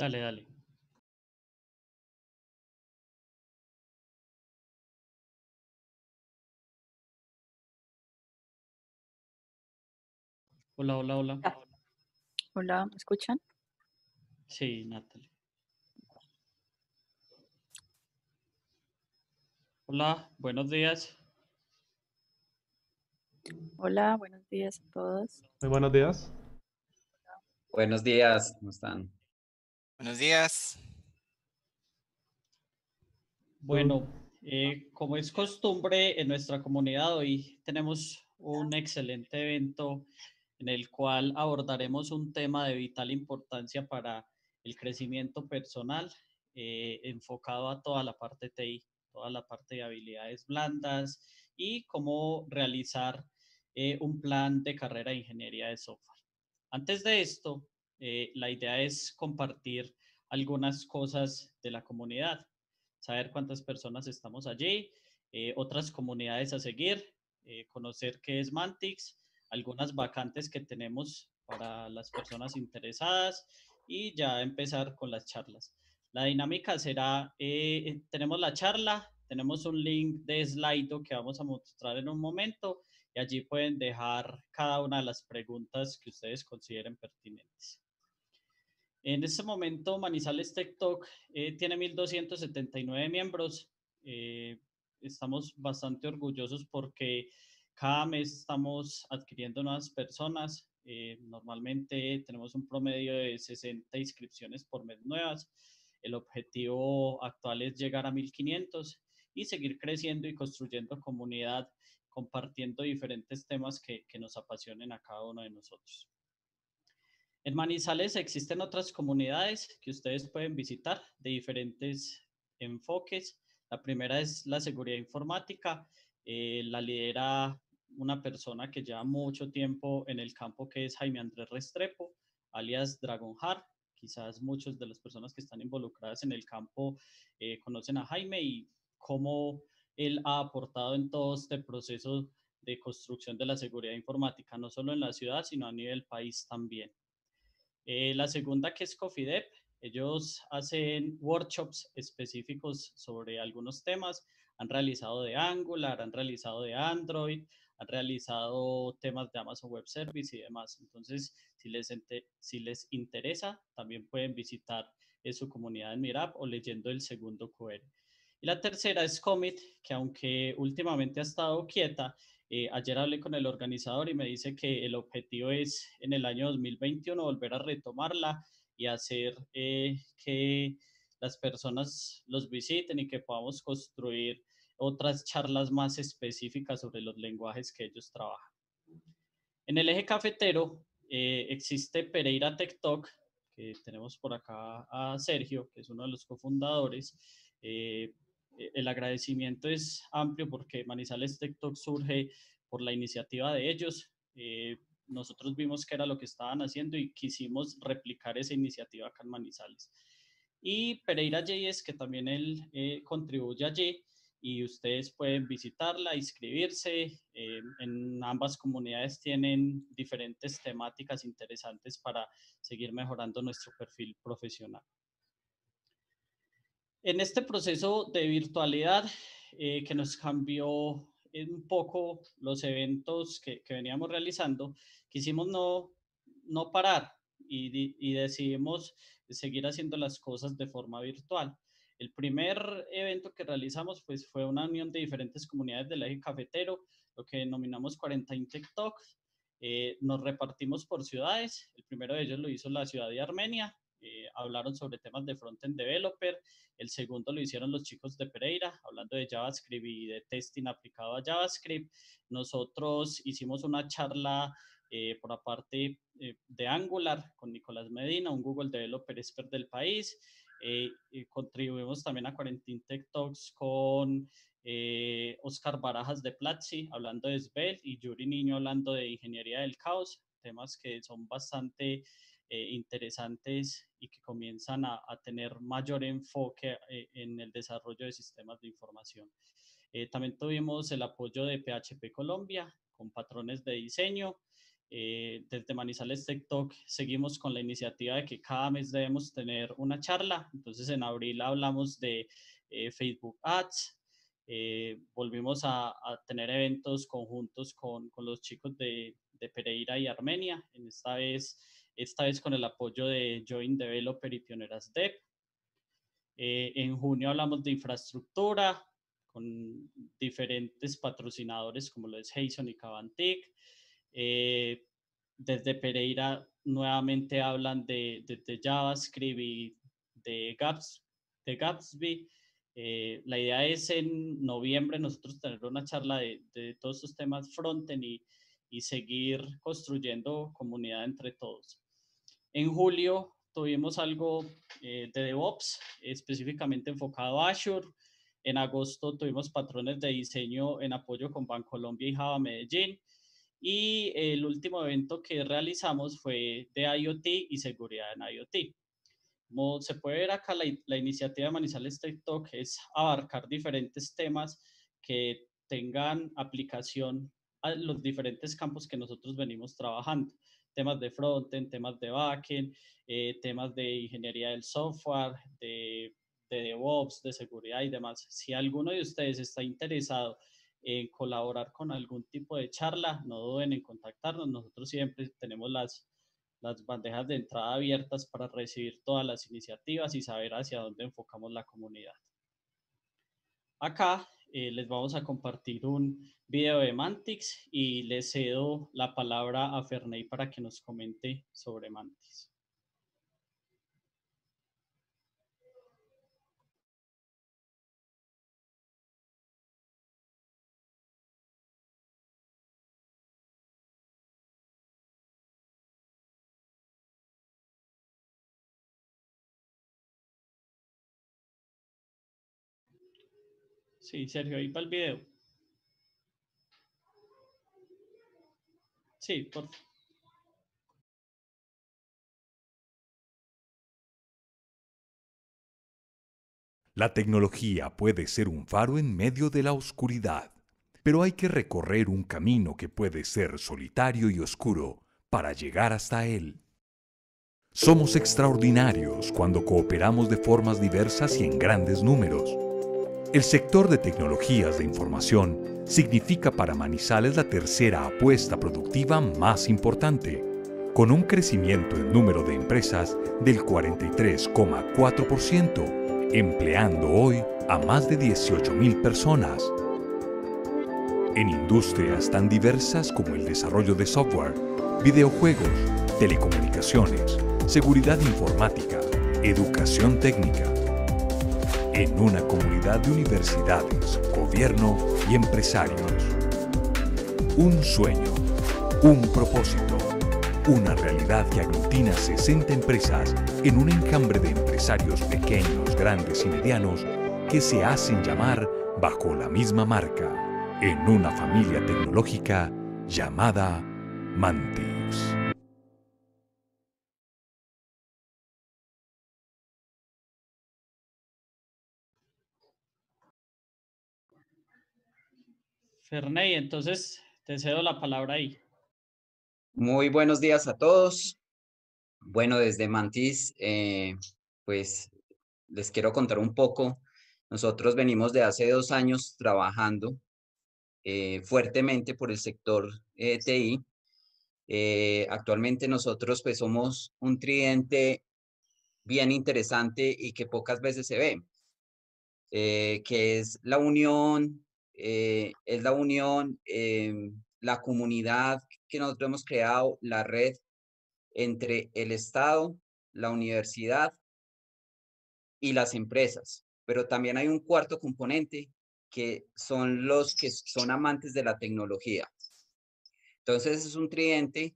Dale, dale. Hola, hola, hola. Hola, ¿me escuchan? Sí, Natalie. Hola, buenos días. Hola, buenos días a todos. Muy buenos días. Buenos días, ¿cómo están? Buenos días. Bueno, eh, como es costumbre en nuestra comunidad, hoy tenemos un excelente evento en el cual abordaremos un tema de vital importancia para el crecimiento personal, eh, enfocado a toda la parte TI, toda la parte de habilidades blandas y cómo realizar eh, un plan de carrera de ingeniería de software. Antes de esto, eh, la idea es compartir algunas cosas de la comunidad, saber cuántas personas estamos allí, eh, otras comunidades a seguir, eh, conocer qué es Mantix, algunas vacantes que tenemos para las personas interesadas y ya empezar con las charlas. La dinámica será, tenemos la charla, tenemos un link de Slido que vamos a mostrar en un momento y allí pueden dejar cada una de las preguntas que ustedes consideren pertinentes. En este momento, Manizales Tech Talk eh, tiene 1.279 miembros. Eh, estamos bastante orgullosos porque cada mes estamos adquiriendo nuevas personas. Eh, normalmente tenemos un promedio de 60 inscripciones por mes nuevas. El objetivo actual es llegar a 1.500 y seguir creciendo y construyendo comunidad, compartiendo diferentes temas que nos apasionen a cada uno de nosotros. En Manizales existen otras comunidades que ustedes pueden visitar de diferentes enfoques. La primera es la seguridad informática. Eh, la lidera una persona que lleva mucho tiempo en el campo, que es Jaime Andrés Restrepo, alias Dragon Quizás muchas de las personas que están involucradas en el campo eh, conocen a Jaime y cómo él ha aportado en todo este proceso de construcción de la seguridad informática, no solo en la ciudad, sino a nivel país también. Eh, la segunda que es Cofidep, ellos hacen workshops específicos sobre algunos temas, han realizado de Angular, han realizado de Android, han realizado temas de Amazon Web Service y demás. Entonces, si les, si les interesa, también pueden visitar eh, su comunidad en Mirap o leyendo el segundo QR. Y la tercera es Commit, que aunque últimamente ha estado quieta, eh, ayer hablé con el organizador y me dice que el objetivo es en el año 2021 volver a retomarla y hacer eh, que las personas los visiten y que podamos construir otras charlas más específicas sobre los lenguajes que ellos trabajan. En el eje cafetero eh, existe Pereira Talk, que tenemos por acá a Sergio, que es uno de los cofundadores. Eh, el agradecimiento es amplio porque Manizales Tech Talk surge por la iniciativa de ellos. Eh, nosotros vimos que era lo que estaban haciendo y quisimos replicar esa iniciativa acá en Manizales. Y Pereira Yeyes, que también él eh, contribuye allí, y ustedes pueden visitarla, inscribirse. en ambas comunidades tienen diferentes temáticas interesantes para seguir mejorando nuestro perfil profesional. En este proceso de virtualidad eh, que nos cambió un poco los eventos que, veníamos realizando, quisimos no, no parar y, decidimos seguir haciendo las cosas de forma virtual. El primer evento que realizamos pues, fue una unión de diferentes comunidades del eje cafetero, lo que denominamos 40 Intech Talks. nos repartimos por ciudades. El primero de ellos lo hizo la ciudad de Armenia, eh, hablaron sobre temas de frontend developer, el segundo lo hicieron los chicos de Pereira, hablando de JavaScript y de testing aplicado a JavaScript. Nosotros hicimos una charla eh, por aparte parte eh, de Angular con Nicolás Medina, un Google Developer Expert del país. contribuimos también a Quarantine Tech Talks con Oscar Barajas de Platzi, hablando de Svelte, y Yuri Niño hablando de ingeniería del caos, temas que son bastante eh, interesantes y que comienzan a, tener mayor enfoque eh, en el desarrollo de sistemas de información. Eh, también tuvimos el apoyo de PHP Colombia con patrones de diseño. desde Manizales Tech Talk seguimos con la iniciativa de que cada mes debemos tener una charla. Entonces en abril hablamos de Facebook Ads, volvimos a, a, tener eventos conjuntos con, con los chicos de, de, Pereira y Armenia. En esta vez esta vez con el apoyo de Join Developer y Pioneras Dev. Eh, en junio hablamos de infraestructura con diferentes patrocinadores como lo es Jason y Cavantic. Eh, desde Pereira nuevamente hablan de, de, JavaScript y de, Gaps, de Gatsby. Eh, la idea es en noviembre nosotros tener una charla de, de todos estos temas frontend y, y seguir construyendo comunidad entre todos. En julio tuvimos algo eh, de DevOps, específicamente enfocado a Azure. En agosto tuvimos patrones de diseño en apoyo con Bancolombia y Java Medellín. Y el último evento que realizamos fue de IoT y seguridad en IoT. Como se puede ver acá, la, iniciativa de Manizales TikTok es abarcar diferentes temas que tengan aplicación a los diferentes campos que nosotros venimos trabajando, temas de frontend, temas de backend, eh, temas de ingeniería del software, de, de DevOps, de seguridad y demás. Si alguno de ustedes está interesado en colaborar con algún tipo de charla, no duden en contactarnos. Nosotros siempre tenemos las, las bandejas de entrada abiertas para recibir todas las iniciativas y saber hacia dónde enfocamos la comunidad. Acá eh, les vamos a compartir un video de Mantix y les cedo la palabra a Ferney para que nos comente sobre Mantix. Sí, Sergio, ahí para el video. Sí, por favor. La tecnología puede ser un faro en medio de la oscuridad, pero hay que recorrer un camino que puede ser solitario y oscuro para llegar hasta él. Somos extraordinarios cuando cooperamos de formas diversas y en grandes números el sector de tecnologías de información significa para Manizales la tercera apuesta productiva más importante, con un crecimiento en número de empresas del 43,4%, empleando hoy a más de 18.000 personas. En industrias tan diversas como el desarrollo de software, videojuegos, telecomunicaciones, seguridad informática, educación técnica, en una comunidad de universidades, gobierno y empresarios. Un sueño, un propósito, una realidad que aglutina 60 empresas en un enjambre de empresarios pequeños, grandes y medianos que se hacen llamar bajo la misma marca, en una familia tecnológica llamada Manti. Ferney, entonces te cedo la palabra ahí. Muy buenos días a todos. Bueno, desde Mantis, eh, pues les quiero contar un poco. Nosotros venimos de hace dos años trabajando eh, fuertemente por el sector ETI. TI. Eh, actualmente nosotros pues somos un tridente bien interesante y que pocas veces se ve, que es la unión eh, es la unión, eh, la comunidad que nosotros hemos creado, la red entre el Estado, la universidad y las empresas. Pero también hay un cuarto componente que son los que son amantes de la tecnología. Entonces es un tridente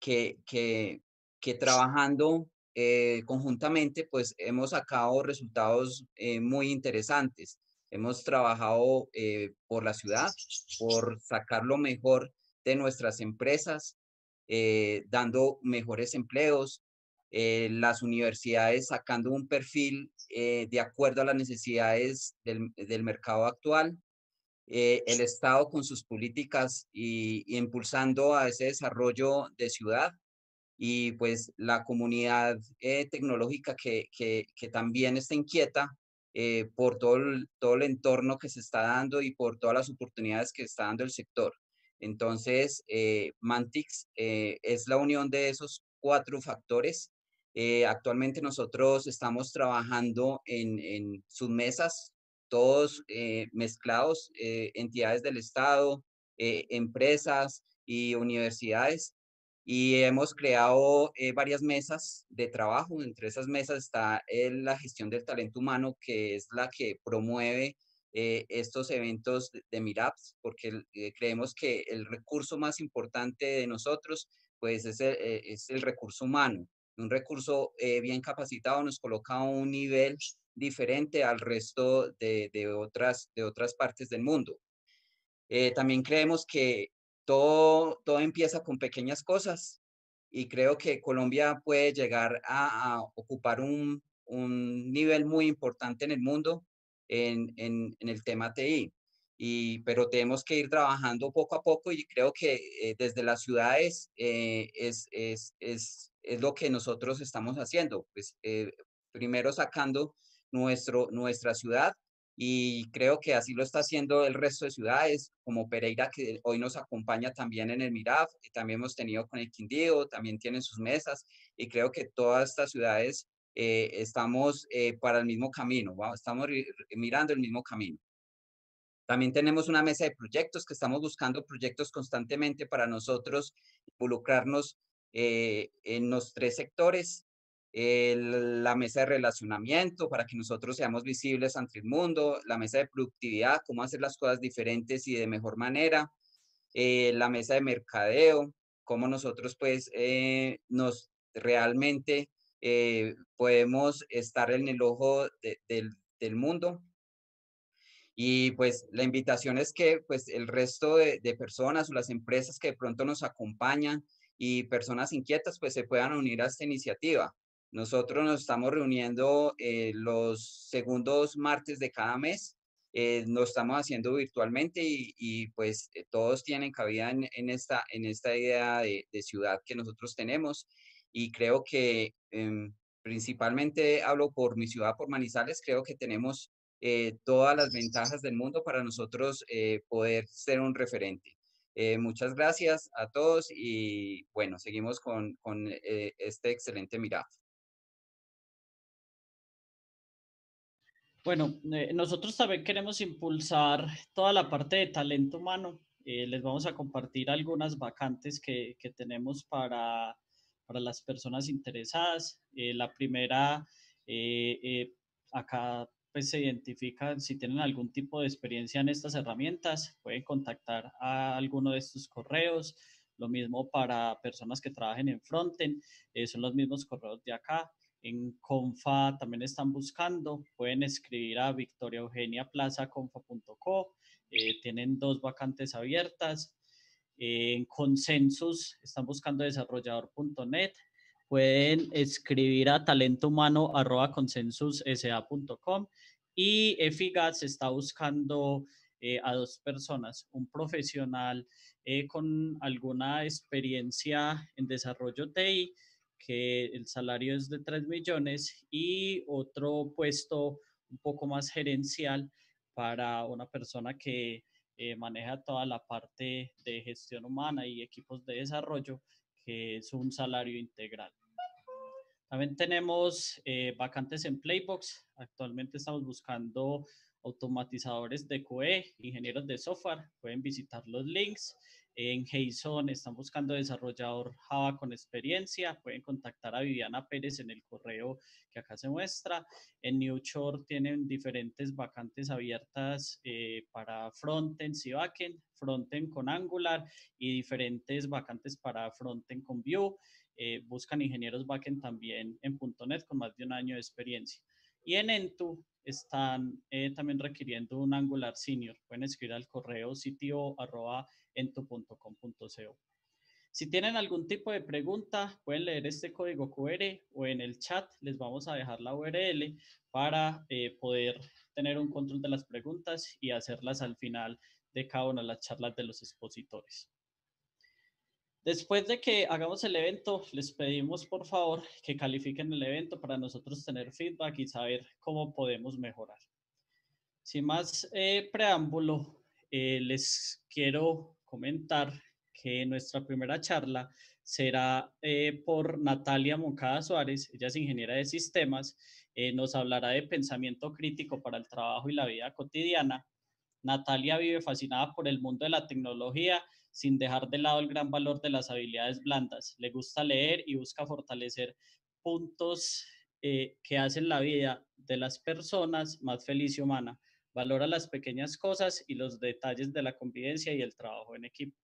que, que, que trabajando eh, conjuntamente, pues hemos sacado resultados muy interesantes. Hemos trabajado eh, por la ciudad, por sacar lo mejor de nuestras empresas, eh, dando mejores empleos, eh, las universidades sacando un perfil de acuerdo a las necesidades del, mercado actual, el Estado con sus políticas y, impulsando a ese desarrollo de ciudad y pues la comunidad tecnológica que, también está inquieta eh, por todo el, entorno que se está dando y por todas las oportunidades que está dando el sector. Entonces, eh, Mantix eh, es la unión de esos cuatro factores. Eh, actualmente nosotros estamos trabajando en, en sus mesas, todos mezclados, entidades del Estado, empresas y universidades, y hemos creado eh, varias mesas de trabajo. Entre esas mesas está eh, la gestión del talento humano, que es la que promueve eh, estos eventos de, MIRAPS, porque creemos que el recurso más importante de nosotros pues es el, es el recurso humano. Un recurso bien capacitado nos coloca a un nivel diferente al resto de, otras, de otras partes del mundo. también creemos que todo, empieza con pequeñas cosas y creo que Colombia puede llegar a, ocupar un, nivel muy importante en el mundo en, el tema TI. Y, pero tenemos que ir trabajando poco a poco y creo que eh, desde las ciudades eh, es, lo que nosotros estamos haciendo. Pues, eh, primero sacando nuestro, nuestra ciudad y creo que así lo está haciendo el resto de ciudades, como Pereira, que hoy nos acompaña también en el MIRAF, también hemos tenido con el Quindío, también tienen sus mesas, y creo que todas estas ciudades eh, estamos eh, para el mismo camino, estamos mirando el mismo camino. También tenemos una mesa de proyectos que estamos buscando proyectos constantemente para nosotros involucrarnos eh, en los tres sectores la mesa de relacionamiento para que nosotros seamos visibles ante el mundo, la mesa de productividad, cómo hacer las cosas diferentes y de mejor manera, eh, la mesa de mercadeo, cómo nosotros pues eh, nos realmente eh, podemos estar en el ojo del mundo. Y pues la invitación es que pues el resto de personas o las empresas que de pronto nos acompañan y personas inquietas pues se puedan unir a esta iniciativa nosotros nos estamos reuniendo eh, los segundos martes de cada mes. Eh, lo estamos haciendo virtualmente y, pues eh, todos tienen cabida en, esta, en esta idea de, ciudad que nosotros tenemos. Y creo que em, principalmente hablo por mi ciudad, por Manizales, creo que tenemos eh, todas las ventajas del mundo para nosotros poder ser un referente. muchas gracias a todos y bueno, seguimos con, este excelente mirada. Bueno, eh, nosotros también queremos impulsar toda la parte de talento humano. Eh, les vamos a compartir algunas vacantes que, tenemos para, las personas interesadas. Eh, la primera, acá pues se identifican si tienen algún tipo de experiencia en estas herramientas, pueden contactar a alguno de estos correos. Lo mismo para personas que trabajen en Fronten, son los mismos correos de acá. En Confa también están buscando, pueden escribir a victoriaeugeniaplazaconfa.co, eh, tienen dos vacantes abiertas. Eh, en Consensus están buscando desarrollador.net, pueden escribir a talentohumano.consensussa.com y EFIGAS está buscando eh, a dos personas, un profesional eh, con alguna experiencia en desarrollo TI que el salario es de 3 millones y otro puesto un poco más gerencial para una persona que eh, maneja toda la parte de gestión humana y equipos de desarrollo, que es un salario integral. También tenemos eh, vacantes en Playbox. Actualmente estamos buscando automatizadores de COE, ingenieros de software. Pueden visitar los links. En JSON están buscando desarrollador Java con experiencia. Pueden contactar a Viviana Pérez en el correo que acá se muestra. En New tienen diferentes vacantes abiertas eh, para frontend y backend, frontend con Angular y diferentes vacantes para frontend con Vue. Eh, buscan ingenieros backend también en .NET con más de un año de experiencia. Y en Entu están eh, también requiriendo un Angular Senior. Pueden escribir al correo sitio.ento.com.co. Si tienen algún tipo de pregunta, pueden leer este código QR o en el chat les vamos a dejar la URL para eh, poder tener un control de las preguntas y hacerlas al final de cada una de las charlas de los expositores. Después de que hagamos el evento, les pedimos por favor que califiquen el evento para nosotros tener feedback y saber cómo podemos mejorar. Sin más eh, preámbulo, eh, les quiero comentar que nuestra primera charla será eh, por Natalia Moncada Suárez, ella es ingeniera de sistemas, nos hablará de pensamiento crítico para el trabajo y la vida cotidiana. Natalia vive fascinada por el mundo de la tecnología sin dejar de lado el gran valor de las habilidades blandas. Le gusta leer y busca fortalecer puntos eh, que hacen la vida de las personas más feliz y humana. Valora las pequeñas cosas y los detalles de la convivencia y el trabajo en equipo.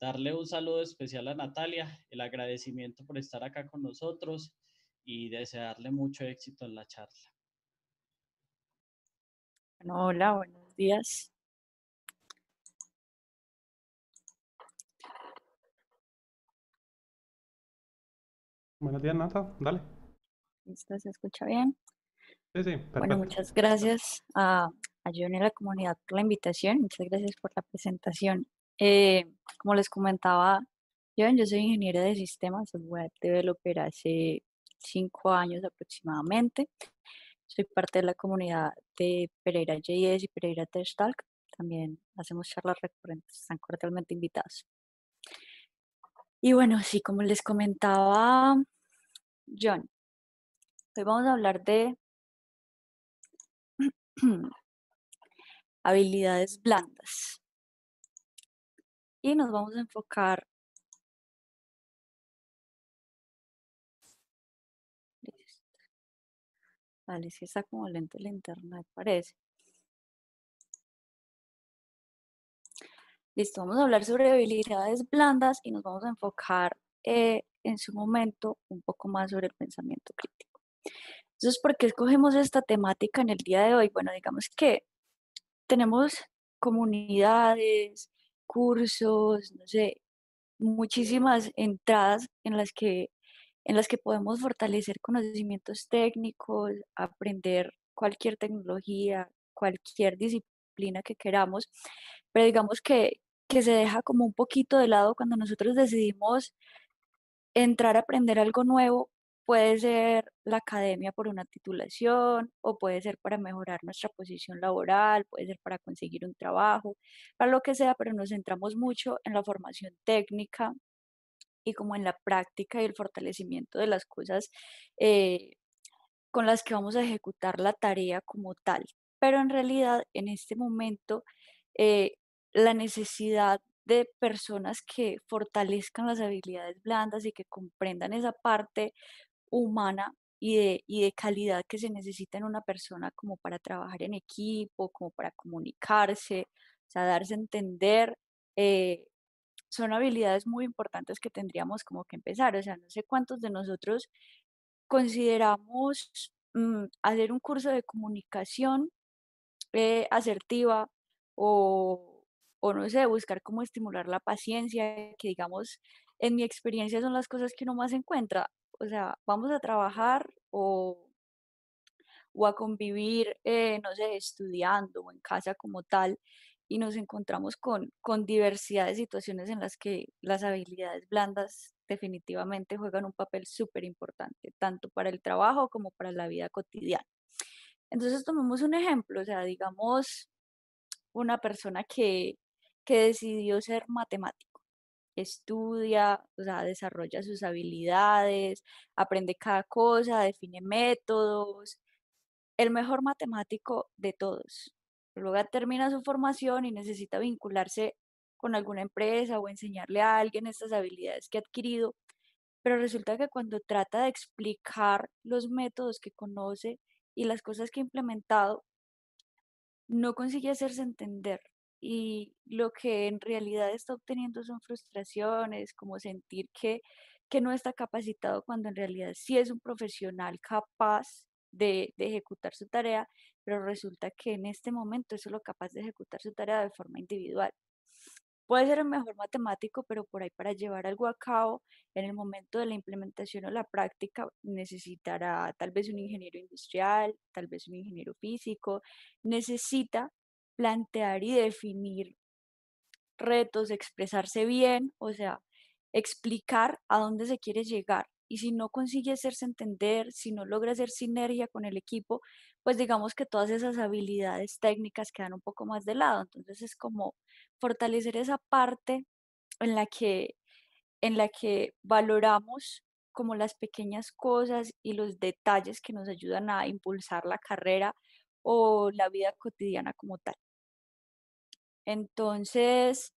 Darle un saludo especial a Natalia, el agradecimiento por estar acá con nosotros y desearle mucho éxito en la charla. hola, buenos días. Buenos días, Nata. Dale. ¿Se escucha bien? Sí, sí, Bueno, muchas gracias a, a John y la comunidad por la invitación. Muchas gracias por la presentación. Eh, como les comentaba, John, yo soy ingeniera de sistemas, en web developer hace cinco años aproximadamente. Soy parte de la comunidad de Pereira JS y Pereira Test Talk. También hacemos charlas recurrentes, están cordialmente invitados. Y bueno, sí, como les comentaba, John. Hoy vamos a hablar de habilidades blandas. Y nos vamos a enfocar Vale, si está como lente el internet, parece. Listo, vamos a hablar sobre habilidades blandas y nos vamos a enfocar eh, en su momento un poco más sobre el pensamiento crítico. Entonces, ¿por qué escogemos esta temática en el día de hoy? Bueno, digamos que tenemos comunidades, cursos, no sé, muchísimas entradas en las que, en las que podemos fortalecer conocimientos técnicos, aprender cualquier tecnología, cualquier disciplina que queramos, pero digamos que, que se deja como un poquito de lado cuando nosotros decidimos entrar a aprender algo nuevo puede ser la academia por una titulación o puede ser para mejorar nuestra posición laboral, puede ser para conseguir un trabajo, para lo que sea, pero nos centramos mucho en la formación técnica y como en la práctica y el fortalecimiento de las cosas eh, con las que vamos a ejecutar la tarea como tal. Pero en realidad, en este momento, eh, la necesidad de personas que fortalezcan las habilidades blandas y que comprendan esa parte humana y de, y de, calidad que se necesita en una persona como para trabajar en equipo, como para comunicarse, o sea, darse a entender. Eh, son habilidades muy importantes que tendríamos como que empezar. O sea, no sé cuántos de nosotros consideramos mm, hacer un curso de comunicación eh, asertiva o, o no sé, buscar cómo estimular la paciencia, que digamos, en mi experiencia son las cosas que uno más encuentra. O sea, vamos a trabajar o, a convivir, eh, no sé, estudiando o en casa como tal, y nos encontramos con, con diversidad de situaciones en las que las habilidades blandas definitivamente juegan un papel súper importante, tanto para el trabajo como para la vida cotidiana. Entonces tomemos un ejemplo, o sea, digamos una persona que, que decidió ser matemático. Estudia, o sea, desarrolla sus habilidades, aprende cada cosa, define métodos. El mejor matemático de todos. Luego termina su formación y necesita vincularse con alguna empresa o enseñarle a alguien estas habilidades que ha adquirido. Pero resulta que cuando trata de explicar los métodos que conoce y las cosas que ha implementado, no consigue hacerse entender y lo que en realidad está obteniendo son frustraciones, como sentir que, que no está capacitado cuando en realidad sí es un profesional capaz de, de, ejecutar su tarea, pero resulta que en este momento es solo capaz de ejecutar su tarea de forma individual. Puede ser el mejor matemático, pero por ahí para llevar algo a cabo en el momento de la implementación o la práctica necesitará tal vez un ingeniero industrial, tal vez un ingeniero físico, necesita plantear y definir retos, expresarse bien, o sea, explicar a dónde se quiere llegar. Y si no consigue hacerse entender, si no logra hacer sinergia con el equipo, pues digamos que todas esas habilidades técnicas quedan un poco más de lado. Entonces es como fortalecer esa parte en la que, en la que valoramos como las pequeñas cosas y los detalles que nos ayudan a impulsar la carrera o la vida cotidiana como tal. Entonces,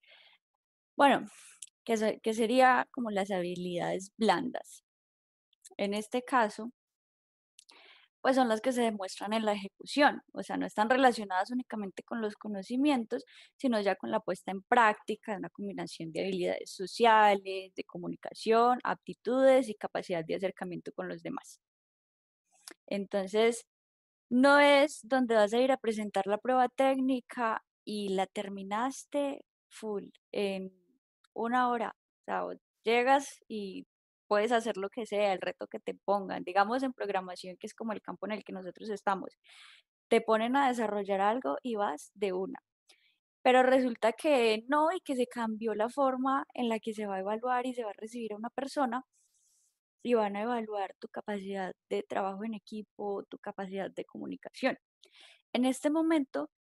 bueno, que, sería como las habilidades blandas. En este caso, pues son las que se demuestran en la ejecución, o sea, no están relacionadas únicamente con los conocimientos, sino ya con la puesta en práctica de una combinación de habilidades sociales, de comunicación, aptitudes y capacidad de acercamiento con los demás. Entonces, no es donde vas a ir a presentar la prueba técnica y la terminaste full en una hora. O llegas y puedes hacer lo que sea, el reto que te pongan. Digamos en programación, que es como el campo en el que nosotros estamos. Te ponen a desarrollar algo y vas de una. Pero resulta que no y que se cambió la forma en la que se va a evaluar y se va a recibir a una persona y van a evaluar tu capacidad de trabajo en equipo, tu capacidad de comunicación. En este momento,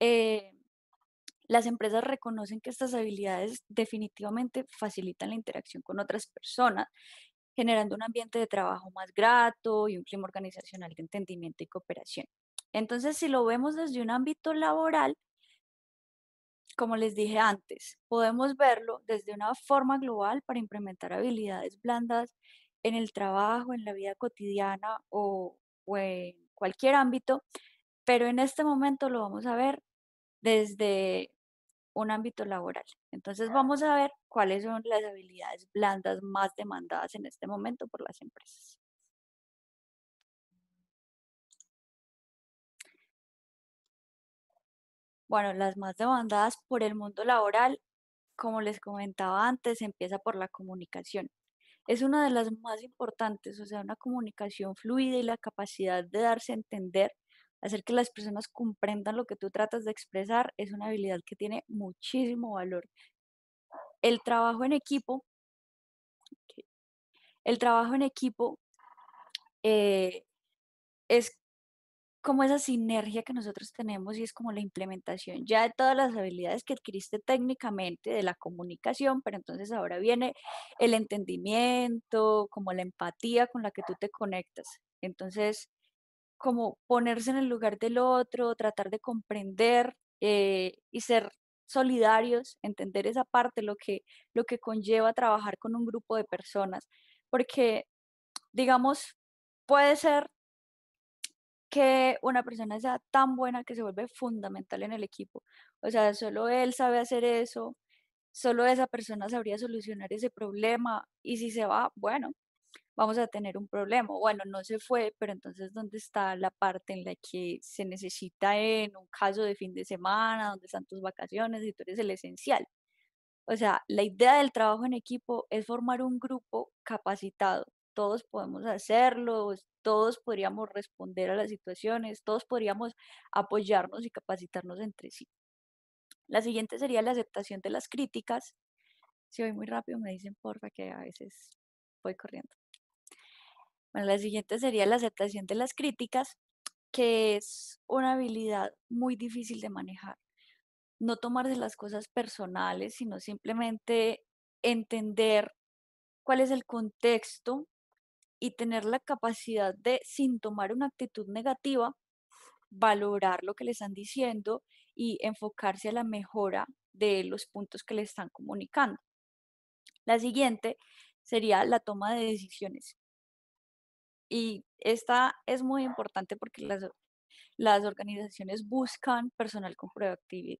eh, las empresas reconocen que estas habilidades definitivamente facilitan la interacción con otras personas, generando un ambiente de trabajo más grato y un clima organizacional de entendimiento y cooperación. Entonces, si lo vemos desde un ámbito laboral, como les dije antes, podemos verlo desde una forma global para implementar habilidades blandas en el trabajo, en la vida cotidiana o, en cualquier ámbito, pero en este momento lo vamos a ver desde un ámbito laboral. Entonces vamos a ver cuáles son las habilidades blandas más demandadas en este momento por las empresas. Bueno, las más demandadas por el mundo laboral, como les comentaba antes, empieza por la comunicación es una de las más importantes, o sea, una comunicación fluida y la capacidad de darse a entender, hacer que las personas comprendan lo que tú tratas de expresar, es una habilidad que tiene muchísimo valor. El trabajo en equipo, el trabajo en equipo eh, es como esa sinergia que nosotros tenemos y es como la implementación ya de todas las habilidades que adquiriste técnicamente de la comunicación, pero entonces ahora viene el entendimiento, como la empatía con la que tú te conectas. Entonces, como ponerse en el lugar del otro, tratar de comprender eh, y ser solidarios, entender esa parte, lo que, lo que conlleva trabajar con un grupo de personas, porque, digamos, puede ser que una persona sea tan buena que se vuelve fundamental en el equipo. O sea, solo él sabe hacer eso, solo esa persona sabría solucionar ese problema y si se va, bueno, vamos a tener un problema. Bueno, no se fue, pero entonces ¿dónde está la parte en la que se necesita en un caso de fin de semana, donde están tus vacaciones y tú eres el esencial? O sea, la idea del trabajo en equipo es formar un grupo capacitado todos podemos hacerlo, todos podríamos responder a las situaciones, todos podríamos apoyarnos y capacitarnos entre sí. La siguiente sería la aceptación de las críticas. Si voy muy rápido, me dicen porfa que a veces voy corriendo. Bueno, la siguiente sería la aceptación de las críticas, que es una habilidad muy difícil de manejar. No tomarse las cosas personales, sino simplemente entender cuál es el contexto y tener la capacidad de, sin tomar una actitud negativa, valorar lo que le están diciendo y enfocarse a la mejora de los puntos que le están comunicando. La siguiente sería la toma de decisiones. Y esta es muy importante porque las, organizaciones buscan personal con,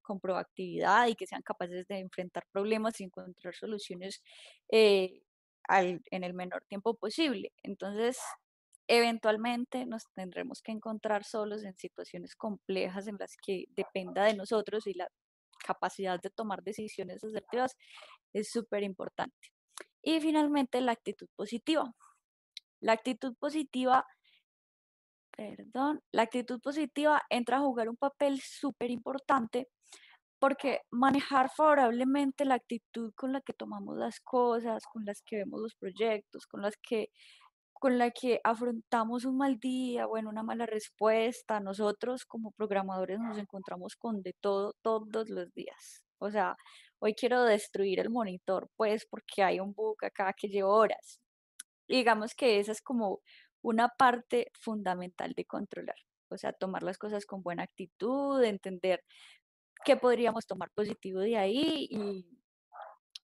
con, proactividad y que sean capaces de enfrentar problemas y encontrar soluciones eh, en el menor tiempo posible. Entonces, eventualmente nos tendremos que encontrar solos en situaciones complejas en las que dependa de nosotros y la capacidad de tomar decisiones asertivas es súper importante. Y finalmente, la actitud positiva. La actitud positiva, la actitud positiva entra a jugar un papel súper importante porque manejar favorablemente la actitud con la que tomamos las cosas, con las que vemos los proyectos, con las que con la que afrontamos un mal día, bueno, una mala respuesta, nosotros como programadores nos encontramos con de todo todos los días. O sea, hoy quiero destruir el monitor, pues porque hay un bug acá que lleva horas. digamos que esa es como una parte fundamental de controlar. O sea, tomar las cosas con buena actitud, entender qué podríamos tomar positivo de ahí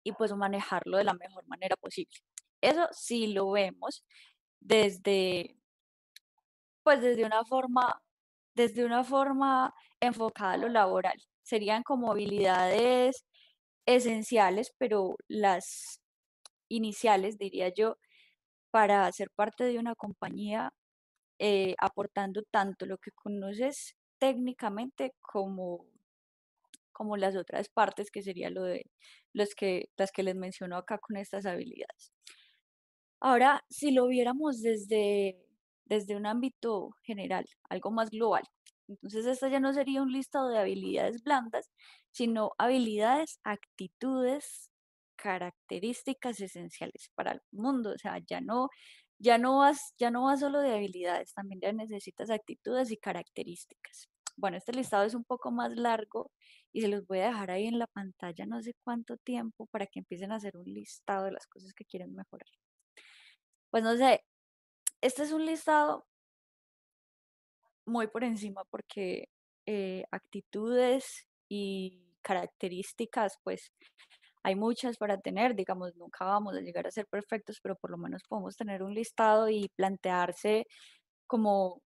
y, pues manejarlo de la mejor manera posible. Eso sí lo vemos desde, pues desde una forma, desde una forma enfocada a lo laboral. Serían como habilidades esenciales, pero las iniciales, diría yo, para ser parte de una compañía, eh, aportando tanto lo que conoces técnicamente como como las otras partes que sería lo de los que, las que les menciono acá con estas habilidades. Ahora, si lo viéramos desde, desde un ámbito general, algo más global, entonces esta ya no sería un listado de habilidades blandas, sino habilidades, actitudes, características esenciales para el mundo, o sea, ya no ya no vas ya no vas solo de habilidades, también ya necesitas actitudes y características. Bueno, este listado es un poco más largo y se los voy a dejar ahí en la pantalla no sé cuánto tiempo para que empiecen a hacer un listado de las cosas que quieren mejorar. Pues no sé, este es un listado muy por encima porque eh, actitudes y características, pues hay muchas para tener, digamos, nunca vamos a llegar a ser perfectos, pero por lo menos podemos tener un listado y plantearse como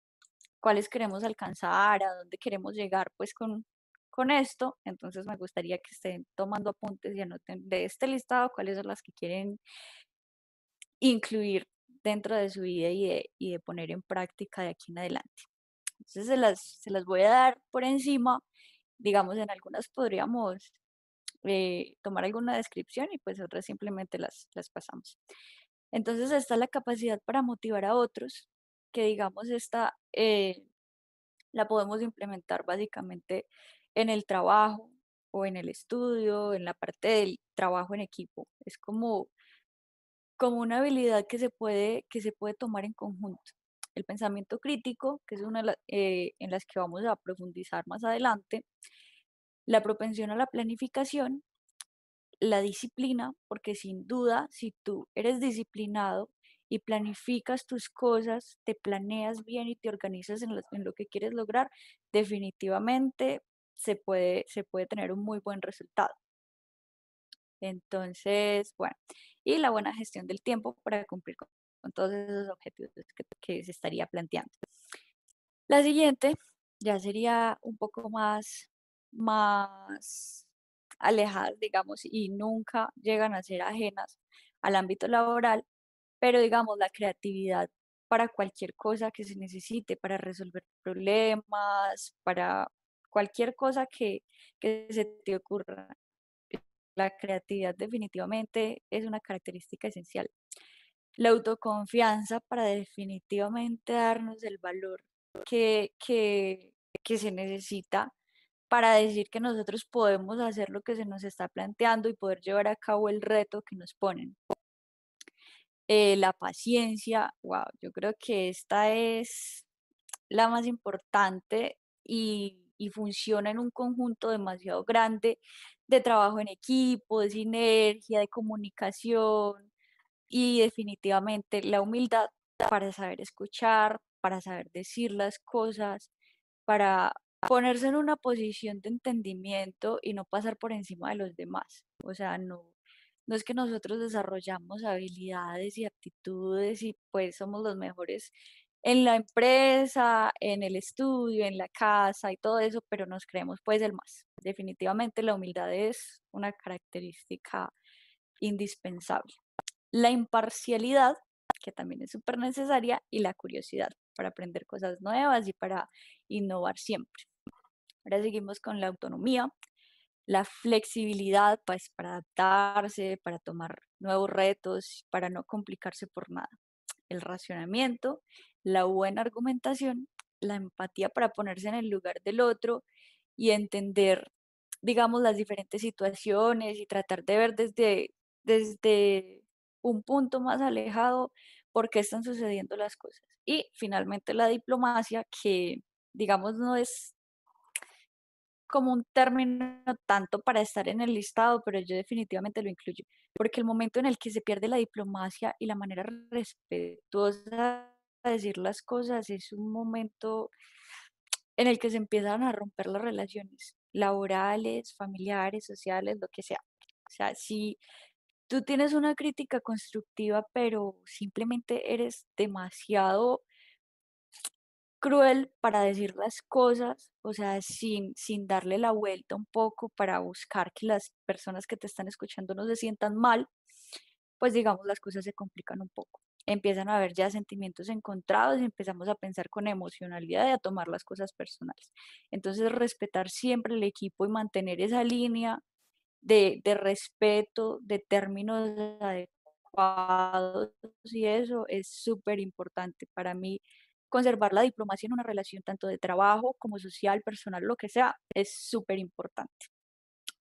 cuáles queremos alcanzar, a dónde queremos llegar, pues con, con esto. Entonces me gustaría que estén tomando apuntes y anoten de este listado cuáles son las que quieren incluir dentro de su vida y de, poner en práctica de aquí en adelante. Entonces se las, se las voy a dar por encima. Digamos, en algunas podríamos eh, tomar alguna descripción y pues otras simplemente las, las pasamos. Entonces está la capacidad para motivar a otros, que digamos esta eh, la podemos implementar básicamente en el trabajo o en el estudio, en la parte del trabajo en equipo. Es como, como una habilidad que se, puede, que se puede tomar en conjunto. El pensamiento crítico, que es una eh, en las que vamos a profundizar más adelante, la propensión a la planificación, la disciplina, porque sin duda, si tú eres disciplinado, y planificas tus cosas, te planeas bien y te organizas en lo, que quieres lograr, definitivamente se puede, se puede tener un muy buen resultado. Entonces, bueno, y la buena gestión del tiempo para cumplir con, todos esos objetivos que, se estaría planteando. La siguiente ya sería un poco más, más digamos, y nunca llegan a ser ajenas al ámbito laboral, pero digamos la creatividad para cualquier cosa que se necesite, para resolver problemas, para cualquier cosa que, se te ocurra. La creatividad definitivamente es una característica esencial. La autoconfianza para definitivamente darnos el valor que, que se necesita para decir que nosotros podemos hacer lo que se nos está planteando y poder llevar a cabo el reto que nos ponen. Eh, la paciencia, wow, yo creo que esta es la más importante y, funciona en un conjunto demasiado grande de trabajo en equipo, de sinergia, de comunicación y definitivamente la humildad para saber escuchar, para saber decir las cosas, para ponerse en una posición de entendimiento y no pasar por encima de los demás. O sea, no, no es que nosotros desarrollamos habilidades y aptitudes y pues somos los mejores en la empresa, en el estudio, en la casa y todo eso, pero nos creemos pues el más. Definitivamente la humildad es una característica indispensable. La imparcialidad, que también es súper necesaria, y la curiosidad para aprender cosas nuevas y para innovar siempre. Ahora seguimos con la autonomía, la flexibilidad pues, para adaptarse, para tomar nuevos retos, para no complicarse por nada. El racionamiento, la buena argumentación, la empatía para ponerse en el lugar del otro y entender, digamos, las diferentes situaciones y tratar de ver desde, desde un punto más alejado por qué están sucediendo las cosas. Y finalmente la diplomacia, que digamos no es como un término tanto para estar en el listado, pero yo definitivamente lo incluyo, porque el momento en el que se pierde la diplomacia y la manera respetuosa de decir las cosas es un momento en el que se empiezan a romper las relaciones laborales, familiares, sociales, lo que sea. O sea, si tú tienes una crítica constructiva, pero simplemente eres demasiado cruel para decir las cosas, o sea, sin, darle la vuelta un poco para buscar que las personas que te están escuchando no se sientan mal, pues digamos las cosas se complican un poco. Empiezan a haber ya sentimientos encontrados y empezamos a pensar con emocionalidad y a tomar las cosas personales. Entonces, respetar siempre el equipo y mantener esa línea de, de respeto, de términos adecuados y eso es súper importante para mí conservar la diplomacia en una relación tanto de trabajo como social, personal, lo que sea, es súper importante.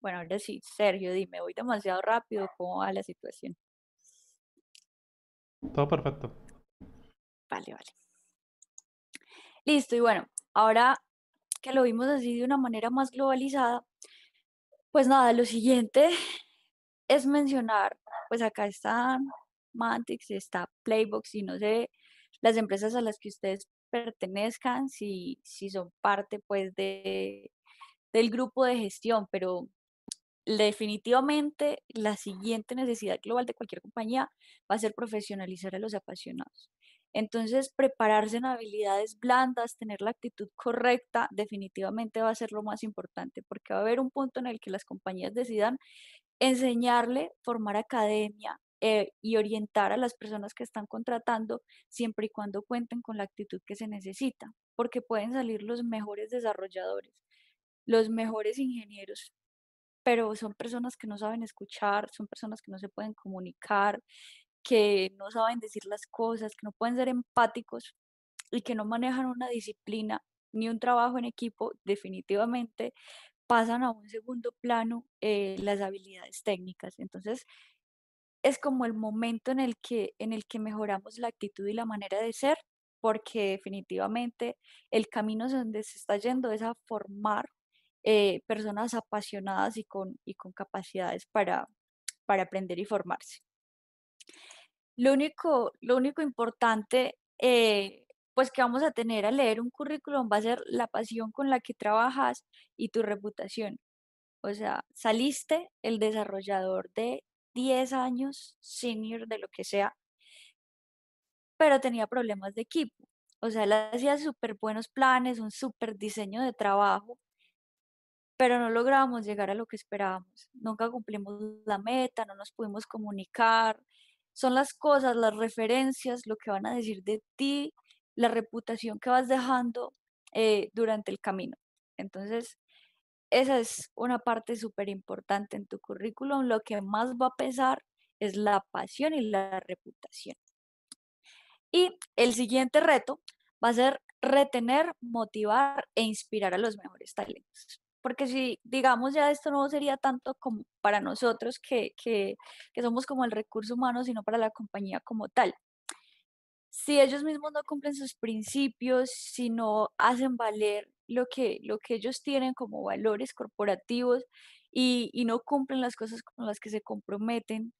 Bueno, ahora sí, Sergio, dime, voy demasiado rápido, ¿cómo va la situación? Todo perfecto. Vale, vale. Listo, y bueno, ahora que lo vimos así de una manera más globalizada, pues nada, lo siguiente es mencionar, pues acá está Mantix, está Playbox y no sé las empresas a las que ustedes pertenezcan, si, son parte pues de, del grupo de gestión, pero definitivamente la siguiente necesidad global de cualquier compañía va a ser profesionalizar a los apasionados. Entonces, prepararse en habilidades blandas, tener la actitud correcta, definitivamente va a ser lo más importante, porque va a haber un punto en el que las compañías decidan enseñarle, formar academia, eh, y orientar a las personas que están contratando siempre y cuando cuenten con la actitud que se necesita, porque pueden salir los mejores desarrolladores, los mejores ingenieros, pero son personas que no saben escuchar, son personas que no se pueden comunicar, que no saben decir las cosas, que no pueden ser empáticos y que no manejan una disciplina ni un trabajo en equipo, definitivamente pasan a un segundo plano eh, las habilidades técnicas. Entonces, es como el momento en el que, en el que mejoramos la actitud y la manera de ser, porque definitivamente el camino donde se está yendo es a formar eh, personas apasionadas y con, y con capacidades para, para aprender y formarse. Lo único, lo único importante eh, pues que vamos a tener al leer un currículum va a ser la pasión con la que trabajas y tu reputación. O sea, saliste el desarrollador de 10 años senior de lo que sea, pero tenía problemas de equipo. O sea, él hacía súper buenos planes, un súper diseño de trabajo, pero no logramos llegar a lo que esperábamos. Nunca cumplimos la meta, no nos pudimos comunicar. Son las cosas, las referencias, lo que van a decir de ti, la reputación que vas dejando eh, durante el camino. Entonces, esa es una parte súper importante en tu currículum. Lo que más va a pesar es la pasión y la reputación. Y el siguiente reto va a ser retener, motivar e inspirar a los mejores talentos. Porque si, digamos, ya esto no sería tanto como para nosotros que, que somos como el recurso humano, sino para la compañía como tal si ellos mismos no cumplen sus principios, si no hacen valer lo que, lo que ellos tienen como valores corporativos y, y no cumplen las cosas con las que se comprometen,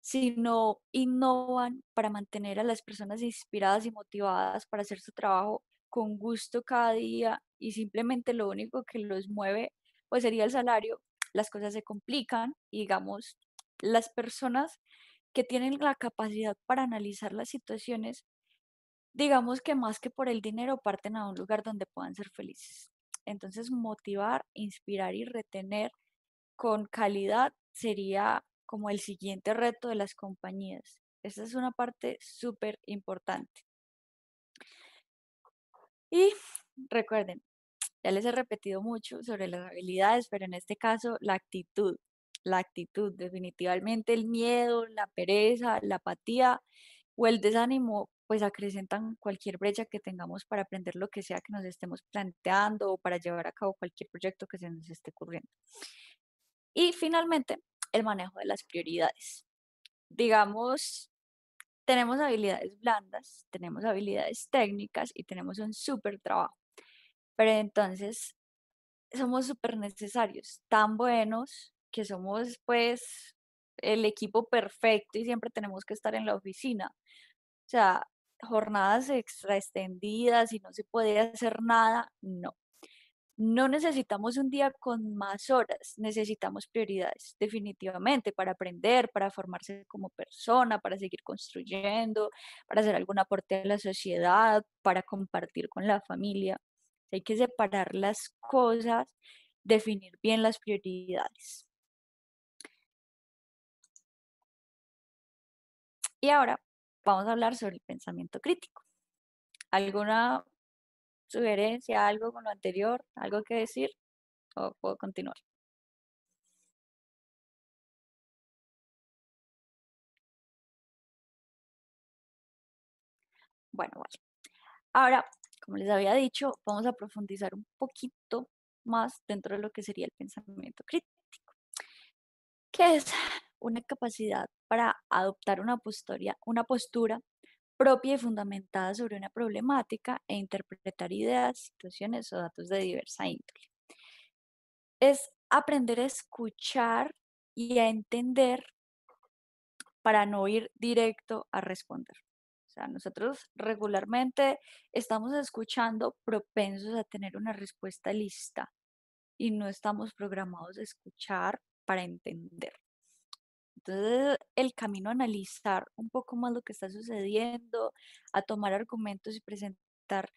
sino innovan para mantener a las personas inspiradas y motivadas para hacer su trabajo con gusto cada día y simplemente lo único que los mueve pues sería el salario, las cosas se complican y digamos, las personas que tienen la capacidad para analizar las situaciones digamos que más que por el dinero, parten a un lugar donde puedan ser felices. Entonces, motivar, inspirar y retener con calidad sería como el siguiente reto de las compañías. Esa es una parte súper importante. Y recuerden, ya les he repetido mucho sobre las habilidades, pero en este caso la actitud, la actitud, definitivamente el miedo, la pereza, la apatía o el desánimo pues acrecentan cualquier brecha que tengamos para aprender lo que sea que nos estemos planteando o para llevar a cabo cualquier proyecto que se nos esté ocurriendo. Y finalmente, el manejo de las prioridades. Digamos, tenemos habilidades blandas, tenemos habilidades técnicas y tenemos un súper trabajo. Pero entonces, somos súper necesarios, tan buenos que somos pues el equipo perfecto y siempre tenemos que estar en la oficina. O sea, jornadas extra extendidas y no se puede hacer nada, no. No necesitamos un día con más horas, necesitamos prioridades, definitivamente, para aprender, para formarse como persona, para seguir construyendo, para hacer algún aporte a la sociedad, para compartir con la familia. Hay que separar las cosas, definir bien las prioridades. Y ahora vamos a hablar sobre el pensamiento crítico. ¿Alguna sugerencia, algo con lo anterior, algo que decir? ¿O puedo continuar? Bueno, bueno. Ahora, como les había dicho, vamos a profundizar un poquito más dentro de lo que sería el pensamiento crítico. ¿Qué es una capacidad para adoptar una postura, una postura propia y fundamentada sobre una problemática e interpretar ideas, situaciones o datos de diversa índole. Es aprender a escuchar y a entender para no ir directo a responder. O sea, nosotros regularmente estamos escuchando propensos a tener una respuesta lista y no estamos programados a escuchar para entender. Entonces, el camino a analizar un poco más lo que está sucediendo, a tomar argumentos y presentar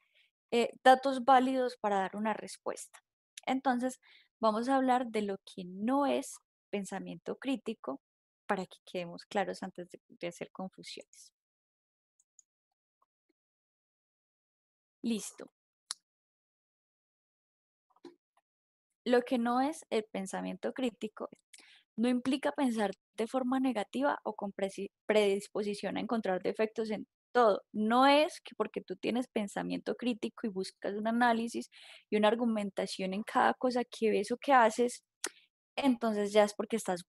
eh, datos válidos para dar una respuesta. Entonces, vamos a hablar de lo que no es pensamiento crítico para que quedemos claros antes de, de hacer confusiones. Listo. Lo que no es el pensamiento crítico no implica pensar de forma negativa o con predisposición a encontrar defectos en todo. No es que porque tú tienes pensamiento crítico y buscas un análisis y una argumentación en cada cosa que ves o que haces, entonces ya es porque estás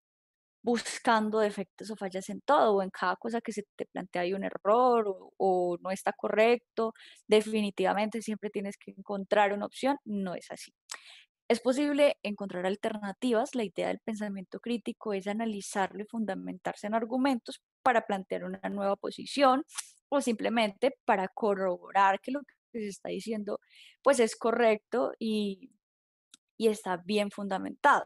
buscando defectos o fallas en todo o en cada cosa que se te plantea hay un error o, no está correcto. Definitivamente siempre tienes que encontrar una opción. No es así. Es posible encontrar alternativas. La idea del pensamiento crítico es analizarlo y fundamentarse en argumentos para plantear una nueva posición o simplemente para corroborar que lo que se está diciendo pues es correcto y, está bien fundamentado.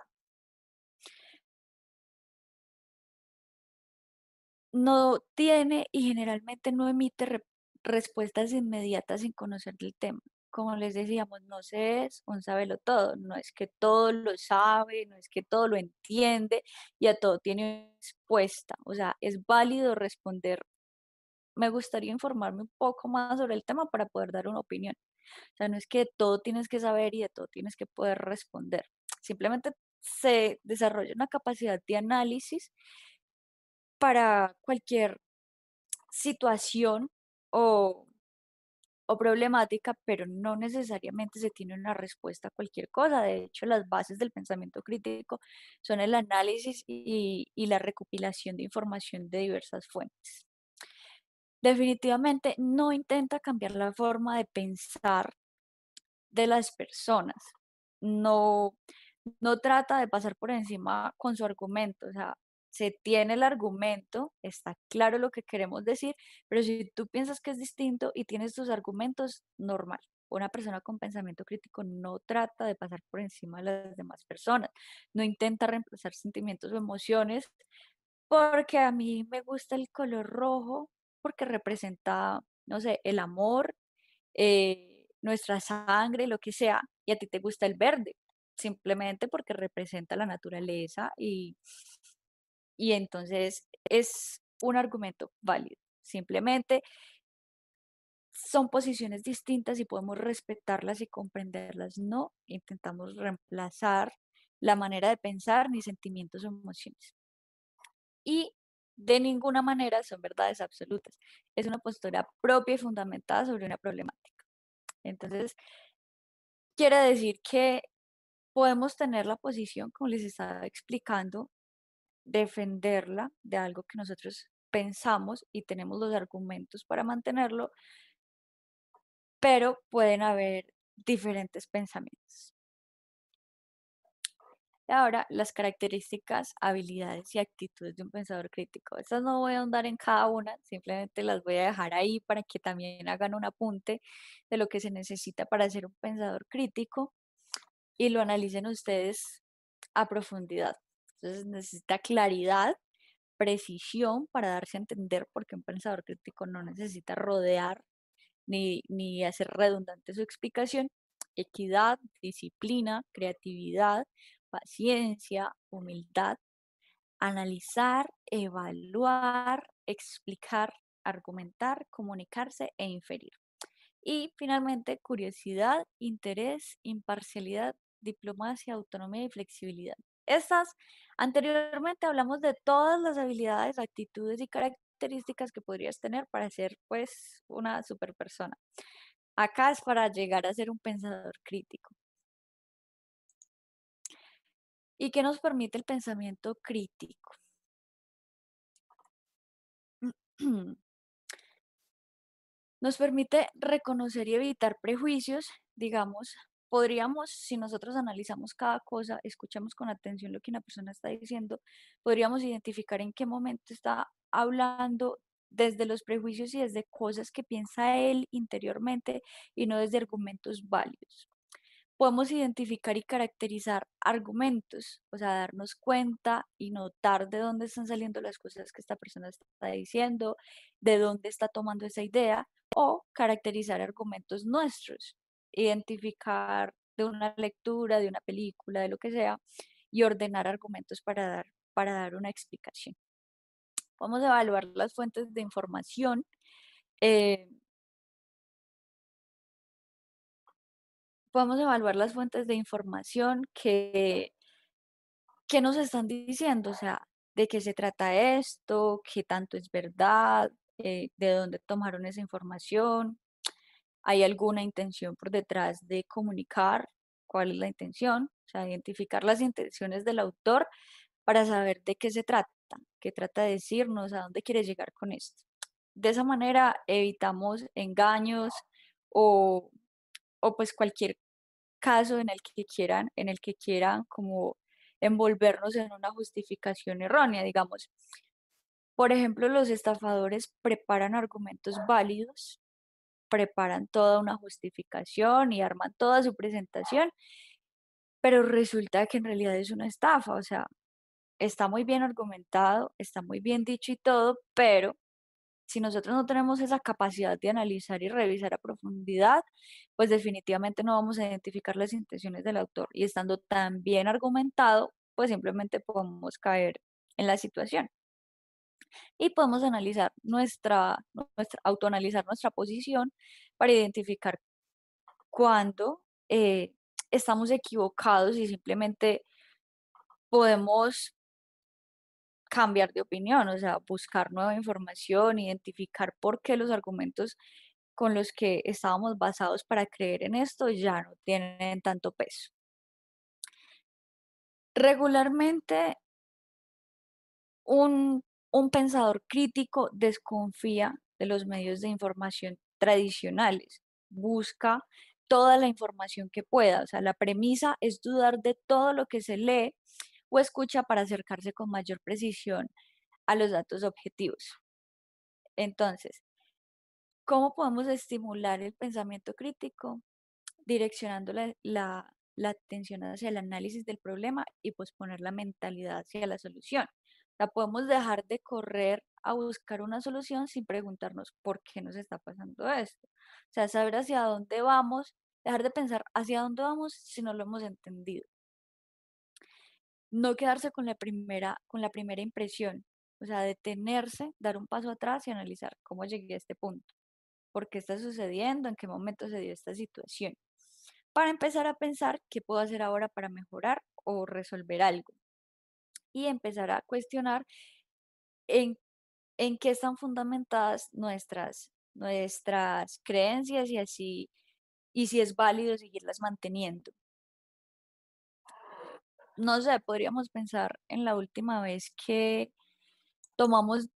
No tiene y generalmente no emite respuestas inmediatas sin conocer el tema como les decíamos, no se es un sabelo todo, no es que todo lo sabe, no es que todo lo entiende y a todo tiene respuesta. O sea, es válido responder. Me gustaría informarme un poco más sobre el tema para poder dar una opinión. O sea, no es que todo tienes que saber y de todo tienes que poder responder. Simplemente se desarrolla una capacidad de análisis para cualquier situación o o problemática, pero no necesariamente se tiene una respuesta a cualquier cosa. De hecho, las bases del pensamiento crítico son el análisis y, la recopilación de información de diversas fuentes. Definitivamente no intenta cambiar la forma de pensar de las personas. No, no trata de pasar por encima con su argumento se tiene el argumento, está claro lo que queremos decir, pero si tú piensas que es distinto y tienes tus argumentos, normal. Una persona con pensamiento crítico no trata de pasar por encima de las demás personas, no intenta reemplazar sentimientos o emociones, porque a mí me gusta el color rojo, porque representa, no sé, el amor, eh, nuestra sangre, lo que sea, y a ti te gusta el verde, simplemente porque representa la naturaleza y y entonces es un argumento válido. Simplemente son posiciones distintas y podemos respetarlas y comprenderlas. No intentamos reemplazar la manera de pensar ni sentimientos o emociones. Y de ninguna manera son verdades absolutas. Es una postura propia y fundamentada sobre una problemática. Entonces, quiere decir que podemos tener la posición, como les estaba explicando, defenderla de algo que nosotros pensamos y tenemos los argumentos para mantenerlo, pero pueden haber diferentes pensamientos. Y ahora, las características, habilidades y actitudes de un pensador crítico. Estas no voy a ahondar en cada una, simplemente las voy a dejar ahí para que también hagan un apunte de lo que se necesita para ser un pensador crítico y lo analicen ustedes a profundidad. Entonces necesita claridad, precisión para darse a entender, porque un pensador crítico no necesita rodear ni, ni hacer redundante su explicación. Equidad, disciplina, creatividad, paciencia, humildad, analizar, evaluar, explicar, argumentar, comunicarse e inferir. Y finalmente, curiosidad, interés, imparcialidad, diplomacia, autonomía y flexibilidad. Estas, anteriormente hablamos de todas las habilidades, actitudes y características que podrías tener para ser pues una super persona. Acá es para llegar a ser un pensador crítico. ¿Y qué nos permite el pensamiento crítico? Nos permite reconocer y evitar prejuicios, digamos, podríamos, si nosotros analizamos cada cosa, escuchamos con atención lo que una persona está diciendo, podríamos identificar en qué momento está hablando desde los prejuicios y desde cosas que piensa él interiormente y no desde argumentos válidos. Podemos identificar y caracterizar argumentos, o sea, darnos cuenta y notar de dónde están saliendo las cosas que esta persona está diciendo, de dónde está tomando esa idea, o caracterizar argumentos nuestros, identificar de una lectura, de una película, de lo que sea, y ordenar argumentos para dar, para dar una explicación. Vamos evaluar las fuentes de información. podemos eh evaluar las fuentes de información que, que nos están diciendo, o sea, de qué se trata esto, qué tanto es verdad, eh, de dónde tomaron esa información, hay alguna intención por detrás de comunicar cuál es la intención, o sea, identificar las intenciones del autor para saber de qué se trata, qué trata de decirnos, a dónde quiere llegar con esto. De esa manera evitamos engaños o, pues cualquier caso en el que quieran, en el que quieran como envolvernos en una justificación errónea, digamos. Por ejemplo, los estafadores preparan argumentos válidos preparan toda una justificación y arman toda su presentación, pero resulta que en realidad es una estafa, o sea, está muy bien argumentado, está muy bien dicho y todo, pero si nosotros no tenemos esa capacidad de analizar y revisar a profundidad, pues definitivamente no vamos a identificar las intenciones del autor. Y estando tan bien argumentado, pues simplemente podemos caer en la situación y podemos analizar nuestra, autoanalizar nuestra posición para identificar cuándo eh, estamos equivocados y simplemente podemos cambiar de opinión, o sea, buscar nueva información, identificar por qué los argumentos con los que estábamos basados para creer en esto ya no tienen tanto peso. Regularmente, un un pensador crítico desconfía de los medios de información tradicionales, busca toda la información que pueda. O sea, la premisa es dudar de todo lo que se lee o escucha para acercarse con mayor precisión a los datos objetivos. Entonces, ¿cómo podemos estimular el pensamiento crítico? Direccionando la, atención hacia el análisis del problema y posponer la mentalidad hacia la solución. La podemos dejar de correr a buscar una solución sin preguntarnos por qué nos está pasando esto. O sea, saber hacia dónde vamos, dejar de pensar hacia dónde vamos si no lo hemos entendido. No quedarse con la primera, con la primera impresión, o sea, detenerse, dar un paso atrás y analizar cómo llegué a este punto, por qué está sucediendo, en qué momento se dio esta situación, para empezar a pensar qué puedo hacer ahora para mejorar o resolver algo y empezar a cuestionar en, qué están fundamentadas nuestras, nuestras creencias y así, y si es válido seguirlas manteniendo. No sé, podríamos pensar en la última vez que tomamos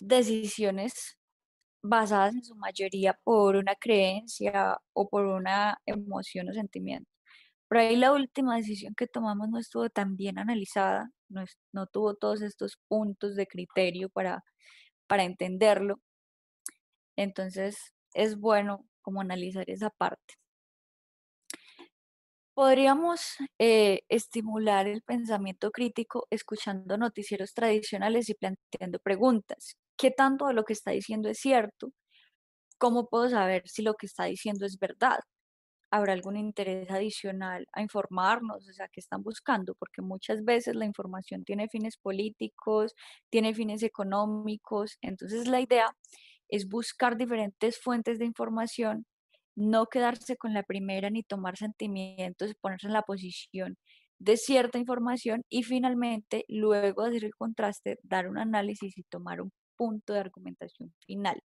decisiones basadas en su mayoría por una creencia o por una emoción o sentimiento. Por ahí la última decisión que tomamos no estuvo tan bien analizada no, tuvo todos estos puntos de criterio para, entenderlo. Entonces, es bueno como analizar esa parte. Podríamos eh, estimular el pensamiento crítico escuchando noticieros tradicionales y planteando preguntas. ¿Qué tanto de lo que está diciendo es cierto? ¿Cómo puedo saber si lo que está diciendo es verdad? habrá algún interés adicional a informarnos, o sea, qué están buscando, porque muchas veces la información tiene fines políticos, tiene fines económicos, entonces la idea es buscar diferentes fuentes de información, no quedarse con la primera ni tomar sentimientos, ponerse en la posición de cierta información y finalmente, luego hacer el contraste, dar un análisis y tomar un punto de argumentación final.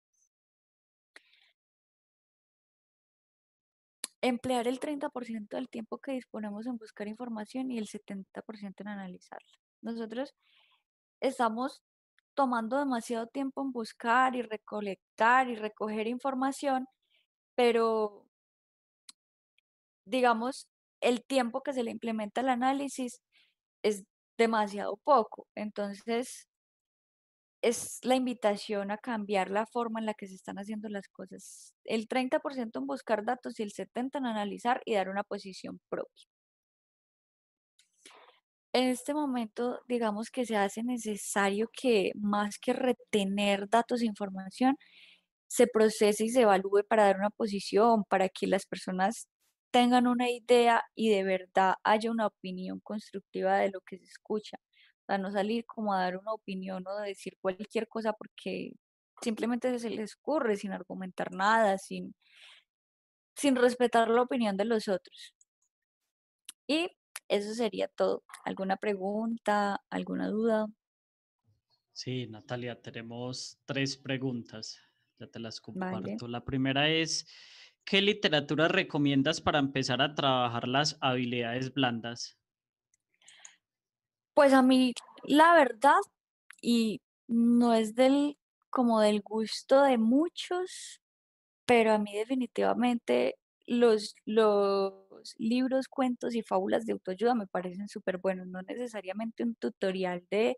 emplear el 30% del tiempo que disponemos en buscar información y el 70% en analizarla. Nosotros estamos tomando demasiado tiempo en buscar y recolectar y recoger información, pero digamos, el tiempo que se le implementa el análisis es demasiado poco. Entonces, es la invitación a cambiar la forma en la que se están haciendo las cosas. El 30% en buscar datos y el 70% en analizar y dar una posición propia. En este momento, digamos que se hace necesario que más que retener datos e información, se procese y se evalúe para dar una posición, para que las personas tengan una idea y de verdad haya una opinión constructiva de lo que se escucha sea, no salir como a dar una opinión o decir cualquier cosa porque simplemente se les ocurre sin argumentar nada, sin, sin respetar la opinión de los otros. Y eso sería todo. ¿Alguna pregunta? ¿Alguna duda? Sí, Natalia, tenemos tres preguntas. Ya te las comparto. La primera es, ¿qué literatura recomiendas para empezar a trabajar las habilidades blandas? Pues a mí, la verdad, y no es del como del gusto de muchos, pero a mí definitivamente los, los libros, cuentos y fábulas de autoayuda me parecen súper buenos, no necesariamente un tutorial de,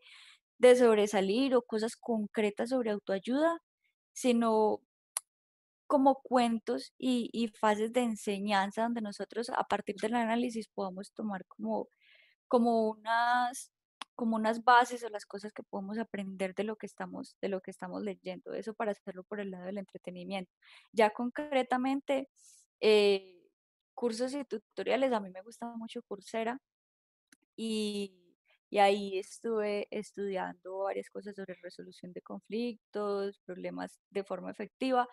de sobresalir o cosas concretas sobre autoayuda, sino como cuentos y, y fases de enseñanza donde nosotros a partir del análisis podamos tomar como como unas como unas bases o las cosas que podemos aprender de lo que estamos de lo que estamos leyendo eso para hacerlo por el lado del entretenimiento ya concretamente eh, cursos y tutoriales a mí me gusta mucho Coursera y, y ahí estuve estudiando varias cosas sobre resolución de conflictos problemas de forma efectiva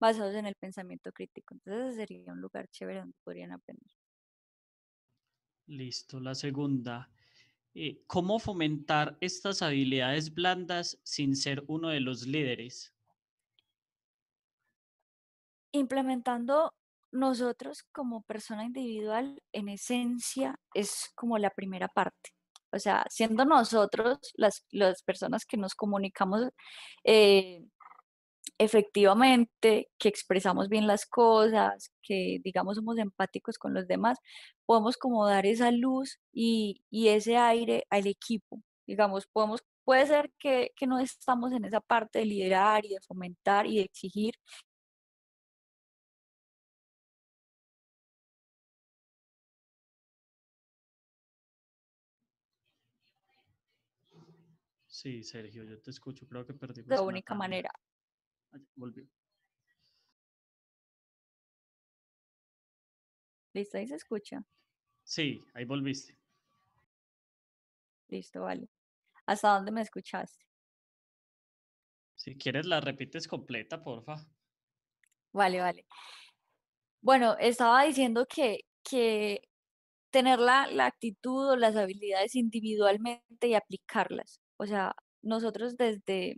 basados en el pensamiento crítico entonces sería un lugar chévere donde podrían aprender Listo, la segunda. Eh, ¿Cómo fomentar estas habilidades blandas sin ser uno de los líderes? Implementando nosotros como persona individual, en esencia, es como la primera parte. O sea, siendo nosotros las, las personas que nos comunicamos eh, efectivamente, que expresamos bien las cosas, que digamos somos empáticos con los demás, podemos como dar esa luz y, ese aire al equipo. Digamos, podemos, puede ser que, que no estamos en esa parte de liderar y de fomentar y de exigir, Sí, Sergio, yo te escucho, creo que perdimos. La pues única manera. Ah, volvió. Listo, ahí se escucha. Sí, ahí volviste. Listo, vale. ¿Hasta dónde me escuchaste? Si quieres, la repites completa, porfa. Vale, vale. Bueno, estaba diciendo que, que tener la actitud o las habilidades individualmente y aplicarlas. O sea, nosotros desde,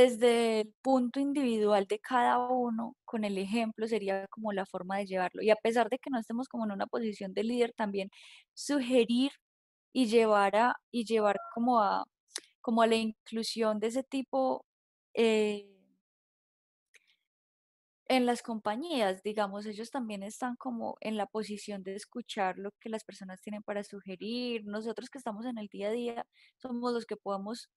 desde el punto individual de cada uno, con el ejemplo, sería como la forma de llevarlo. Y a pesar de que no estemos como en una posición de líder, también sugerir y llevar, a, y llevar como, a, como a la inclusión de ese tipo eh, en las compañías, digamos, ellos también están como en la posición de escuchar lo que las personas tienen para sugerir. Nosotros que estamos en el día a día somos los que podemos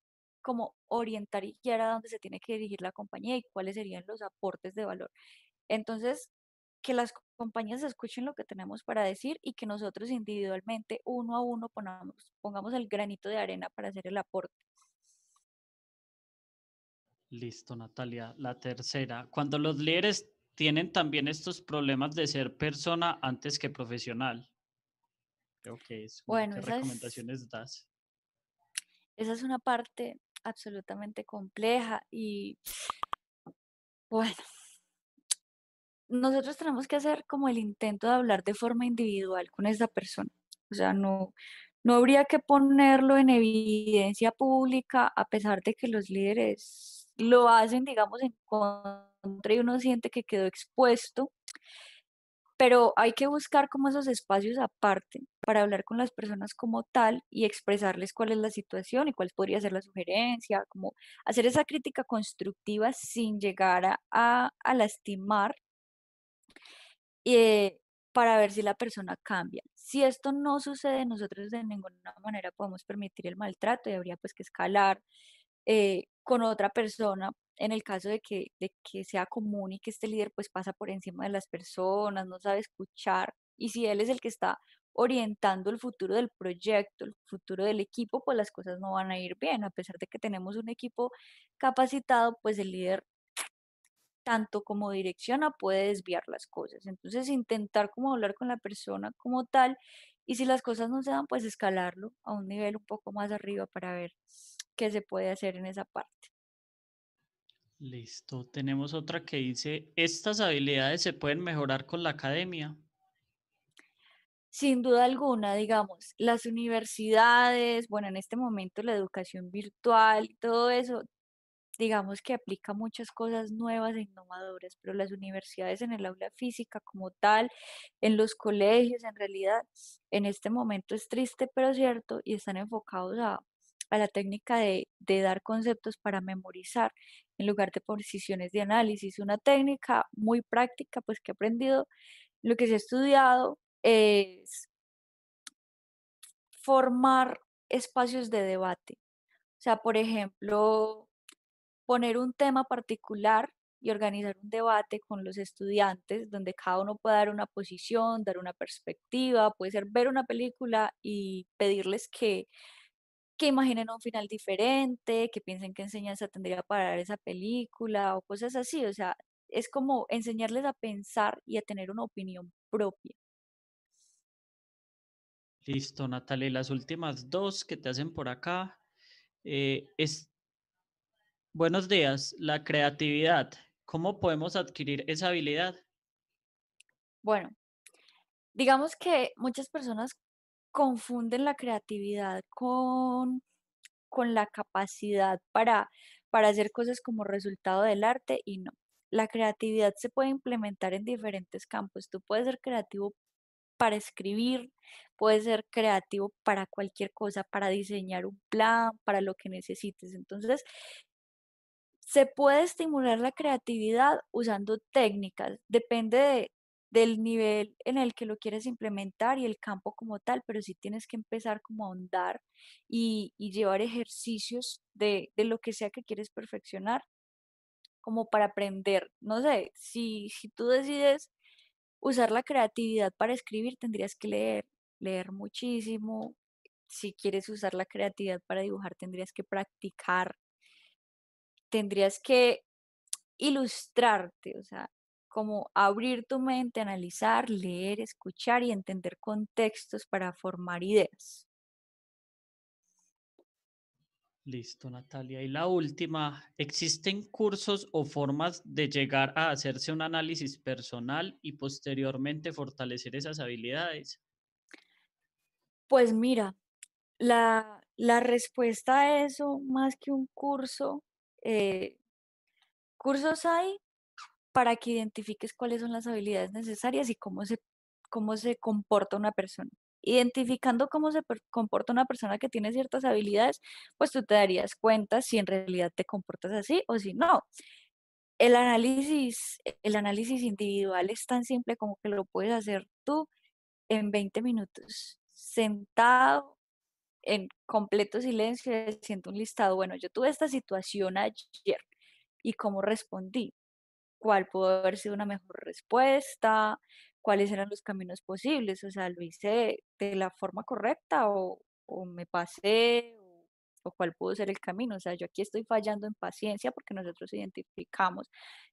como orientar y ya a dónde se tiene que dirigir la compañía y cuáles serían los aportes de valor. Entonces, que las compañías escuchen lo que tenemos para decir y que nosotros individualmente, uno a uno, pongamos, pongamos el granito de arena para hacer el aporte. Listo, Natalia. La tercera, cuando los líderes tienen también estos problemas de ser persona antes que profesional. Creo que es. Bueno, ¿qué recomendaciones das? Esa es una parte absolutamente compleja y bueno, nosotros tenemos que hacer como el intento de hablar de forma individual con esa persona. O sea, no, no habría que ponerlo en evidencia pública a pesar de que los líderes lo hacen, digamos, en contra y uno siente que quedó expuesto pero hay que buscar como esos espacios aparte para hablar con las personas como tal y expresarles cuál es la situación y cuál podría ser la sugerencia, como hacer esa crítica constructiva sin llegar a, lastimar eh, para ver si la persona cambia. Si esto no sucede, nosotros de ninguna manera podemos permitir el maltrato y habría pues que escalar eh, con otra persona en el caso de que, que sea común y que este líder pues pasa por encima de las personas, no sabe escuchar, y si él es el que está orientando el futuro del proyecto, el futuro del equipo, pues las cosas no van a ir bien. A pesar de que tenemos un equipo capacitado, pues el líder tanto como direcciona puede desviar las cosas. Entonces intentar como hablar con la persona como tal y si las cosas no se dan, pues escalarlo a un nivel un poco más arriba para ver qué se puede hacer en esa parte. Listo. Tenemos otra que dice, ¿estas habilidades se pueden mejorar con la academia? Sin duda alguna, digamos, las universidades, bueno, en este momento la educación virtual, todo eso, digamos que aplica muchas cosas nuevas e innovadoras, pero las universidades en el aula física como tal, en los colegios, en realidad, en este momento es triste pero cierto y están enfocados a a la técnica de, dar conceptos para memorizar en lugar de posiciones de análisis. Una técnica muy práctica, pues que he aprendido, lo que se ha estudiado es formar espacios de debate. O sea, por ejemplo, poner un tema particular y organizar un debate con los estudiantes donde cada uno pueda dar una posición, dar una perspectiva, puede ser ver una película y pedirles que que imaginen un final diferente, que piensen qué enseñanza tendría para dar esa película o cosas así. O sea, es como enseñarles a pensar y a tener una opinión propia. Listo, Natalia. las últimas dos que te hacen por acá eh, es, buenos días, la creatividad. ¿Cómo podemos adquirir esa habilidad? Bueno, digamos que muchas personas confunden la creatividad con, con la capacidad para, para hacer cosas como resultado del arte y no. La creatividad se puede implementar en diferentes campos. Tú puedes ser creativo para escribir, puedes ser creativo para cualquier cosa, para diseñar un plan, para lo que necesites. Entonces, se puede estimular la creatividad usando técnicas, depende de del nivel en el que lo quieres implementar y el campo como tal, pero sí tienes que empezar como a ahondar y, llevar ejercicios de, lo que sea que quieres perfeccionar, como para aprender. No sé, si, si tú decides usar la creatividad para escribir, tendrías que leer, leer muchísimo. Si quieres usar la creatividad para dibujar, tendrías que practicar, tendrías que ilustrarte, o sea, como abrir tu mente, analizar, leer, escuchar y entender contextos para formar ideas. Listo, Natalia. Y la última, ¿existen cursos o formas de llegar a hacerse un análisis personal y posteriormente fortalecer esas habilidades? Pues mira, la, respuesta a eso, más que un curso, eh, cursos hay, para que identifiques cuáles son las habilidades necesarias y cómo se, cómo se comporta una persona. Identificando cómo se comporta una persona que tiene ciertas habilidades, pues tú te darías cuenta si en realidad te comportas así o si no. El análisis, el análisis individual es tan simple como que lo puedes hacer tú en 20 minutos, sentado en completo silencio, haciendo un listado. Bueno, yo tuve esta situación ayer y cómo respondí cuál pudo haber sido una mejor respuesta, cuáles eran los caminos posibles, o sea, lo hice de la forma correcta o, me pasé o, cuál pudo ser el camino. O sea, yo aquí estoy fallando en paciencia porque nosotros identificamos.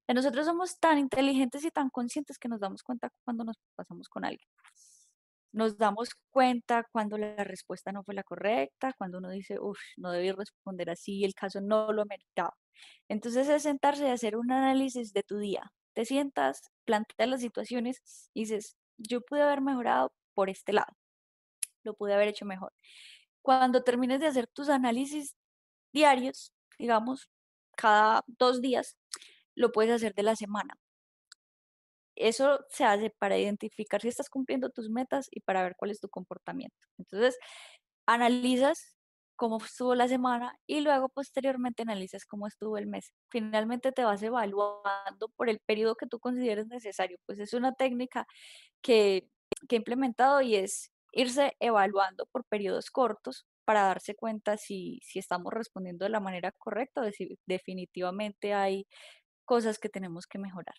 Eh, nosotros somos tan inteligentes y tan conscientes que nos damos cuenta cuando nos pasamos con alguien. Nos damos cuenta cuando la respuesta no fue la correcta, cuando uno dice, uff, no debí responder así, el caso no lo meritaba. Entonces es sentarse y hacer un análisis de tu día. Te sientas, planteas las situaciones y dices, yo pude haber mejorado por este lado, lo pude haber hecho mejor. Cuando termines de hacer tus análisis diarios, digamos, cada dos días, lo puedes hacer de la semana. Eso se hace para identificar si estás cumpliendo tus metas y para ver cuál es tu comportamiento. Entonces, analizas cómo estuvo la semana y luego posteriormente analizas cómo estuvo el mes. Finalmente te vas evaluando por el periodo que tú consideres necesario. Pues es una técnica que, he implementado y es irse evaluando por periodos cortos para darse cuenta si, si estamos respondiendo de la manera correcta o si definitivamente hay cosas que tenemos que mejorar.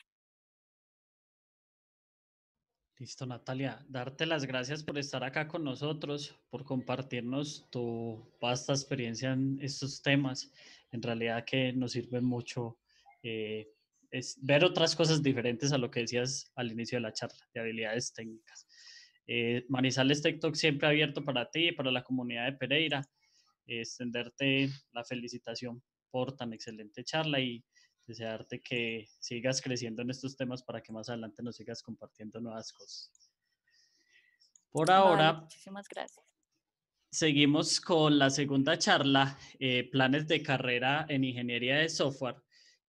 Listo, Natalia. Darte las gracias por estar acá con nosotros, por compartirnos tu vasta experiencia en estos temas. En realidad que nos sirve mucho eh, es ver otras cosas diferentes a lo que decías al inicio de la charla, de habilidades técnicas. Eh, Manizales este Tech siempre abierto para ti y para la comunidad de Pereira. extenderte la felicitación por tan excelente charla y desearte que sigas creciendo en estos temas para que más adelante nos sigas compartiendo nuevas cosas. Por ahora. muchísimas gracias. Seguimos con la segunda charla, eh, planes de carrera en ingeniería de software,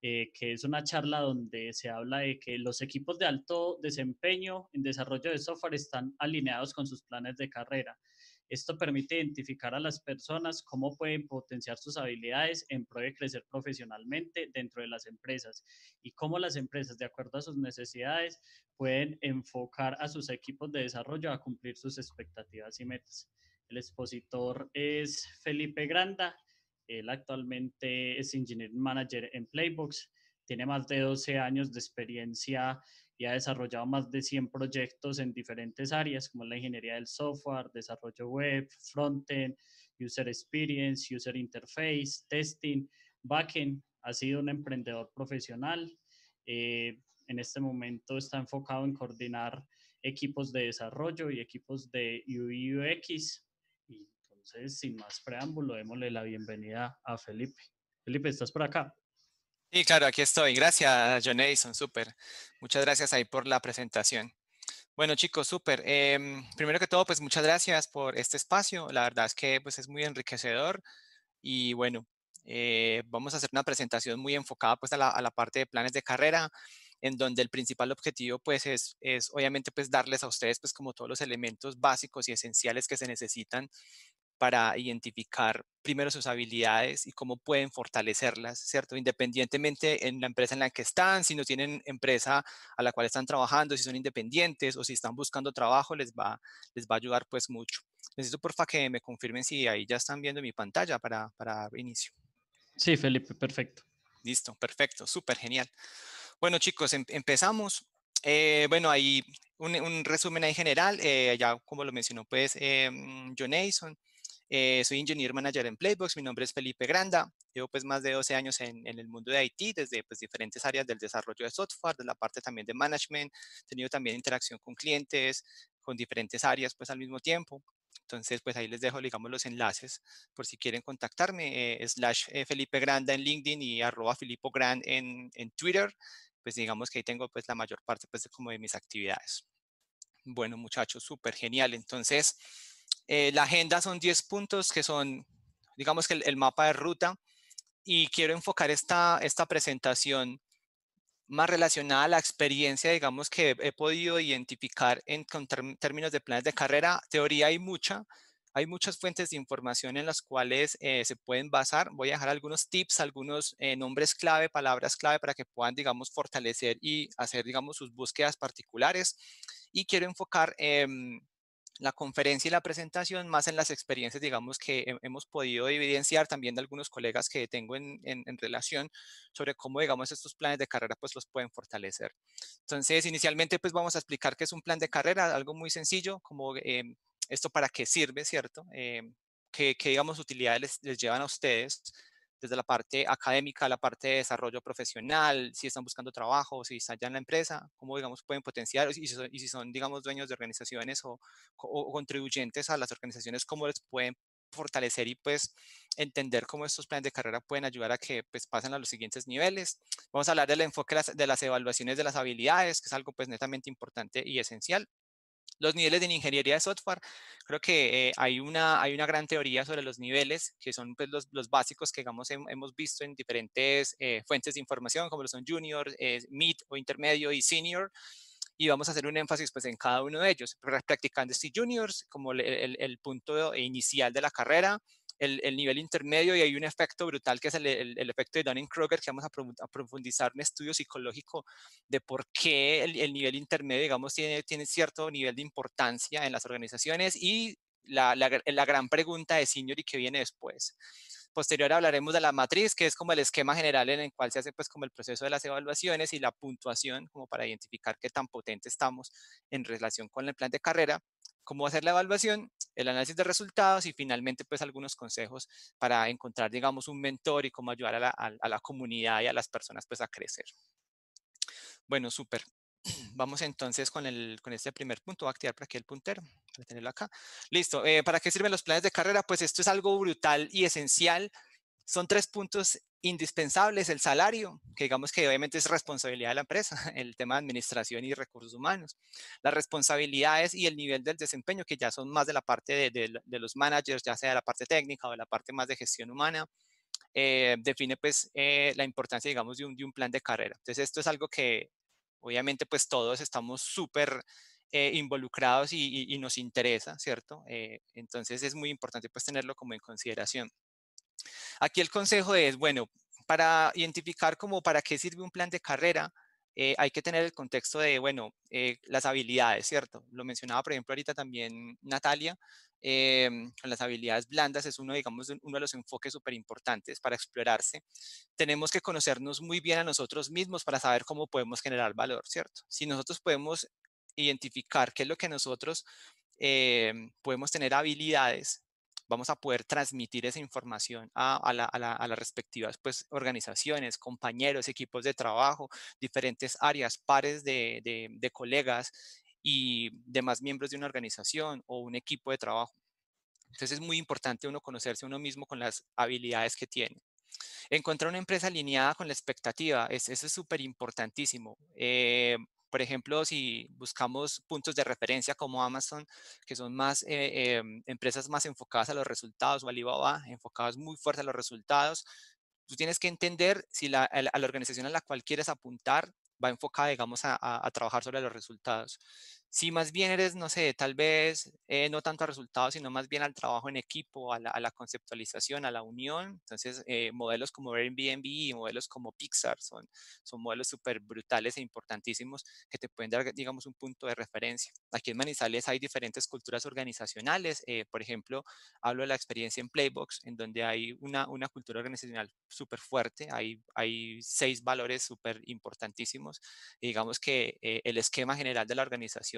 eh, que es una charla donde se habla de que los equipos de alto desempeño en desarrollo de software están alineados con sus planes de carrera. Esto permite identificar a las personas cómo pueden potenciar sus habilidades en pro de crecer profesionalmente dentro de las empresas y cómo las empresas, de acuerdo a sus necesidades, pueden enfocar a sus equipos de desarrollo a cumplir sus expectativas y metas. El expositor es Felipe Granda. Él actualmente es Engineering Manager en Playbox. Tiene más de 12 años de experiencia y ha desarrollado más de 100 proyectos en diferentes áreas, como la ingeniería del software, desarrollo web, frontend, user experience, user interface, testing, backend. Ha sido un emprendedor profesional. Eh, en este momento está enfocado en coordinar equipos de desarrollo y equipos de UIUX. UX. Y entonces, sin más preámbulo, démosle la bienvenida a Felipe. Felipe, ¿estás por acá? Sí, claro, aquí estoy. Gracias, John Edison, súper. Muchas gracias ahí por la presentación. Bueno, chicos, súper. Em, primero que todo, pues muchas gracias por este espacio. La verdad es que pues, es muy enriquecedor y bueno, eh, vamos a hacer una presentación muy enfocada pues, a, la, parte de planes de carrera en donde el principal objetivo pues es, es, obviamente pues darles a ustedes pues como todos los elementos básicos y esenciales que se necesitan para identificar primero sus habilidades y cómo pueden fortalecerlas, ¿cierto? Independientemente en la empresa en la que están, si no tienen empresa a la cual están trabajando, si son independientes o si están buscando trabajo, les va, les va a ayudar pues mucho. Necesito porfa que me confirmen si ahí ya están viendo mi pantalla para, para inicio. Sí, Felipe, perfecto. Listo, perfecto, súper genial. Bueno chicos, em, empezamos. Eh, bueno, ahí un, resumen ahí general, eh, ya como lo mencionó pues em, John Nason, eh, soy Engineer Manager en Playbox, mi nombre es Felipe Granda, llevo pues más de 12 años en, el mundo de IT, desde pues diferentes áreas del desarrollo de software, de la parte también de management, he tenido también interacción con clientes, con diferentes áreas pues al mismo tiempo. Entonces, pues ahí les dejo, digamos, los enlaces por si quieren contactarme, eh, slash eh, Felipe Granda en LinkedIn y arroba Grand en, en, Twitter. Pues digamos que ahí tengo pues la mayor parte pues de como de mis actividades. Bueno, muchachos, súper genial. Entonces, eh, la agenda son 10 puntos que son, digamos que el, mapa de ruta y quiero enfocar esta, esta presentación más relacionada a la experiencia, digamos, que he, podido identificar en términos de planes de carrera. Teoría hay mucha, hay muchas fuentes de información en las cuales eh, se pueden basar. Voy a dejar algunos tips, algunos eh, nombres clave, palabras clave para que puedan, digamos, fortalecer y hacer, digamos, sus búsquedas particulares. Y quiero enfocar eh, la conferencia y la presentación, más en las experiencias, digamos, que hemos podido evidenciar también de algunos colegas que tengo en, relación sobre cómo, digamos, estos planes de carrera, pues los pueden fortalecer. Entonces, inicialmente, pues vamos a explicar qué es un plan de carrera, algo muy sencillo, como em, esto para qué sirve, ¿cierto? Eh, qué, digamos, utilidades les, les llevan a ustedes desde la parte académica, la parte de desarrollo profesional, si están buscando trabajo, si están ya en la empresa, cómo, digamos, pueden potenciar y si son, digamos, dueños de organizaciones o, contribuyentes a las organizaciones, cómo les pueden fortalecer y pues entender cómo estos planes de carrera pueden ayudar a que pues pasen a los siguientes niveles. Vamos a hablar del enfoque de las, de las evaluaciones de las habilidades, que es algo pues netamente importante y esencial. Los niveles de ingeniería de software, creo que eh, hay, una, hay una gran teoría sobre los niveles, que son pues, los, los, básicos que digamos, hemos visto en diferentes eh, fuentes de información, como lo son junior, eh, mid o intermedio y senior y vamos a hacer un énfasis pues en cada uno de ellos, practicando este juniors como el, el, punto inicial de la carrera, el, nivel intermedio y hay un efecto brutal que es el, efecto de Dunning-Kruger que vamos a, profundizar en estudio psicológico de por qué el, nivel intermedio, digamos, tiene, tiene cierto nivel de importancia en las organizaciones y la, la gran pregunta de Senior y que viene después. Posterior hablaremos de la matriz, que es como el esquema general en el cual se hace pues como el proceso de las evaluaciones y la puntuación como para identificar qué tan potente estamos en relación con el plan de carrera cómo hacer la evaluación, el análisis de resultados y finalmente pues algunos consejos para encontrar digamos un mentor y cómo ayudar a la, comunidad y a las personas pues a crecer. Bueno, súper. Vamos entonces con, el, con este primer punto. Voy a activar por aquí el puntero tenerlo acá. Listo. Eh, ¿Para qué sirven los planes de carrera? Pues esto es algo brutal y esencial. Son tres puntos indispensable es el salario, que digamos que obviamente es responsabilidad de la empresa, el tema de administración y recursos humanos, las responsabilidades y el nivel del desempeño, que ya son más de la parte de, los managers, ya sea la parte técnica o la parte más de gestión humana, eh, define pues eh, la importancia, digamos, de un, de un plan de carrera. Entonces esto es algo que obviamente pues todos estamos súper eh, involucrados y, nos interesa, ¿cierto? entonces es muy importante pues tenerlo como en consideración. Aquí el consejo es, bueno, para identificar como para qué sirve un plan de carrera, eh, hay que tener el contexto de, bueno, eh, las habilidades, ¿cierto? Lo mencionaba, por ejemplo, ahorita también Natalia, eh, las habilidades blandas es uno, digamos, uno de los enfoques súper importantes para explorarse. Tenemos que conocernos muy bien a nosotros mismos para saber cómo podemos generar valor, ¿cierto? Si nosotros podemos identificar qué es lo que nosotros podemos tener habilidades vamos a poder transmitir esa información a, las respectivas pues, organizaciones, compañeros, equipos de trabajo, diferentes áreas, pares de, colegas y demás miembros de una organización o un equipo de trabajo. Entonces es muy importante uno conocerse uno mismo con las habilidades que tiene. Encontrar una empresa alineada con la expectativa, es, eso es súper importantísimo. Eh, por ejemplo, si buscamos puntos de referencia como Amazon, que son más eh, em, empresas más enfocadas a los resultados, o Alibaba, enfocadas muy fuerte a los resultados, tú tienes que entender si la, organización a la cual quieres apuntar va enfocada, digamos, a trabajar sobre los resultados. Si más bien eres, no sé, tal vez eh, no tanto a resultados, sino más bien al trabajo en equipo, a la, conceptualización, a la unión, entonces eh, modelos como Airbnb y modelos como Pixar son, son modelos súper brutales e importantísimos que te pueden dar, digamos, un punto de referencia. Aquí en Manizales hay diferentes culturas organizacionales, eh, por ejemplo, hablo de la experiencia en Playbox, en donde hay una, una cultura organizacional súper fuerte, hay, hay seis valores súper importantísimos, digamos que el esquema general de la organización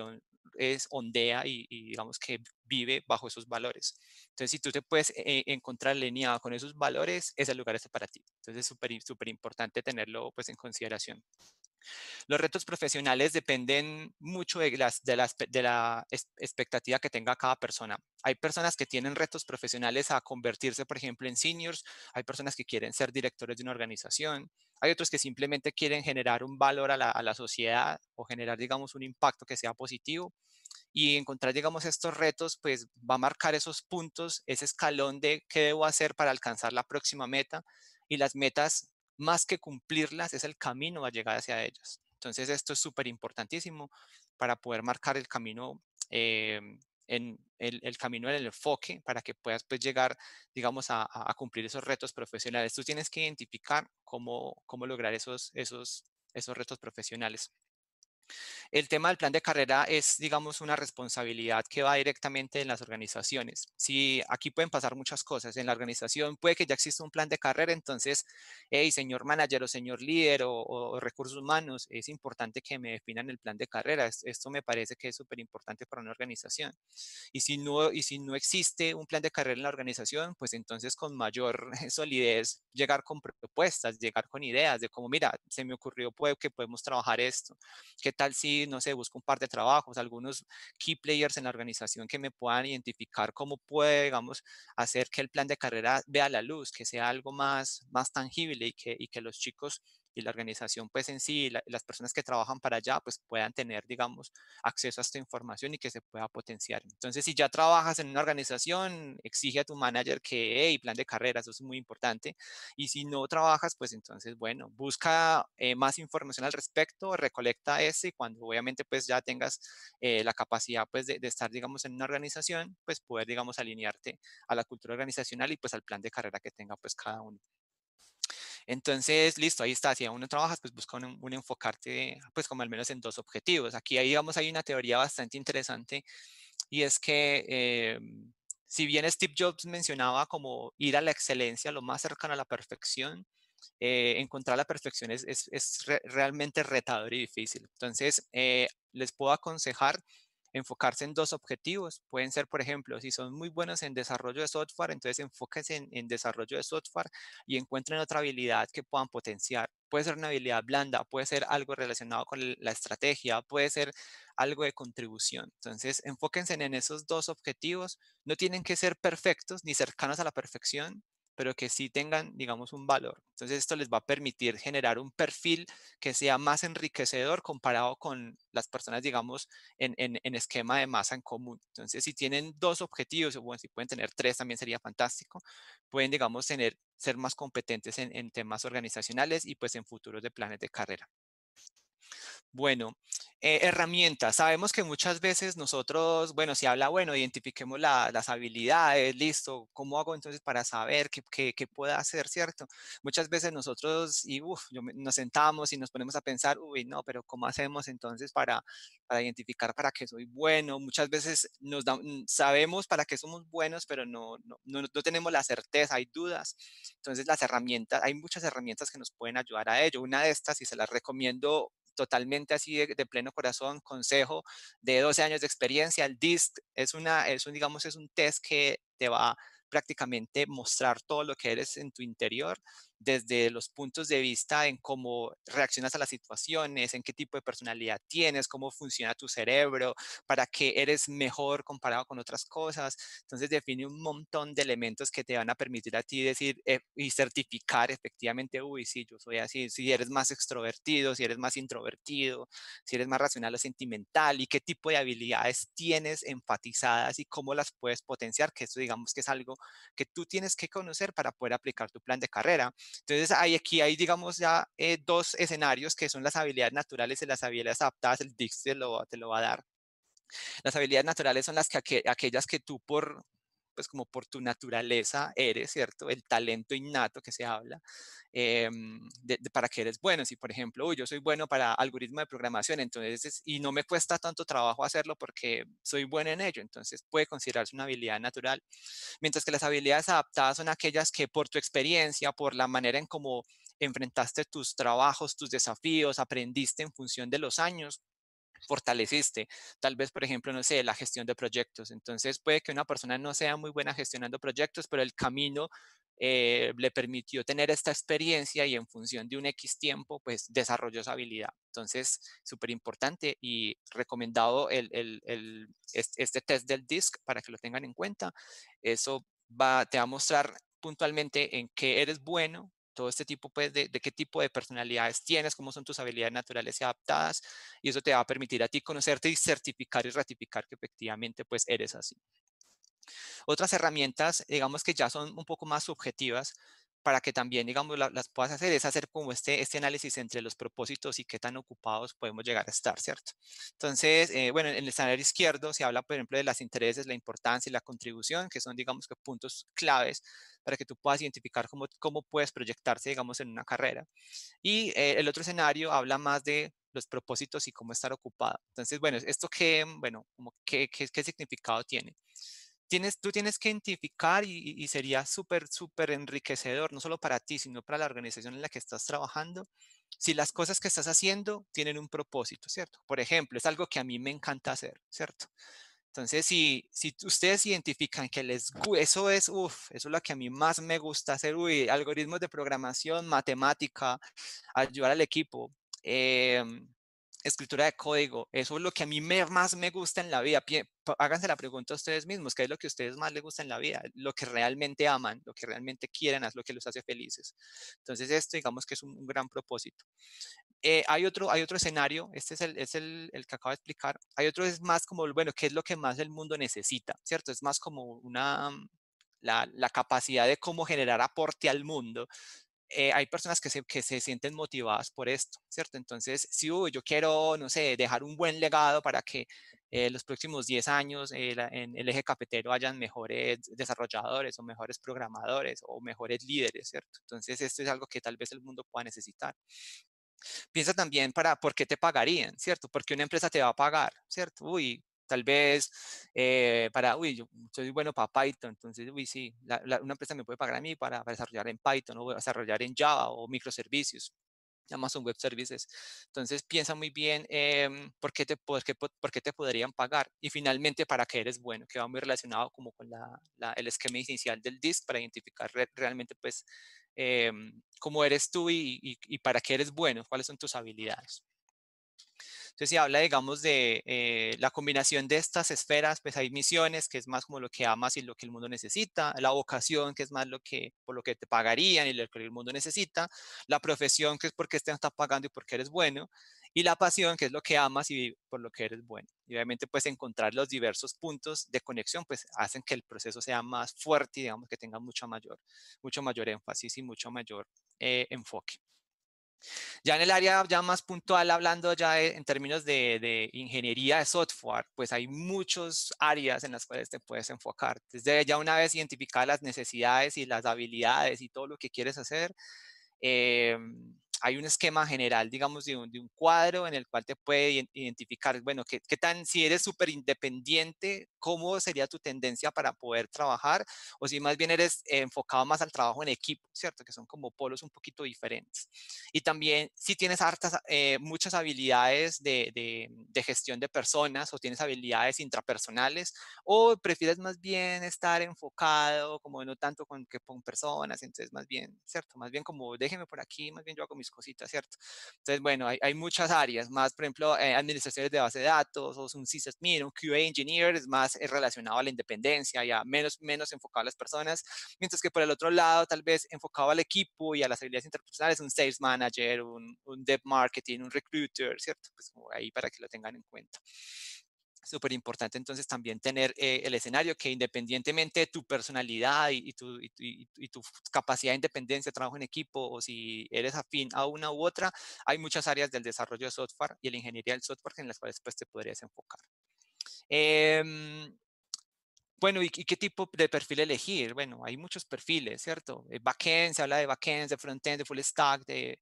es, ondea y, digamos que vive bajo esos valores. Entonces, si tú te puedes eh, encontrar alineado con esos valores, ese lugar está para ti. Entonces, es súper, importante tenerlo pues en consideración. Los retos profesionales dependen mucho de, las, de, la expectativa que tenga cada persona. Hay personas que tienen retos profesionales a convertirse, por ejemplo, en seniors. Hay personas que quieren ser directores de una organización. Hay otros que simplemente quieren generar un valor a la, a la sociedad o generar, digamos, un impacto que sea positivo. Y encontrar, digamos, estos retos, pues va a marcar esos puntos, ese escalón de qué debo hacer para alcanzar la próxima meta. Y las metas más que cumplirlas, es el camino a llegar hacia ellas. Entonces esto es súper importantísimo para poder marcar el camino, em, en el, camino el enfoque para que puedas pues llegar, digamos, a, a, cumplir esos retos profesionales. Tú tienes que identificar cómo, cómo lograr esos, esos, esos retos profesionales. El tema del plan de carrera es, digamos, una responsabilidad que va directamente en las organizaciones. Si aquí pueden pasar muchas cosas, en la organización puede que ya exista un plan de carrera, entonces, hey, señor manager o señor líder o, recursos humanos, es importante que me definan el plan de carrera. Esto me parece que es súper importante para una organización. Y si, no, y si no existe un plan de carrera en la organización, pues entonces con mayor solidez llegar con propuestas, llegar con ideas de cómo, mira, se me ocurrió que podemos trabajar esto, que tal si, no sé, busco un par de trabajos, algunos key players en la organización que me puedan identificar cómo puede, digamos, hacer que el plan de carrera vea la luz, que sea algo más, más tangible y que, y que los chicos y la organización pues en sí, las personas que trabajan para allá pues puedan tener, digamos, acceso a esta información y que se pueda potenciar. Entonces, si ya trabajas en una organización, exige a tu manager que, hey, plan de carrera, eso es muy importante. Y si no trabajas, pues entonces, bueno, busca eh, más información al respecto, recolecta ese y cuando obviamente pues ya tengas eh, la capacidad pues de, de estar, digamos, en una organización, pues poder, digamos, alinearte a la cultura organizacional y pues al plan de carrera que tenga pues cada uno. Entonces, listo, ahí está. Si aún no trabajas, pues busca un, enfocarte, pues como al menos en dos objetivos. Aquí, ahí, vamos hay una teoría bastante interesante y es que eh, si bien Steve Jobs mencionaba como ir a la excelencia, lo más cercano a la perfección, eh, encontrar la perfección es, es, realmente retador y difícil. Entonces, eh, les puedo aconsejar enfocarse en dos objetivos. Pueden ser, por ejemplo, si son muy buenos en desarrollo de software, entonces enfóquense en, desarrollo de software y encuentren otra habilidad que puedan potenciar. Puede ser una habilidad blanda, puede ser algo relacionado con la estrategia, puede ser algo de contribución. Entonces, enfóquense en esos dos objetivos. No tienen que ser perfectos ni cercanos a la perfección, pero que sí tengan, digamos, un valor. Entonces esto les va a permitir generar un perfil que sea más enriquecedor comparado con las personas, digamos, en, en, esquema de masa en común. Entonces si tienen dos objetivos, o bueno, si pueden tener tres también sería fantástico, pueden, digamos, tener, ser más competentes en, en temas organizacionales y pues en futuros de planes de carrera. Bueno, eh, herramientas. Sabemos que muchas veces nosotros, bueno, si habla, bueno, identifiquemos las habilidades, listo, ¿cómo hago entonces para saber qué, qué, qué puedo hacer, cierto? Muchas veces nosotros y, nos sentamos y nos ponemos a pensar, uy, no, pero ¿cómo hacemos entonces para, para identificar para qué soy bueno? Muchas veces nos mm, sabemos para qué somos buenos, pero no, no, no, no tenemos la certeza, hay dudas. Entonces las herramientas, hay muchas herramientas que nos pueden ayudar a ello. Una de estas, y se las recomiendo totalmente así de, pleno corazón, consejo de 12 años de experiencia. El DISC es, una, es un, digamos, es un test que te va a prácticamente mostrar todo lo que eres en tu interior desde los puntos de vista en cómo reaccionas a las situaciones, en qué tipo de personalidad tienes, cómo funciona tu cerebro, para qué eres mejor comparado con otras cosas. Entonces define un montón de elementos que te van a permitir a ti decir eh, y certificar efectivamente, uy, si yo soy así, si eres más extrovertido, si eres más introvertido, si eres más racional o sentimental y qué tipo de habilidades tienes enfatizadas y cómo las puedes potenciar, que eso digamos que es algo que tú tienes que conocer para poder aplicar tu plan de carrera. Entonces, hay, aquí hay, digamos, ya eh, dos escenarios que son las habilidades naturales y las habilidades adaptadas. El DIX te lo, te lo va a dar. Las habilidades naturales son las que, aquellas que tú por es pues, como por tu naturaleza eres, ¿cierto? El talento innato que se habla, em, para que eres bueno. Si, por ejemplo, yo soy bueno para algoritmo de programación, entonces, y no me cuesta tanto trabajo hacerlo porque soy bueno en ello, entonces puede considerarse una habilidad natural. Mientras que las habilidades adaptadas son aquellas que por tu experiencia, por la manera en cómo enfrentaste tus trabajos, tus desafíos, aprendiste en función de los años, fortaleciste. Tal vez, por ejemplo, no sé, la gestión de proyectos. Entonces puede que una persona no sea muy buena gestionando proyectos, pero el camino eh, le permitió tener esta experiencia y en función de un X tiempo, pues desarrolló esa habilidad. Entonces, súper importante y recomendado el, el, este test del DISC para que lo tengan en cuenta. Eso va, te va a mostrar puntualmente en qué eres bueno, todo este tipo pues, de, qué tipo de personalidades tienes, cómo son tus habilidades naturales y adaptadas, y eso te va a permitir a ti conocerte y certificar y ratificar que efectivamente pues eres así. Otras herramientas, digamos que ya son un poco más subjetivas, para que también, digamos, las puedas hacer, es hacer como este, este análisis entre los propósitos y qué tan ocupados podemos llegar a estar, ¿cierto? Entonces, eh, bueno, en el escenario izquierdo se habla, por ejemplo, de las intereses, la importancia y la contribución, que son, digamos, puntos claves para que tú puedas identificar cómo, cómo puedes proyectarse, digamos, en una carrera. Y eh, el otro escenario habla más de los propósitos y cómo estar ocupado. Entonces, bueno, esto qué, bueno, como qué, qué, qué significado tiene tienes, tú tienes que identificar y, sería súper, súper enriquecedor, no solo para ti, sino para la organización en la que estás trabajando, si las cosas que estás haciendo tienen un propósito, ¿cierto? Por ejemplo, es algo que a mí me encanta hacer, ¿cierto? Entonces, si, si ustedes identifican que les eso es, uff, eso es lo que a mí más me gusta hacer, uy, algoritmos de programación, matemática, ayudar al equipo, eh, escritura de código, eso es lo que a mí me, más me gusta en la vida. Háganse la pregunta a ustedes mismos, ¿qué es lo que a ustedes más les gusta en la vida? Lo que realmente aman, lo que realmente quieren, es lo que los hace felices. Entonces esto digamos que es un, gran propósito. Eh, hay, otro, hay otro escenario, este es, el, es el, que acabo de explicar. Hay otro es más como, bueno, ¿qué es lo que más el mundo necesita? ¿Cierto? Es más como una, la, la capacidad de cómo generar aporte al mundo, eh, hay personas que se, que se sienten motivadas por esto, ¿cierto? Entonces, si yo quiero, no sé, dejar un buen legado para que eh, los próximos 10 años eh, en el eje cafetero hayan mejores desarrolladores o mejores programadores o mejores líderes, ¿cierto? Entonces, esto es algo que tal vez el mundo pueda necesitar. Piensa también para por qué te pagarían, ¿cierto? Porque una empresa te va a pagar, ¿cierto? Uy, tal vez eh, para, uy, yo soy bueno para Python, entonces, uy, sí, una empresa me puede pagar a mí para, desarrollar en Python o desarrollar en Java o microservicios. Amazon Web Services. Entonces piensa muy bien em, por, qué te, por, qué, te, podrían pagar y finalmente para qué eres bueno, que va muy relacionado como con el esquema inicial del disk para identificar realmente pues em, cómo eres tú y, y, para qué eres bueno, cuáles son tus habilidades. Entonces, si habla, digamos, de eh, la combinación de estas esferas, pues hay misiones, que es más como lo que amas y lo que el mundo necesita, la vocación, que es más lo que, por lo que te pagarían y lo que el mundo necesita, la profesión, que es porque te estás pagando y qué eres bueno, y la pasión, que es lo que amas y por lo que eres bueno. Y obviamente, pues encontrar los diversos puntos de conexión, pues hacen que el proceso sea más fuerte y digamos que tenga mucho mayor, mucho mayor énfasis y mucho mayor eh, enfoque. Ya en el área ya más puntual, hablando ya e, en términos de, de, ingeniería de software, pues hay muchas áreas en las cuales te puedes enfocar. Desde ya una vez identificar las necesidades y las habilidades y todo lo que quieres hacer, em, hay un esquema general, digamos, de un, un cuadro en el cual te puede identificar, bueno, qué, tan, si eres súper independiente, cómo sería tu tendencia para poder trabajar, o si más bien eres enfocado más al trabajo en equipo, ¿cierto? Que son como polos un poquito diferentes. Y también si tienes hartas, eh, muchas habilidades de, gestión de personas o tienes habilidades intrapersonales o prefieres más bien estar enfocado como no tanto con que con personas, entonces más bien, ¿cierto? Más bien como déjeme por aquí, más bien yo hago mis cositas, ¿cierto? Entonces, bueno, hay, muchas áreas, más, por ejemplo, eh, administraciones de base de datos, o un sysadmin, un QA engineer, es más es eh, relacionado a la independencia, ya menos, menos enfocado a las personas, mientras que por el otro lado, tal vez enfocado al equipo y a las habilidades interpersonales, un sales manager, un, un dev marketing, un recruiter, ¿cierto? Pues como ahí para que lo tengan en cuenta súper importante entonces también tener eh, el escenario que independientemente de tu personalidad y, tu, capacidad de independencia, trabajo en equipo o si eres afín a una u otra, hay muchas áreas del desarrollo de software y la ingeniería del software en las cuales pues, te podrías enfocar. Em, bueno, ¿y, qué tipo de perfil elegir? Bueno, hay muchos perfiles, ¿cierto? Eh, backend, se habla de backend, de frontend, de full stack, de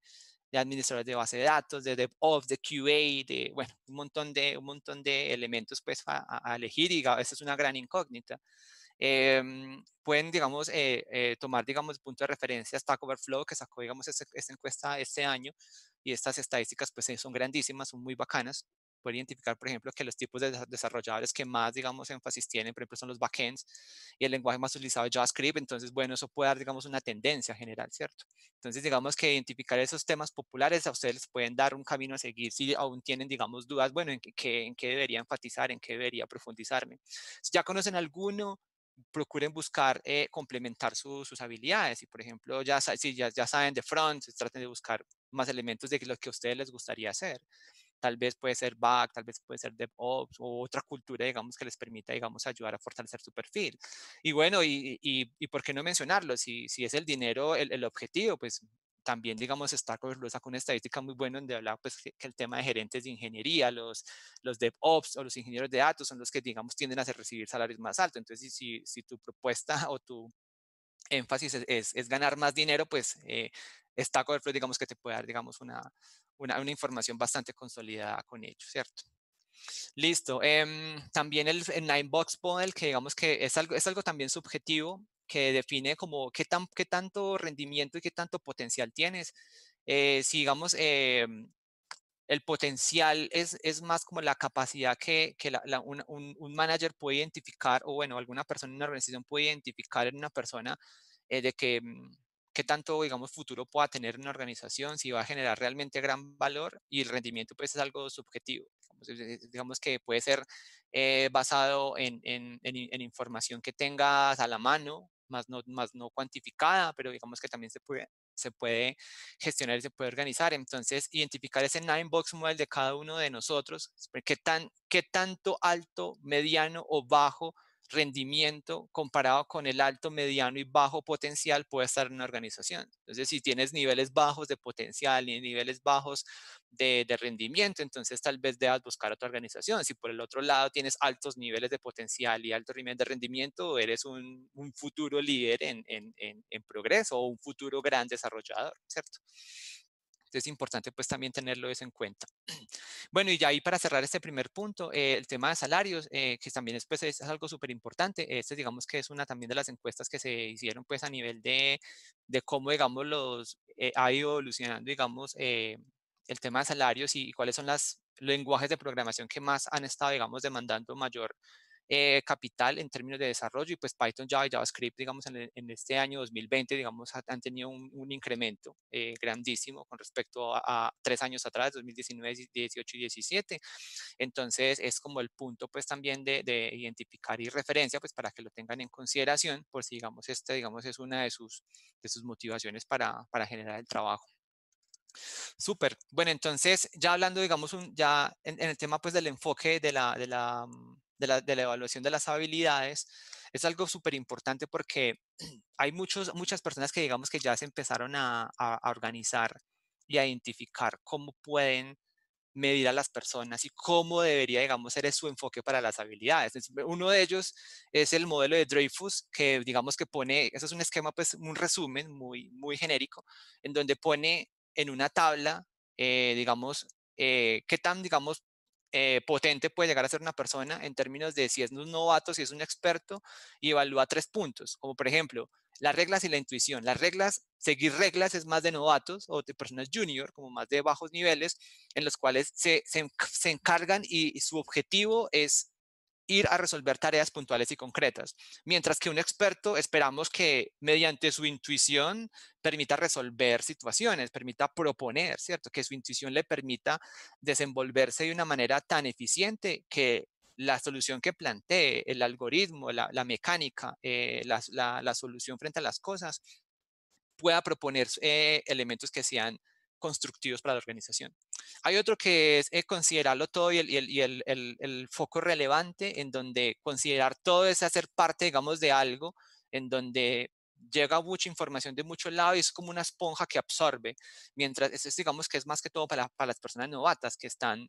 de administradores de base de datos, de DevOps, de QA, de, bueno, un montón de, un montón de elementos pues a, elegir y esa es una gran incógnita. Em, pueden, digamos, eh, eh, tomar, digamos, punto de referencia Stack Overflow, que sacó, digamos, esta encuesta este año, y estas estadísticas, pues, son grandísimas, son muy bacanas. Puede identificar, por ejemplo, que los tipos de desarrolladores que más, digamos, énfasis tienen, por ejemplo, son los backends y el lenguaje más utilizado es JavaScript. Entonces, bueno, eso puede dar, digamos, una tendencia general, ¿cierto? Entonces, digamos que identificar esos temas populares a ustedes les pueden dar un camino a seguir si aún tienen, digamos, dudas, bueno, en qué, en debería enfatizar, en qué debería profundizarme. Si ya conocen alguno, procuren buscar eh, complementar sus habilidades. Y, por ejemplo, ya, si ya, ya saben de front, traten de buscar más elementos de lo que a ustedes les gustaría hacer tal vez puede ser back, tal vez puede ser DevOps o otra cultura, digamos, que les permita, digamos, ayudar a fortalecer su perfil. Y bueno, y, y, y por qué no mencionarlo, si, si es el dinero el, el objetivo, pues también, digamos, Stack Overflow sacó una estadística muy buena donde hablaba pues, que, el tema de gerentes de ingeniería, los, los DevOps o los ingenieros de datos son los que, digamos, tienden a recibir salarios más altos. Entonces, si, si tu propuesta o tu énfasis es, es, ganar más dinero, pues eh, Stack Overflow, digamos, que te puede dar, digamos, una, una, información bastante consolidada con ello, ¿cierto? Listo. Em, también el, Nine Box Model, que digamos que es algo, es algo también subjetivo, que define como qué, tan, qué tanto rendimiento y qué tanto potencial tienes. Eh, si digamos, em, el potencial es, es, más como la capacidad que, que un, un, un, manager puede identificar, o bueno, alguna persona en una organización puede identificar en una persona eh, de que mm, qué tanto, digamos, futuro pueda tener una organización, si va a generar realmente gran valor y el rendimiento pues es algo subjetivo. Digamos, eh, que puede ser eh, basado en, información que tengas a la mano, más no, más no cuantificada, pero digamos que también se puede, se puede gestionar y se puede organizar. Entonces, identificar ese nine box model de cada uno de nosotros, pues, qué, tan, qué tanto alto, mediano o bajo rendimiento comparado con el alto, mediano y bajo potencial puede estar en una organización. Entonces, si tienes niveles bajos de potencial y niveles bajos de, rendimiento, entonces tal vez debas buscar otra organización. Si por el otro lado tienes altos niveles de potencial y alto nivel de rendimiento, eres un, futuro líder en, en progreso o un futuro gran desarrollador, ¿cierto? Entonces es importante pues también tenerlo eso en cuenta. Bueno, y ya ahí para cerrar este primer punto, eh, el tema de salarios, eh, que también es, pues, es algo súper importante. Este digamos que es una también de las encuestas que se hicieron pues a nivel de, de cómo digamos los eh, ha ido evolucionando digamos el tema de salarios y, cuáles son los lenguajes de programación que más han estado digamos demandando mayor eh, capital en términos de desarrollo y pues Python Java y JavaScript, digamos, en, e, este año 2020, digamos, han tenido un, incremento eh, grandísimo con respecto a, tres años atrás, 2019, 18 y 17. Entonces es como el punto pues también de, identificar y referencia pues para que lo tengan en consideración por si digamos este, digamos es una de sus, de sus motivaciones para, para generar el trabajo. Súper. Bueno, entonces ya hablando, digamos, un, ya en, en, el tema pues del enfoque de la, de la, mm, de la, evaluación de las habilidades, es algo súper importante porque hay muchos, muchas personas que digamos que ya se empezaron a, a, organizar y a identificar cómo pueden medir a las personas y cómo debería, digamos, ser su enfoque para las habilidades. Uno de ellos es el modelo de Dreyfus, que digamos que pone, eso es un esquema, pues un resumen muy, muy genérico, en donde pone en una tabla, eh, digamos, eh, qué tan, digamos, eh, potente puede llegar a ser una persona en términos de si es un novato, si es un experto, y evalúa tres puntos, como por ejemplo las reglas y la intuición. Las reglas, seguir reglas es más de novatos o de personas junior, como más de bajos niveles, en los cuales se, encargan y, su objetivo es ir a resolver tareas puntuales y concretas, mientras que un experto esperamos que mediante su intuición permita resolver situaciones, permita proponer, ¿cierto? Que su intuición le permita desenvolverse de una manera tan eficiente que la solución que plantee, el algoritmo, la, mecánica, eh, la, solución frente a las cosas, pueda proponer eh, elementos que sean constructivos para la organización. Hay otro que es eh, considerarlo todo y, el, foco relevante en donde considerar todo es hacer parte, digamos, de algo, en donde llega mucha información de muchos lados y es como una esponja que absorbe, mientras es, digamos, que es más que todo para, para las personas novatas que están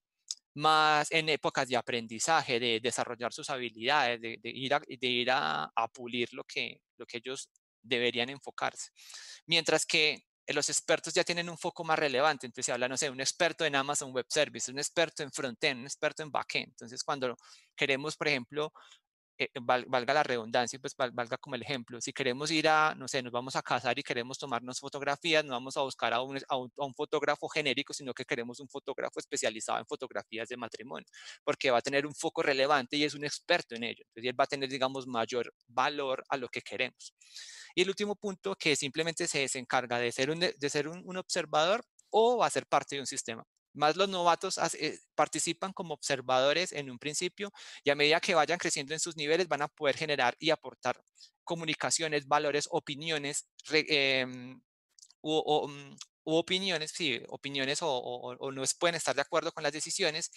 más en épocas de aprendizaje, de desarrollar sus habilidades, de, ir, a, pulir lo que, lo que ellos deberían enfocarse. Mientras que eh, los expertos ya tienen un foco más relevante. Entonces se habla, no sé, un experto en Amazon Web Service, un experto en frontend, un experto en backend. Entonces cuando queremos, por ejemplo, eh, eh, valga la redundancia pues valga como el ejemplo. Si queremos ir a, no sé, nos vamos a casar y queremos tomarnos fotografías, no vamos a buscar a un, a un, fotógrafo genérico, sino que queremos un fotógrafo especializado en fotografías de matrimonio, porque va a tener un foco relevante y es un experto en ello. Entonces, él va a tener, digamos, mayor valor a lo que queremos. Y el último punto que simplemente se desencarga de ser un, de ser un, un observador o va a ser parte de un sistema. Más los novatos eh, participan como observadores en un principio y a medida que vayan creciendo en sus niveles van a poder generar y aportar comunicaciones, valores, opiniones, eh, opiniones, sí, opiniones o, no pueden estar de acuerdo con las decisiones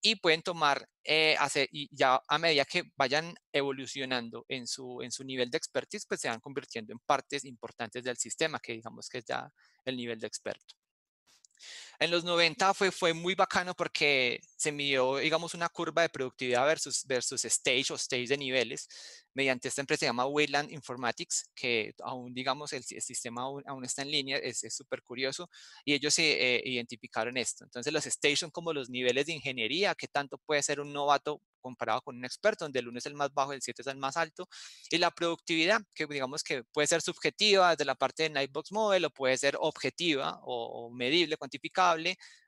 y pueden tomar, eh, y ya a medida que vayan evolucionando en su, en su nivel de expertise, pues se van convirtiendo en partes importantes del sistema, que digamos que es ya el nivel de experto. En los 90 fue, fue muy bacano porque se midió, digamos, una curva de productividad versus, versus stage o stage de niveles mediante esta empresa se llama Wayland Informatics, que aún, digamos, el, sistema aún, está en línea, es súper curioso, y ellos se eh, identificaron esto. Entonces, los son como los niveles de ingeniería, que tanto puede ser un novato comparado con un experto, donde el 1 es el más bajo, el 7 es el más alto, y la productividad, que digamos que puede ser subjetiva desde la parte de Nightbox Model, o puede ser objetiva o, o medible, cuantificada,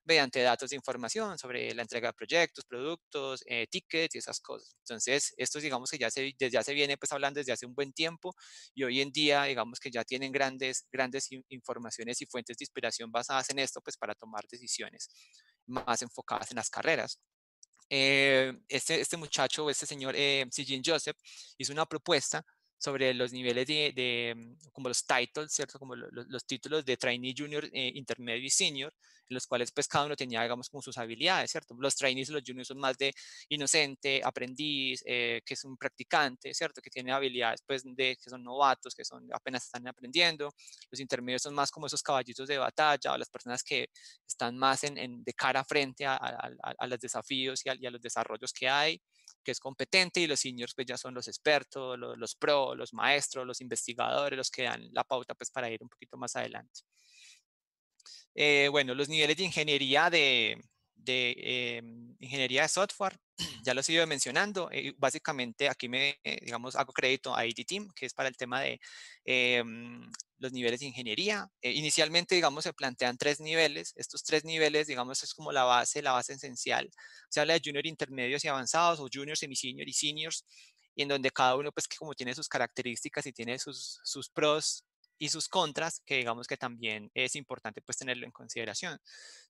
mediante datos de información sobre la entrega de proyectos, productos, eh, tickets y esas cosas. Entonces, esto digamos que ya se, ya se viene pues hablando desde hace un buen tiempo y hoy en día digamos que ya tienen grandes, grandes informaciones y fuentes de inspiración basadas en esto pues para tomar decisiones más enfocadas en las carreras. Eh, este, este, muchacho, este señor eh, Sijin Joseph, hizo una propuesta sobre los niveles de, mm, como los titles, ¿cierto? Como los, títulos de trainee junior, eh, intermedio y senior, en los cuales pues cada uno tenía, digamos, como sus habilidades, ¿cierto? Los trainees y los juniors son más de inocente, aprendiz, eh, que es un practicante, ¿cierto? Que tiene habilidades pues de que son novatos, que son apenas están aprendiendo. Los intermedios son más como esos caballitos de batalla o las personas que están más en, de cara frente a, los desafíos y a los desarrollos que hay que es competente y los seniors que pues, ya son los expertos, los, los pro, los maestros, los investigadores, los que dan la pauta pues para ir un poquito más adelante. Eh, bueno, los niveles de ingeniería de, em, ingeniería de software, ya los he ido mencionando, eh, básicamente aquí me, eh, digamos, hago crédito a IT Team, que es para el tema de em, los niveles de ingeniería. Eh, inicialmente, digamos, se plantean tres niveles. Estos tres niveles, digamos, es como la base, la base esencial. Se habla de junior intermedios y avanzados o junior, semi-senior y seniors, en donde cada uno, pues, que como tiene sus características y tiene sus, sus pros y sus contras, que digamos que también es importante pues tenerlo en consideración.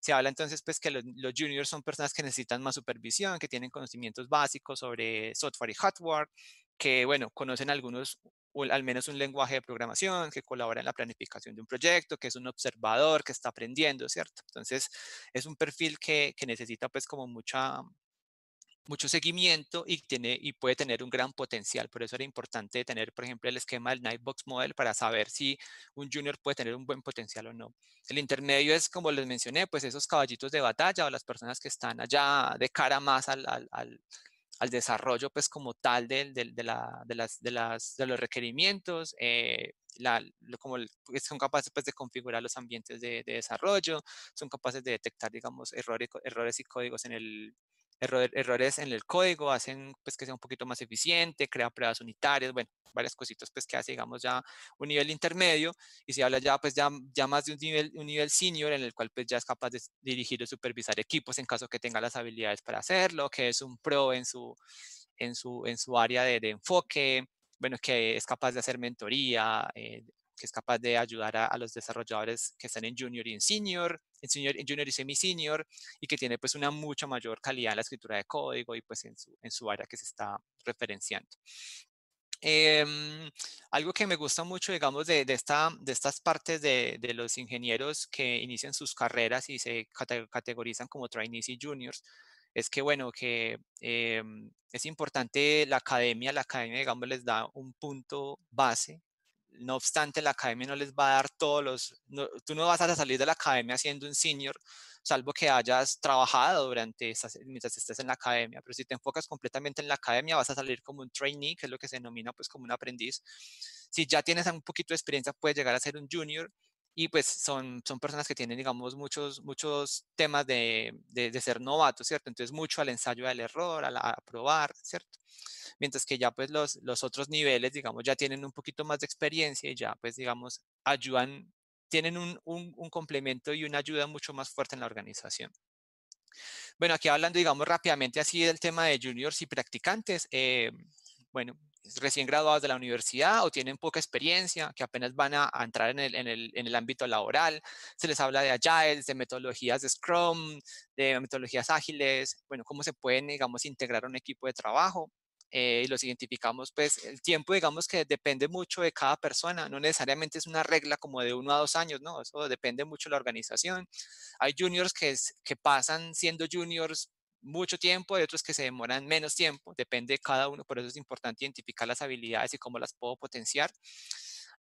Se habla entonces pues que los, los, juniors son personas que necesitan más supervisión, que tienen conocimientos básicos sobre software y hardware, que bueno, conocen algunos al menos un lenguaje de programación que colabora en la planificación de un proyecto, que es un observador, que está aprendiendo, ¿cierto? Entonces, es un perfil que, necesita pues como mucha, mucho seguimiento y, tiene, y puede tener un gran potencial. Por eso era importante tener, por ejemplo, el esquema del Nightbox Model para saber si un junior puede tener un buen potencial o no. El intermedio es, como les mencioné, pues esos caballitos de batalla o las personas que están allá de cara más al, al desarrollo pues como tal de, de, de, de las, los requerimientos, eh, la, como son capaces pues, de configurar los ambientes de, desarrollo, son capaces de detectar, digamos, errores, errores y códigos en el, errores en el código, hacen pues que sea un poquito más eficiente, crea pruebas unitarias, bueno, varias cositas pues que hace digamos ya un nivel intermedio y se habla ya pues ya, ya más de un nivel, un nivel senior en el cual pues ya es capaz de dirigir o supervisar equipos en caso que tenga las habilidades para hacerlo, que es un pro en su, en su, en su área de, enfoque, bueno, que es capaz de hacer mentoría, eh, que es capaz de ayudar a, los desarrolladores que están en junior y en senior, en, senior, junior y semi-senior, y que tiene pues una mucha mayor calidad en la escritura de código y pues en su, en su área que se está referenciando. Em, algo que me gusta mucho, digamos, de, de, esta, de estas partes de, de, los ingenieros que inician sus carreras y se categorizan como trainees y juniors, es que, bueno, que em, es importante la academia, la academia, digamos, les da un punto base no obstante, la academia no les va a dar todos los... tú no vas a salir de la academia siendo un senior, salvo que hayas trabajado durante esas, mientras estés en la academia. Pero si te enfocas completamente en la academia, vas a salir como un trainee, que es lo que se denomina pues como un aprendiz. Si ya tienes un poquito de experiencia, puedes llegar a ser un junior y pues son, son personas que tienen, digamos, muchos, muchos temas de, de, ser novatos, ¿cierto? Entonces mucho al ensayo del error, a, la, probar, ¿cierto? Mientras que ya pues los, los otros niveles, digamos, ya tienen un poquito más de experiencia y ya pues, digamos, ayudan, tienen un, un, complemento y una ayuda mucho más fuerte en la organización. Bueno, aquí hablando, digamos, rápidamente así del tema de juniors y practicantes. Eh, bueno, recién graduados de la universidad o tienen poca experiencia, que apenas van a, entrar en el, ámbito laboral. Se les habla de Agile, de metodologías de Scrum, de metodologías ágiles, bueno, cómo se pueden, digamos, integrar un equipo de trabajo. Eh, y los identificamos, pues el tiempo, digamos que depende mucho de cada persona, no necesariamente es una regla como de uno a dos años, ¿no? Eso depende mucho de la organización. Hay juniors que pasan siendo juniors mucho tiempo, hay otros que se demoran menos tiempo, depende de cada uno, por eso es importante identificar las habilidades y cómo las puedo potenciar.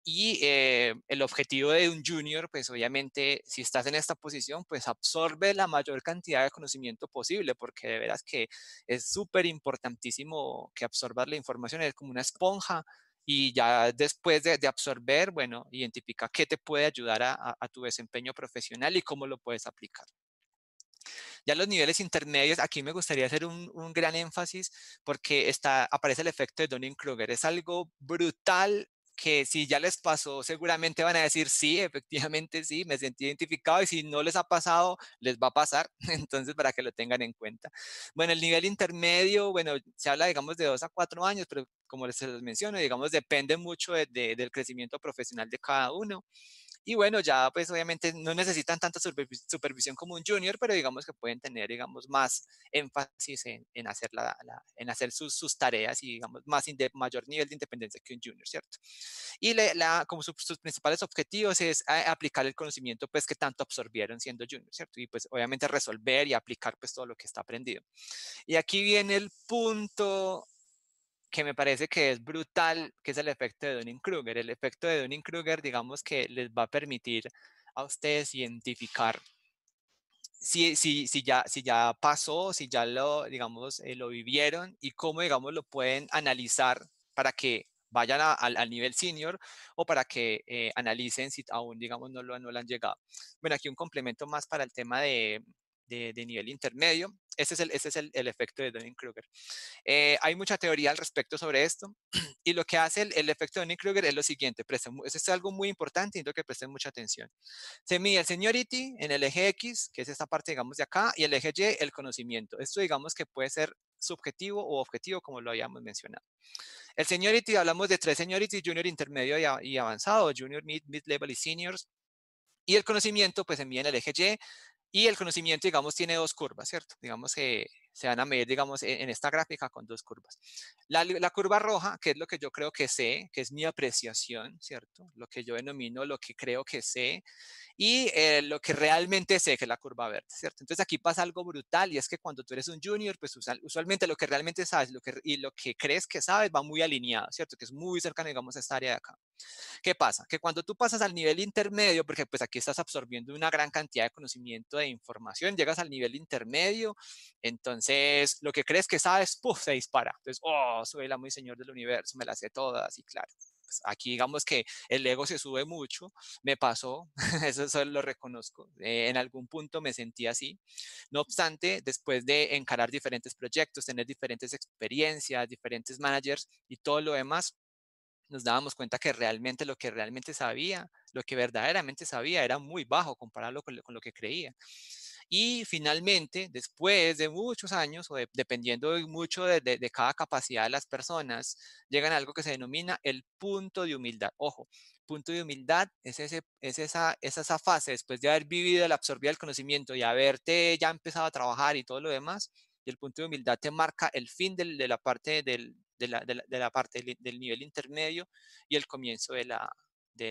Y eh, el objetivo de un junior, pues obviamente, si estás en esta posición, pues absorbe la mayor cantidad de conocimiento posible, porque de veras que es súper importantísimo que absorbas la información, es como una esponja, y ya después de, absorber, bueno, identifica qué te puede ayudar a, tu desempeño profesional y cómo lo puedes aplicar. Ya los niveles intermedios, aquí me gustaría hacer un, gran énfasis porque está, aparece el efecto de Dunning-Kruger. Es algo brutal que si ya les pasó, seguramente van a decir, sí, efectivamente sí, me sentí identificado y si no les ha pasado, les va a pasar. Entonces, para que lo tengan en cuenta. Bueno, el nivel intermedio, bueno, se habla, digamos, de dos a cuatro años, pero como les menciono, digamos, depende mucho de, del crecimiento profesional de cada uno. Y bueno, ya pues obviamente no necesitan tanta supervisión como un junior, pero digamos que pueden tener, digamos, más énfasis en, en hacer, la, en hacer sus, sus, tareas y, digamos, más mayor nivel de independencia que un junior, ¿cierto? Y la, como sus principales objetivos es eh, aplicar el conocimiento pues que tanto absorbieron siendo junior, ¿cierto? Y pues obviamente resolver y aplicar pues todo lo que está aprendido. Y aquí viene el punto que me parece que es brutal, que es el efecto de Dunning-Kruger. El efecto de Dunning-Kruger, digamos que les va a permitir a ustedes identificar si, si, si, ya, si ya pasó, si ya lo, digamos, eh, lo vivieron y cómo, digamos, lo pueden analizar para que vayan al nivel senior o para que eh, analicen si aún, digamos, no lo, no lo han llegado. Bueno, aquí un complemento más para el tema de, de, nivel intermedio. Ese es el, ese es el, el efecto de Dunning-Kruger. Eh, hay mucha teoría al respecto sobre esto y lo que hace el, el efecto de Dunning-Kruger es lo siguiente. presten es algo muy importante y que presten mucha atención. Se mide el seniority en el eje X, que es esta parte, digamos, de acá, y el eje Y, el conocimiento. Esto, digamos, que puede ser subjetivo o objetivo, como lo habíamos mencionado. El seniority, hablamos de tres seniority, junior, intermedio y avanzado, junior, mid, mid-level y seniors. Y el conocimiento, pues, se mide en el eje Y, y el conocimiento, digamos, tiene dos curvas, ¿cierto? Digamos que se van a medir, digamos, e, en, esta gráfica con dos curvas. La, curva roja, que es lo que yo creo que sé, que es mi apreciación, ¿cierto? Lo que yo denomino lo que creo que sé y eh, lo que realmente sé, que es la curva verde, ¿cierto? Entonces aquí pasa algo brutal y es que cuando tú eres un junior, pues usualmente lo que realmente sabes lo que, y lo que crees que sabes va muy alineado, ¿cierto? Que es muy cercano, digamos, a esta área de acá. ¿Qué pasa? Que cuando tú pasas al nivel intermedio, porque pues aquí estás absorbiendo una gran cantidad de conocimiento de información, llegas al nivel intermedio, entonces entonces, lo que crees que sabes, puff, se dispara. Entonces, oh, soy la amo señor del universo, me la sé todas y claro. Pues, aquí digamos que el ego se sube mucho, me pasó, eso, solo lo reconozco, eh, en algún punto me sentí así. No obstante, después de encarar diferentes proyectos, tener diferentes experiencias, diferentes managers y todo lo demás, nos dábamos cuenta que realmente lo que realmente sabía, lo que verdaderamente sabía era muy bajo comparado con lo que creía. Y finalmente, después de muchos años, o dependiendo mucho de, cada capacidad de las personas, llegan a algo que se denomina el punto de humildad. Ojo, punto de humildad es, ese, es esa, esa fase después de haber vivido el el del conocimiento y haberte ya empezado a trabajar y todo lo demás. Y el punto de humildad te marca el fin de la parte del, de la, parte del, nivel intermedio y el comienzo de la,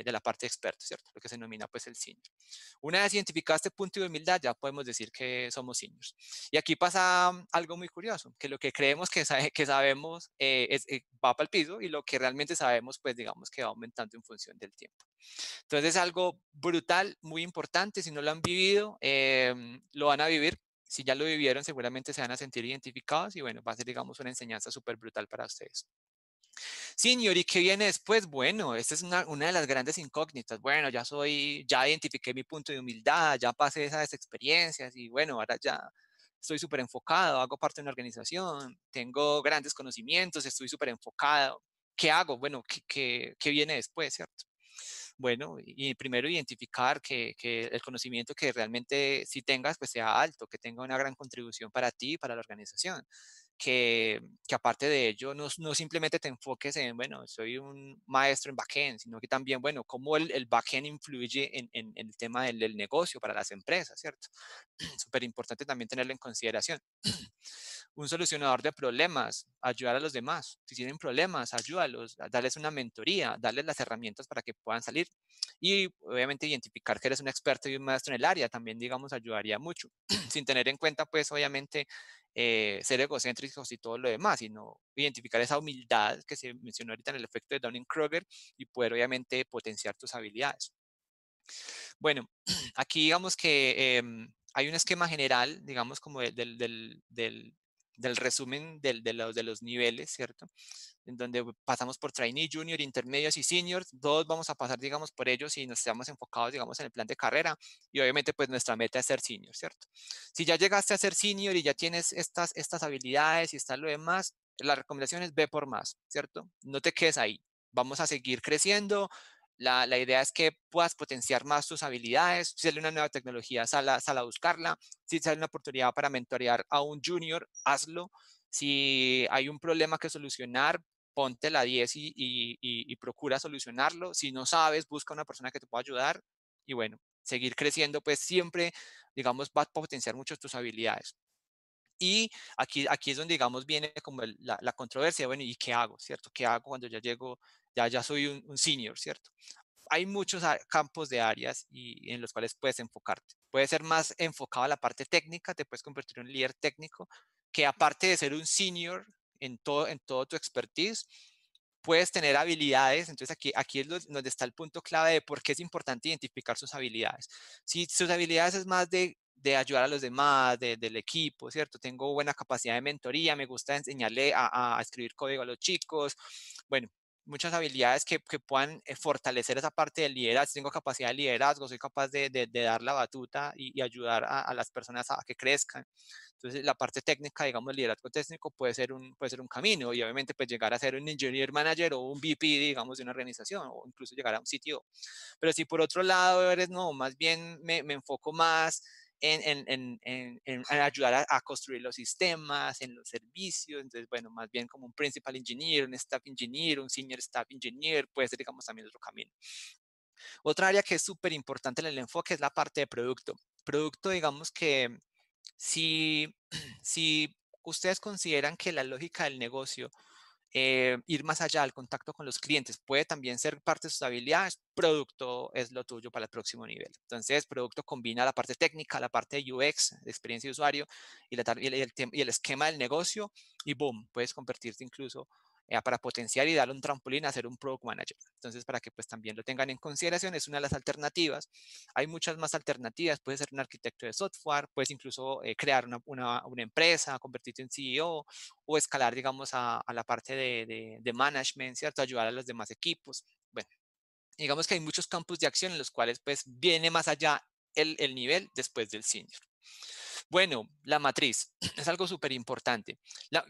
de, la parte de experto, ¿cierto? Lo que se denomina pues el senior. Una vez identificado este punto de humildad, ya podemos decir que somos seniors. Y aquí pasa mm, algo muy curioso, que lo que creemos que, sabemos eh, es, eh, va para el piso y lo que realmente sabemos, pues digamos que va aumentando en función del tiempo. Entonces es algo brutal, muy importante. Si no lo han vivido, eh, lo van a vivir si ya lo vivieron, seguramente se van a sentir identificados y bueno, va a ser, digamos, una enseñanza súper brutal para ustedes señor ¿y qué viene después? Bueno, esta es una, de las grandes incógnitas. Bueno, ya soy, ya identifiqué mi punto de humildad, ya pasé esas experiencias y bueno, ahora ya estoy súper enfocado, hago parte de una organización, tengo grandes conocimientos, estoy súper enfocado. ¿Qué hago? Bueno, ¿qué, qué, viene después, cierto? bueno, y primero identificar que, que, el conocimiento que realmente si tengas, pues sea alto, que tenga una gran contribución para ti y para la organización que, aparte de ello no, no, simplemente te enfoques en, bueno, soy un maestro en backend, sino que también, bueno, cómo el, el backend influye en, en, el tema del, del, negocio para las empresas, ¿cierto? Súper importante también tenerlo en consideración. Un solucionador de problemas, ayudar a los demás. Si tienen problemas, ayúdalos, darles una mentoría, darles las herramientas para que puedan salir. Y obviamente identificar que eres un experto y un maestro en el área también, digamos, ayudaría mucho, sin tener en cuenta, pues, obviamente, eh, ser egocéntricos y todo lo demás, sino identificar esa humildad que se mencionó ahorita en el efecto de Downing-Kruger y poder obviamente potenciar tus habilidades. Bueno, aquí digamos que em, hay un esquema general, digamos, como del, del, del resumen de, los, niveles, ¿cierto? En donde pasamos por trainee, junior, intermedios y seniors. Todos vamos a pasar, digamos, por ellos y nos estamos enfocados, digamos, en el plan de carrera. Y obviamente, pues nuestra meta es ser senior, ¿cierto? Si ya llegaste a ser senior y ya tienes estas, estas habilidades y está lo demás, la recomendación es ve por más, ¿cierto? No te quedes ahí. Vamos a seguir creciendo, la, idea es que puedas potenciar más tus habilidades. Si sale una nueva tecnología, sal a, buscarla. Si sale una oportunidad para mentorear a un junior, hazlo. Si hay un problema que solucionar, ponte la 10 y, y, procura solucionarlo. Si no sabes, busca una persona que te pueda ayudar y bueno, seguir creciendo, pues siempre, digamos, va a potenciar mucho tus habilidades. Y aquí, aquí es donde, digamos, viene como la, controversia, bueno, ¿y qué hago, cierto? ¿Qué hago cuando ya llego, ya, ya soy un, senior, cierto? Hay muchos campos de áreas y, en los cuales puedes enfocarte. Puedes ser más enfocado a la parte técnica, te puedes convertir en un líder técnico, que aparte de ser un senior en todo, en todo tu expertise, puedes tener habilidades. Entonces aquí, aquí es donde está el punto clave de por qué es importante identificar sus habilidades. Si sus habilidades es más de de ayudar a los demás, del equipo, ¿cierto? Tengo buena capacidad de mentoría, me gusta enseñarle a, a escribir código a los chicos, bueno, muchas habilidades que, que, puedan eh, fortalecer esa parte del liderazgo, tengo capacidad de liderazgo, soy capaz de, de, dar la batuta y, ayudar a, las personas a que crezcan. Entonces, la parte técnica, digamos, el liderazgo técnico puede ser un, puede ser un camino y obviamente pues llegar a ser un engineer manager o un VP, digamos, de una organización o incluso llegar a un sitio. Pero si por otro lado eres, no, más bien me, me enfoco más en, ayudar a, construir los sistemas, en los servicios, entonces, bueno, más bien como un principal engineer, un staff engineer, un senior staff engineer, pues digamos, también otro camino. Otra área que es súper importante en el enfoque es la parte de producto. Producto, digamos que si, si ustedes consideran que la lógica del negocio eh, ir más allá al contacto con los clientes. Puede también ser parte de sus habilidades, producto es lo tuyo para el próximo nivel. Entonces, producto combina la parte técnica, la parte de UX, de experiencia de usuario y, la, y, el, y el esquema del negocio y boom, puedes convertirte incluso eh, para potenciar y darle un trampolín a ser un product manager. Entonces, para que pues también lo tengan en consideración, es una de las alternativas. Hay muchas más alternativas, puedes ser un arquitecto de software, puedes incluso eh, crear una, empresa, convertirte en CEO o escalar, digamos, a, la parte de, management, ¿cierto? Ayudar a los demás equipos. Bueno, digamos que hay muchos campos de acción en los cuales pues viene más allá el, nivel después del senior. Bueno, la matriz es algo súper importante.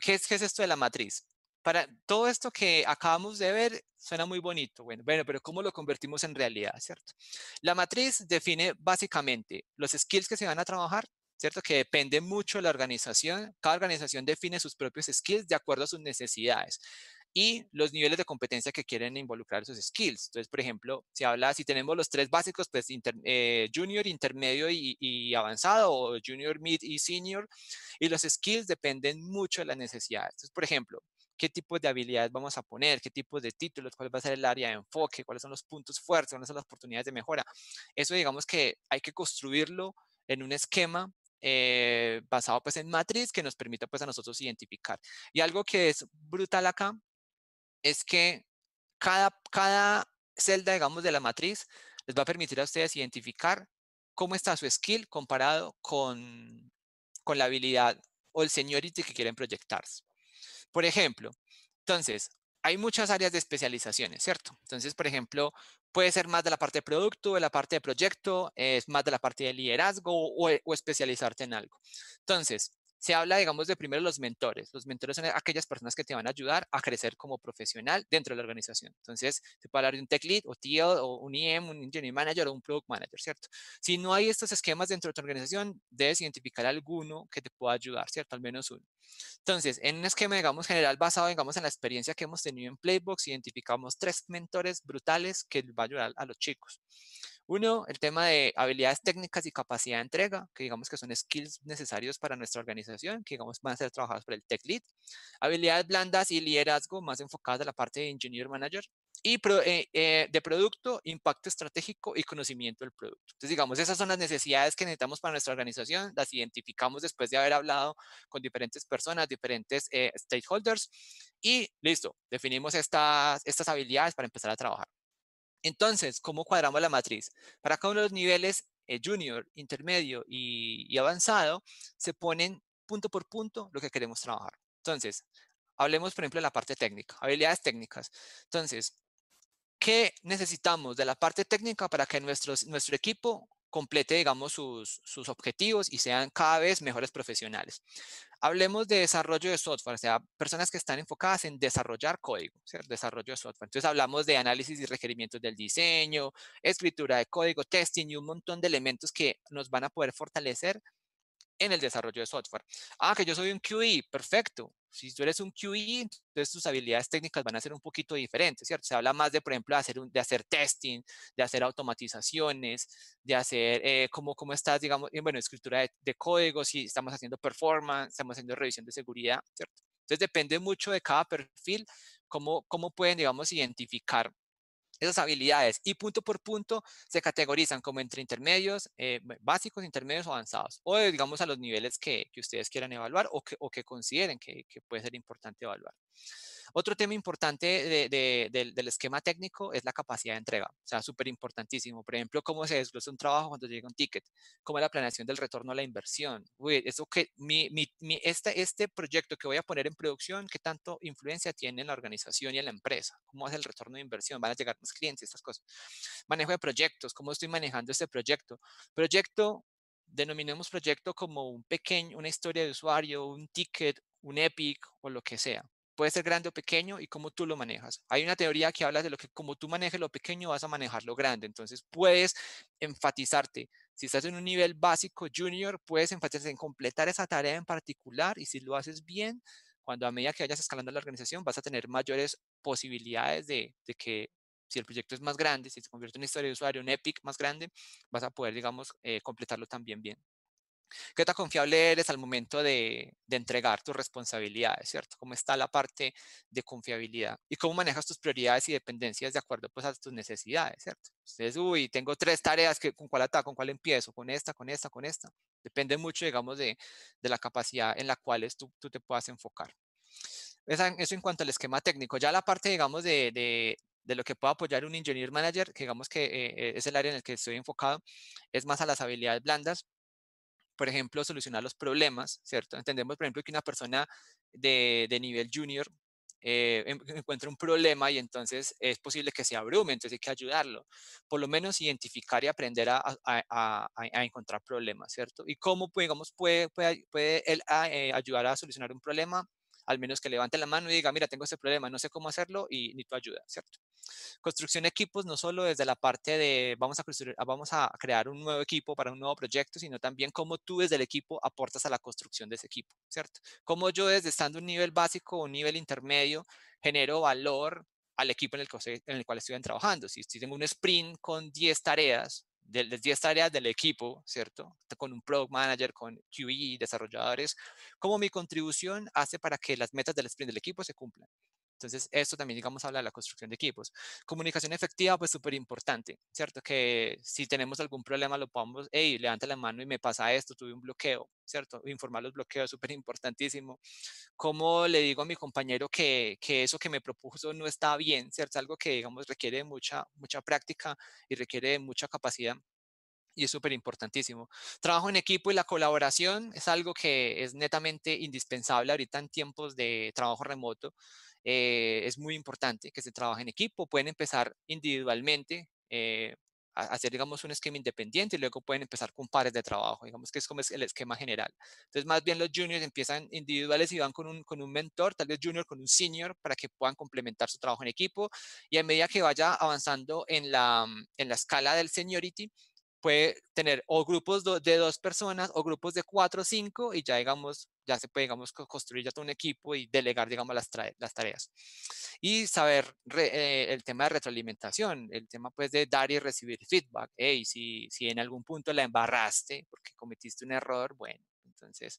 ¿Qué es esto de la matriz? para todo esto que acabamos de ver suena muy bonito, bueno, bueno, pero ¿cómo lo convertimos en realidad, cierto? La matriz define básicamente los skills que se van a trabajar, ¿cierto? Que depende mucho de la organización. Cada organización define sus propios skills de acuerdo a sus necesidades y los niveles de competencia que quieren involucrar sus skills. Entonces, por ejemplo, si habla, si tenemos los tres básicos, pues eh, junior, intermedio y, y, avanzado, o junior, mid y senior, y los skills dependen mucho de las necesidades. Entonces, por ejemplo, qué tipo de habilidades vamos a poner, qué tipos de títulos, cuál va a ser el área de enfoque, cuáles son los puntos fuertes, cuáles son las oportunidades de mejora. Eso digamos que hay que construirlo en un esquema eh, basado pues en matriz que nos permita pues a nosotros identificar. Y algo que es brutal acá es que cada, cada celda, digamos, de la matriz les va a permitir a ustedes identificar cómo está su skill comparado con, con la habilidad o el seniority que quieren proyectarse. Por ejemplo, entonces, hay muchas áreas de especializaciones, ¿cierto? Entonces, por ejemplo, puede ser más de la parte de producto, de la parte de proyecto, es más de la parte de liderazgo o, o especializarte en algo. Entonces, se habla, digamos, de primero los mentores. Los mentores son aquellas personas que te van a ayudar a crecer como profesional dentro de la organización. Entonces, se puede hablar de un tech lead o tío, o un EM, un engineering manager o un product manager, ¿cierto? Si no hay estos esquemas dentro de tu organización, debes identificar alguno que te pueda ayudar, ¿cierto? Al menos uno. Entonces, en un esquema, digamos, general basado, digamos, en la experiencia que hemos tenido en Playbox, identificamos tres mentores brutales que va a ayudar a los chicos. Uno, el tema de habilidades técnicas y capacidad de entrega, que digamos que son skills necesarios para nuestra organización, que digamos van a ser trabajados por el Tech Lead. Habilidades blandas y liderazgo más enfocadas a la parte de Engineer Manager. Y eh, eh, de producto, impacto estratégico y conocimiento del producto. Entonces, digamos, esas son las necesidades que necesitamos para nuestra organización. Las identificamos después de haber hablado con diferentes personas, diferentes eh, stakeholders. Y listo, definimos estas, estas habilidades para empezar a trabajar. Entonces, ¿cómo cuadramos la matriz? Para cada uno de los niveles, eh, junior, intermedio y, avanzado, se ponen punto por punto lo que queremos trabajar. Entonces, hablemos, por ejemplo, de la parte técnica, habilidades técnicas. Entonces, ¿qué necesitamos de la parte técnica para que nuestro equipo complete, digamos, sus, sus, objetivos y sean cada vez mejores profesionales. Hablemos de desarrollo de software, o sea, personas que están enfocadas en desarrollar código, desarrollo de software. Entonces hablamos de análisis y requerimientos del diseño, escritura de código, testing y un montón de elementos que nos van a poder fortalecer en el desarrollo de software. Ah, que yo soy un QE, perfecto si tú eres un QE, entonces tus habilidades técnicas van a ser un poquito diferentes, ¿cierto? Se habla más de, por ejemplo, de hacer, un, de hacer testing, de hacer automatizaciones, de hacer eh, cómo, estás, digamos, en, bueno, escritura de, código, si estamos haciendo performance, estamos haciendo revisión de seguridad, ¿cierto? Entonces depende mucho de cada perfil, cómo, cómo pueden, digamos, identificar esas habilidades y punto por punto se categorizan como entre intermedios, eh, básicos, intermedios o avanzados, o digamos a los niveles que, que ustedes quieran evaluar o que, o que consideren que, que, puede ser importante evaluar. Otro tema importante de, del esquema técnico es la capacidad de entrega, o sea, súper importantísimo. Por ejemplo, cómo se desglosa un trabajo cuando llega un ticket, cómo es la planeación del retorno a la inversión. Uy, eso que mi, mi, mi, este, este proyecto que voy a poner en producción, qué tanto influencia tiene en la organización y en la empresa, cómo es el retorno de inversión, van a llegar clientes, estas cosas. Manejo de proyectos, cómo estoy manejando este proyecto. Proyecto, denominemos proyecto como un pequeño, una historia de usuario, un ticket, un epic o lo que sea. Puede ser grande o pequeño y cómo tú lo manejas. Hay una teoría que habla de lo que como tú manejes lo pequeño vas a manejar lo grande. Entonces puedes enfatizarte. Si estás en un nivel básico junior, puedes enfatizarte en completar esa tarea en particular y si lo haces bien, cuando a medida que vayas escalando la organización vas a tener mayores posibilidades de, que si el proyecto es más grande, si se convierte en una historia de usuario, un EPIC más grande, vas a poder, digamos, eh, completarlo también bien. ¿Qué tan confiable eres al momento de, entregar tus responsabilidades, cierto? ¿Cómo está la parte de confiabilidad? ¿Y cómo manejas tus prioridades y dependencias de acuerdo pues, a tus necesidades, cierto? Ustedes, uy, tengo tres tareas, que, ¿con cuál ataco? ¿Con cuál empiezo? ¿Con esta, con esta, con esta? Depende mucho, digamos, de, la capacidad en la cual tú, te puedas enfocar. Eso en cuanto al esquema técnico. Ya la parte, digamos, de, de lo que puede apoyar un Engineer Manager, que digamos que eh, es el área en el que estoy enfocado, es más a las habilidades blandas, por ejemplo, solucionar los problemas, ¿cierto? Entendemos, por ejemplo, que una persona de, de nivel junior eh, encuentra un problema y entonces es posible que se abrume, entonces hay que ayudarlo. Por lo menos identificar y aprender a, encontrar problemas, ¿cierto? Y cómo, pues, digamos, puede, puede, él, ah, eh, ayudar a solucionar un problema al menos que levante la mano y diga, mira, tengo ese problema, no sé cómo hacerlo y ni tu ayuda, ¿cierto? Construcción de equipos, no solo desde la parte de vamos a, construir, ah, vamos a crear un nuevo equipo para un nuevo proyecto, sino también cómo tú desde el equipo aportas a la construcción de ese equipo, ¿cierto? Cómo yo desde estando un nivel básico o un nivel intermedio genero valor al equipo en el, cual estoy trabajando. Si, si tengo un sprint con 10 tareas, de las 10 tareas del equipo, ¿cierto? Con un product manager, con QE, desarrolladores, cómo mi contribución hace para que las metas del sprint del equipo se cumplan. Entonces, esto también, digamos, habla de la construcción de equipos. Comunicación efectiva, pues súper importante, ¿cierto? Que si tenemos algún problema, lo podamos, hey, levanta la mano y me pasa esto, tuve un bloqueo, ¿cierto? Informar los bloqueos, súper importantísimo. ¿Cómo le digo a mi compañero que, que, eso que me propuso no está bien, ¿cierto? Algo que, digamos, requiere mucha, mucha práctica y requiere mucha capacidad y es súper importantísimo. Trabajo en equipo y la colaboración es algo que es netamente indispensable ahorita en tiempos de trabajo remoto, eh, es muy importante que se trabaje en equipo. Pueden empezar individualmente, eh, a hacer, digamos, un esquema independiente y luego pueden empezar con pares de trabajo, digamos que es como es el esquema general. Entonces, más bien los juniors empiezan individuales y van con un, con un mentor, tal vez junior con un senior, para que puedan complementar su trabajo en equipo. Y a medida que vaya avanzando en la, en la escala del seniority, puede tener o grupos de dos personas o grupos de cuatro o cinco y ya digamos, ya se puede digamos construir ya todo un equipo y delegar digamos las, las tareas. Y saber eh, el tema de retroalimentación, el tema pues de dar y recibir feedback. Hey, si, si en algún punto la embarraste porque cometiste un error, bueno, entonces,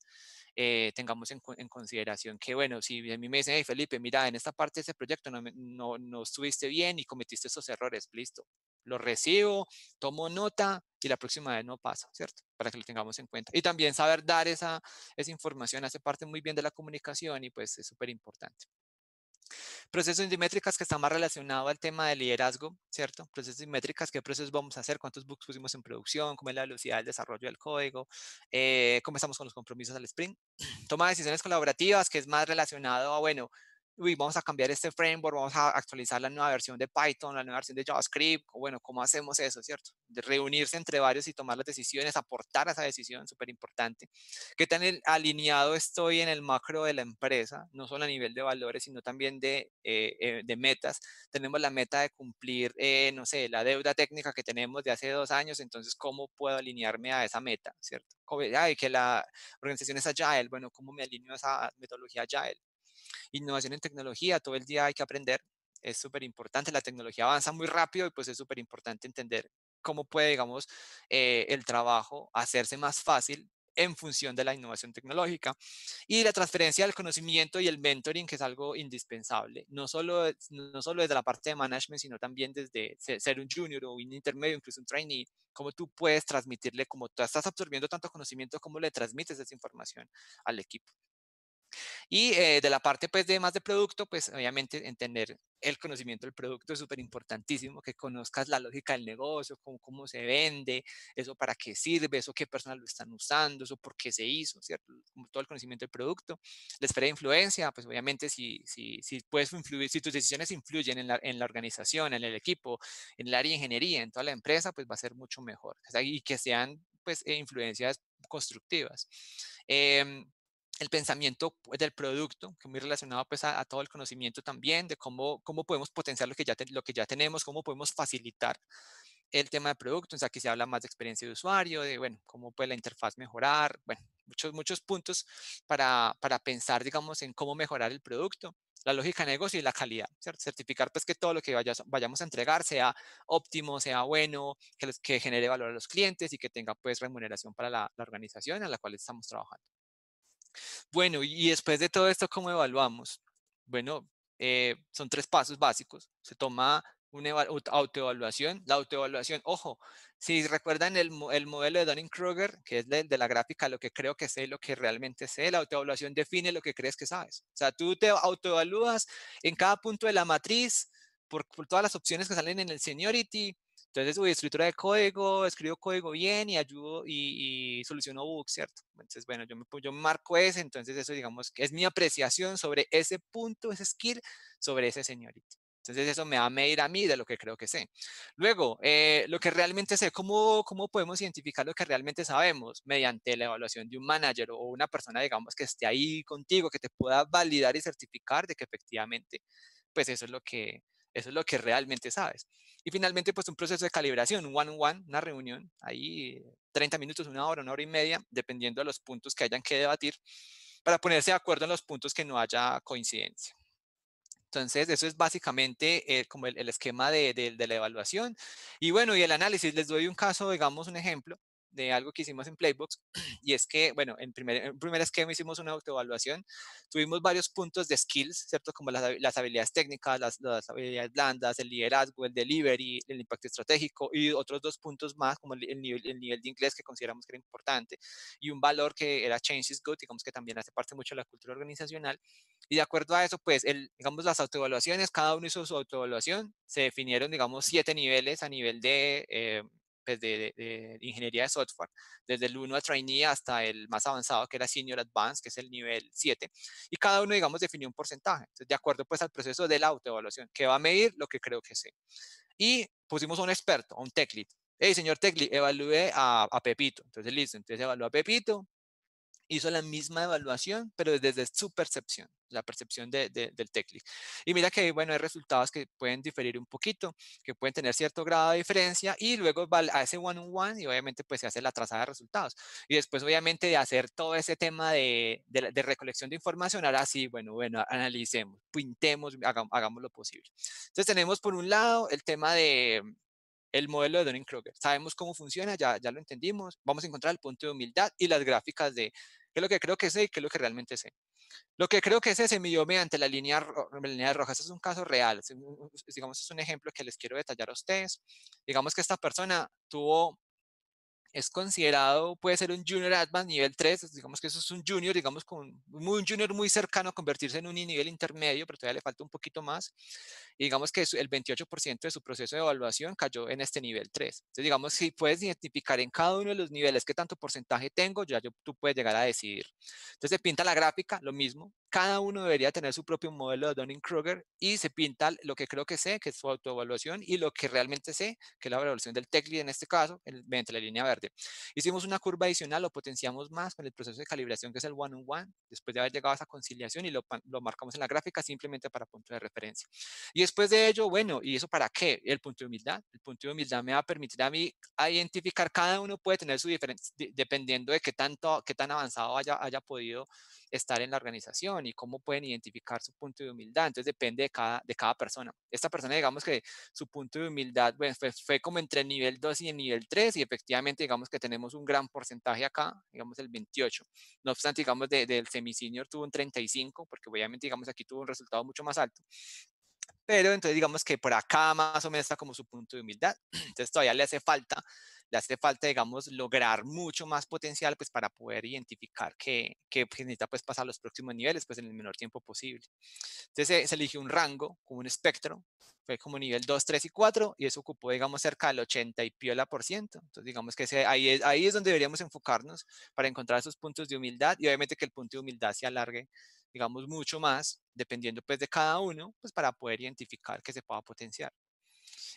eh, tengamos en, consideración que, bueno, si a mí me dicen, hey Felipe, mira, en esta parte de ese proyecto no, no, no estuviste bien y cometiste esos errores, listo, lo recibo, tomo nota y la próxima vez no paso, ¿cierto? Para que lo tengamos en cuenta. Y también saber dar esa, esa información hace parte muy bien de la comunicación y pues es súper importante. Procesos indimétricas que están más relacionados al tema de liderazgo, ¿cierto? Procesos métricas, qué procesos vamos a hacer, cuántos books pusimos en producción, cómo es la velocidad del desarrollo del código, eh, cómo estamos con los compromisos al sprint. Toma de decisiones colaborativas, que es más relacionado a, bueno, uy, vamos a cambiar este framework, vamos a actualizar la nueva versión de Python, la nueva versión de JavaScript, bueno, ¿cómo hacemos eso, cierto? De reunirse entre varios y tomar las decisiones, aportar a esa decisión, súper importante. ¿Qué tan alineado estoy en el macro de la empresa? No solo a nivel de valores, sino también de, eh, eh, metas. Tenemos la meta de cumplir, eh, no sé, la deuda técnica que tenemos de hace dos años, entonces, ¿cómo puedo alinearme a esa meta, cierto? Ay, que la organización es agile, bueno, ¿cómo me alineo a esa metodología agile? innovación en tecnología, todo el día hay que aprender, es súper importante, la tecnología avanza muy rápido y pues es súper importante entender cómo puede, digamos, eh, el trabajo hacerse más fácil en función de la innovación tecnológica y la transferencia del conocimiento y el mentoring, que es algo indispensable, no solo, no solo desde la parte de management, sino también desde ser un junior o un intermedio, incluso un trainee, cómo tú puedes transmitirle, como tú estás absorbiendo tanto conocimiento, cómo le transmites esa información al equipo. Y eh, de la parte pues, de más de producto, pues obviamente entender el conocimiento del producto es súper importantísimo, que conozcas la lógica del negocio, cómo, cómo, se vende, eso para qué sirve, eso qué personas lo están usando, eso por qué se hizo, ¿cierto? Todo el conocimiento del producto. La esfera de influencia, pues obviamente si, si, si puedes influir, si tus decisiones influyen en la, en la, organización, en el equipo, en el área de ingeniería, en toda la empresa, pues va a ser mucho mejor. y que sean pues eh, influencias constructivas. Em, el pensamiento pues, del producto, que es muy relacionado pues, a, todo el conocimiento también, de cómo, cómo podemos potenciar lo que, ya lo que ya tenemos, cómo podemos facilitar el tema de producto. aquí se habla más de experiencia de usuario, de, bueno, cómo puede la interfaz mejorar, bueno, muchos, muchos puntos para, pensar, digamos, en cómo mejorar el producto la lógica de negocio y la calidad. Certificar pues que todo lo que vayamos a entregar sea óptimo, sea bueno, que, que genere valor a los clientes y que tenga pues remuneración para la, la organización a la cual estamos trabajando. Bueno, y después de todo esto, ¿cómo evaluamos? Bueno, eh, son tres pasos básicos. Se toma una autoevaluación. La autoevaluación, ojo, si recuerdan el, modelo de Dunning-Kruger, que es de, la gráfica, lo que creo que sé, lo que realmente sé, la autoevaluación define lo que crees que sabes. O sea, tú te autoevalúas en cada punto de la matriz por todas las opciones que salen en el seniority, entonces, uy, escritura de código, escribo código bien y ayudo y, y soluciono bugs, ¿cierto? Entonces, bueno, yo, me, yo marco ese, entonces eso, digamos, que es mi apreciación sobre ese punto, ese skill, sobre ese señorito. Entonces eso me va a medir a mí de lo que creo que sé. Luego, eh, lo que realmente sé, ¿cómo, ¿cómo podemos identificar lo que realmente sabemos? Mediante la evaluación de un manager o una persona, digamos, que esté ahí contigo, que te pueda validar y certificar de que efectivamente, pues eso es lo que, eso es lo que realmente sabes. Y finalmente, pues un proceso de calibración, un one on one una reunión, ahí 30 eh, minutos, una hora, una hora y media, dependiendo de los puntos que hayan que debatir, para ponerse de acuerdo en los puntos que no haya coincidencia. Entonces, eso es básicamente eh, como el, esquema de, la evaluación. Y bueno, y el análisis, les doy un caso, digamos, un ejemplo de algo que hicimos en Playbox y es que, bueno, en primer, primer esquema hicimos una autoevaluación, tuvimos varios puntos de skills, ¿cierto? Como las, las habilidades técnicas, las, habilidades blandas, el liderazgo, el delivery, el impacto estratégico y otros dos puntos más como el, nivel, el nivel de inglés que consideramos que era importante y un valor que era Change is Good, digamos que también hace parte mucho de la cultura organizacional. Y de acuerdo a eso, pues, el, digamos, las autoevaluaciones, cada uno hizo su autoevaluación, se definieron, digamos, siete niveles a nivel de... Eh, pues, de, ingeniería de software, desde el 1 a trainee hasta el más avanzado que era senior advanced, que es el nivel 7. Y cada uno, digamos, definió un porcentaje, de acuerdo pues al proceso de la autoevaluación, que va a medir lo que creo que sé. Y pusimos a un experto, a un tech lead. Hey, señor lead evalúe a, a, Pepito. Entonces, listo, entonces evalúa a Pepito, hizo la misma evaluación, pero desde su percepción, la percepción del TECLIC. Y mira que, bueno, hay resultados que pueden diferir un poquito, que pueden tener cierto grado de diferencia y luego va a ese one-on-one y obviamente pues se hace la trazada de resultados. Y después obviamente de hacer todo ese tema de, recolección de información, ahora sí, bueno, bueno, analicemos, pintemos, hagamos lo posible. Entonces tenemos por un lado el tema de el modelo de Dunning-Kruger. Sabemos cómo funciona, ya, ya lo entendimos, vamos a encontrar el punto de humildad y las gráficas de qué es lo que creo que sé y qué es lo que realmente sé. Lo que creo que sé se midió mediante la línea, la línea roja. Este es un caso real, digamos, es un ejemplo que les quiero detallar a ustedes. Digamos que esta persona tuvo es considerado, puede ser un junior advanced nivel 3, digamos que eso es un junior, digamos con un junior muy cercano a convertirse en un nivel intermedio, pero todavía le falta un poquito más. Y digamos que el 28% de su proceso de evaluación cayó en este nivel 3. Entonces, digamos, si puedes identificar en cada uno de los niveles qué tanto porcentaje tengo, ya tú puedes llegar a decidir. Entonces, se pinta la gráfica, lo mismo. Cada uno debería tener su propio modelo de Dunning-Kruger y se pinta lo que creo que sé, que es su autoevaluación, y lo que realmente sé, que es la evaluación del tech en este caso, mediante la línea verde. Hicimos una curva adicional, lo potenciamos más con el proceso de calibración que es el one-on-one, después de haber llegado a esa conciliación y lo, lo, marcamos en la gráfica simplemente para punto de referencia. Y después de ello, bueno, ¿y eso para qué? El punto de humildad. El punto de humildad me va a permitir a mí identificar, cada uno puede tener su diferencia, dependiendo de qué, tanto, qué tan avanzado haya, haya podido estar en la organización y cómo pueden identificar su punto de humildad. Entonces depende de cada, de cada persona. Esta persona, digamos que su punto de humildad bueno, pues, fue, fue, como entre el nivel 2 y el nivel 3 y efectivamente digamos que tenemos un gran porcentaje acá, digamos el 28. No obstante, digamos del semi senior tuvo un 35 porque obviamente digamos aquí tuvo un resultado mucho más alto pero entonces digamos que por acá más o menos está como su punto de humildad. Entonces todavía le hace falta le hace falta, digamos, lograr mucho más potencial pues para poder identificar qué, qué pues, necesita pues pasar los próximos niveles pues en el menor tiempo posible. Entonces se, se eligió un rango, como un espectro, fue como nivel 2, 3 y 4 y eso ocupó, digamos, cerca del 80 y piola por ciento. Entonces digamos que ahí, es, ahí es donde deberíamos enfocarnos para encontrar esos puntos de humildad y obviamente que el punto de humildad se alargue digamos, mucho más, dependiendo pues de cada uno, pues para poder identificar que se pueda potenciar.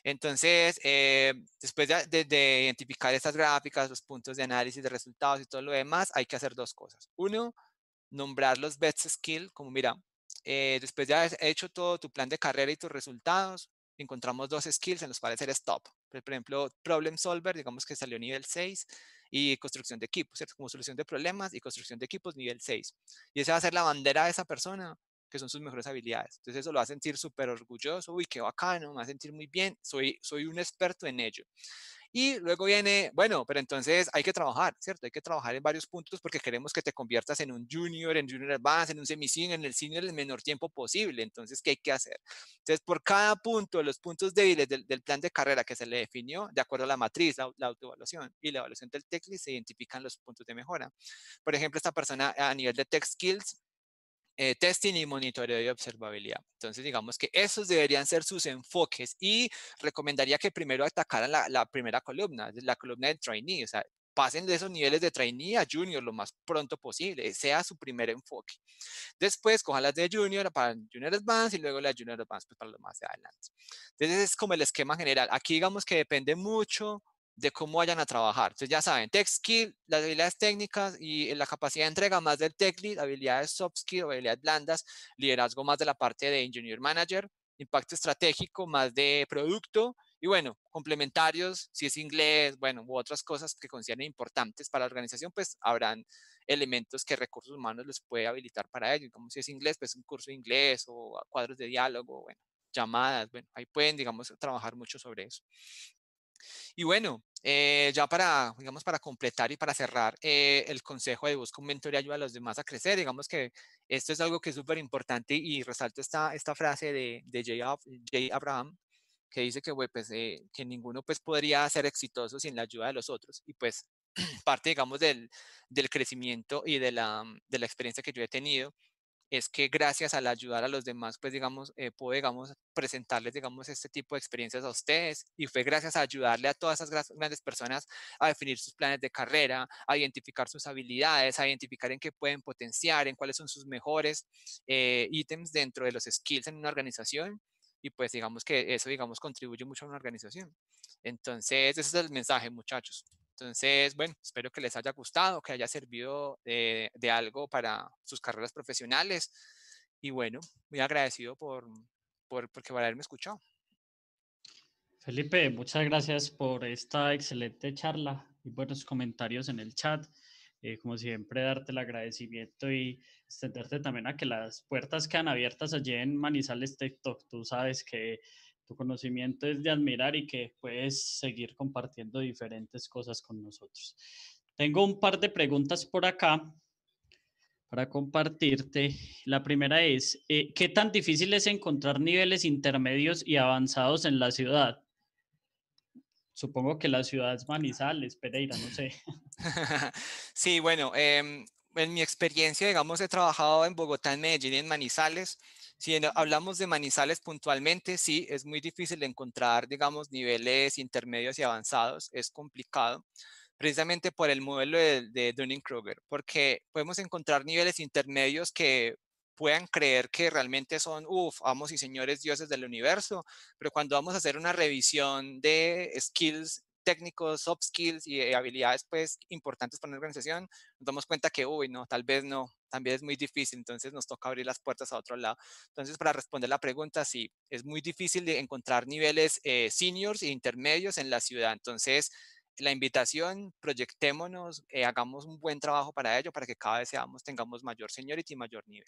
Entonces, eh, después de, identificar estas gráficas, los puntos de análisis de resultados y todo lo demás, hay que hacer dos cosas. Uno, nombrar los best skills, como mira, eh, después de haber hecho todo tu plan de carrera y tus resultados, encontramos dos skills en los cuales eres top. Por ejemplo, problem solver, digamos que salió nivel 6, y construcción de equipos, Como solución de problemas y construcción de equipos nivel 6. Y esa va a ser la bandera de esa persona que son sus mejores habilidades. Entonces eso lo va a sentir súper orgulloso, uy, qué bacano, me va a sentir muy bien, soy, soy un experto en ello. Y luego viene, bueno, pero entonces hay que trabajar, ¿cierto? Hay que trabajar en varios puntos porque queremos que te conviertas en un junior, en junior advanced, en un semi en el senior en el menor tiempo posible. Entonces, ¿qué hay que hacer? Entonces, por cada punto, los puntos débiles del, plan de carrera que se le definió, de acuerdo a la matriz, la, autoevaluación y la evaluación del TechList, se identifican los puntos de mejora. Por ejemplo, esta persona a nivel de Tech Skills eh, testing y monitoreo y observabilidad. Entonces, digamos que esos deberían ser sus enfoques y recomendaría que primero atacaran la, primera columna, la columna de trainee, o sea, pasen de esos niveles de trainee a junior lo más pronto posible, sea su primer enfoque. Después cojan las de junior para junior advance y luego las junior advance pues, para lo más adelante. Entonces es como el esquema general. Aquí digamos que depende mucho de cómo vayan a trabajar. Entonces ya saben, tech skill, las habilidades técnicas y eh, la capacidad de entrega más del tech lead, habilidades soft skill, habilidades blandas, liderazgo más de la parte de engineer manager, impacto estratégico más de producto y bueno, complementarios, si es inglés, bueno, u otras cosas que consideren importantes para la organización, pues habrán elementos que recursos humanos les puede habilitar para ello, como si es inglés, pues un curso de inglés o cuadros de diálogo, bueno, llamadas, bueno, ahí pueden, digamos, trabajar mucho sobre eso. Y bueno, eh, ya para, digamos, para completar y para cerrar eh, el consejo de busca un mentor y ayuda a los demás a crecer, digamos que esto es algo que es súper importante y resalto esta, esta frase de, de Jay, Abraham que dice que, pues, eh, que ninguno pues, podría ser exitoso sin la ayuda de los otros y pues parte, digamos, del, del crecimiento y de la, de la experiencia que yo he tenido es que gracias al ayudar a los demás, pues digamos, eh, puedo, digamos, presentarles, digamos, este tipo de experiencias a ustedes y fue gracias a ayudarle a todas esas grandes personas a definir sus planes de carrera, a identificar sus habilidades, a identificar en qué pueden potenciar, en cuáles son sus mejores eh, ítems dentro de los skills en una organización y pues digamos que eso, digamos, contribuye mucho a una organización. Entonces, ese es el mensaje, muchachos. Entonces, bueno, espero que les haya gustado, que haya servido de, algo para sus carreras profesionales. Y bueno, muy agradecido por, por, haberme escuchado. Felipe, muchas gracias por esta excelente charla y buenos comentarios en el chat. Eh, como siempre, darte el agradecimiento y extenderte también a que las puertas quedan abiertas allí en Manizales TikTok. Tú sabes que tu conocimiento es de admirar y que puedes seguir compartiendo diferentes cosas con nosotros. Tengo un par de preguntas por acá para compartirte. La primera es, eh, ¿qué tan difícil es encontrar niveles intermedios y avanzados en la ciudad? Supongo que la ciudad es Manizales, Pereira, no sé. Sí, bueno, em, en mi experiencia, digamos, he trabajado en Bogotá, en Medellín, en Manizales. Si hablamos de manizales puntualmente, sí, es muy difícil encontrar, digamos, niveles intermedios y avanzados, es complicado, precisamente por el modelo de, Dunning-Kruger, porque podemos encontrar niveles intermedios que puedan creer que realmente son, uff, amos y señores dioses del universo, pero cuando vamos a hacer una revisión de skills técnicos, soft skills y habilidades pues importantes para una organización, nos damos cuenta que, uy, no, tal vez no, también es muy difícil, entonces nos toca abrir las puertas a otro lado. Entonces, para responder la pregunta, sí, es muy difícil de encontrar niveles eh, seniors e intermedios en la ciudad, entonces la invitación, proyectémonos, eh, hagamos un buen trabajo para ello, para que cada vez seamos, tengamos mayor seniority y mayor nivel.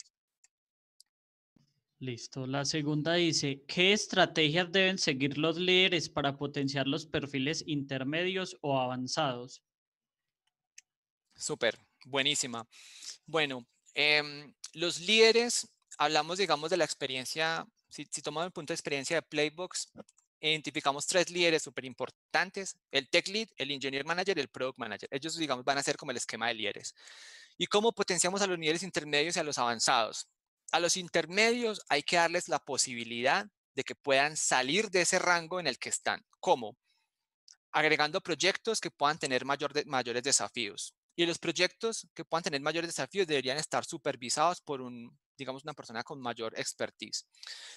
Listo. La segunda dice, ¿qué estrategias deben seguir los líderes para potenciar los perfiles intermedios o avanzados? Súper, buenísima. Bueno, Em, los líderes, hablamos, digamos, de la experiencia, si, tomamos el punto de experiencia de Playbox, identificamos tres líderes súper importantes, el tech lead, el engineer manager y el product manager. Ellos, digamos, van a ser como el esquema de líderes. ¿Y cómo potenciamos a los niveles intermedios y a los avanzados? A los intermedios hay que darles la posibilidad de que puedan salir de ese rango en el que están. ¿Cómo? Agregando proyectos que puedan tener mayor mayores desafíos. Y los proyectos que puedan tener mayores desafíos deberían estar supervisados por un, digamos, una persona con mayor expertise.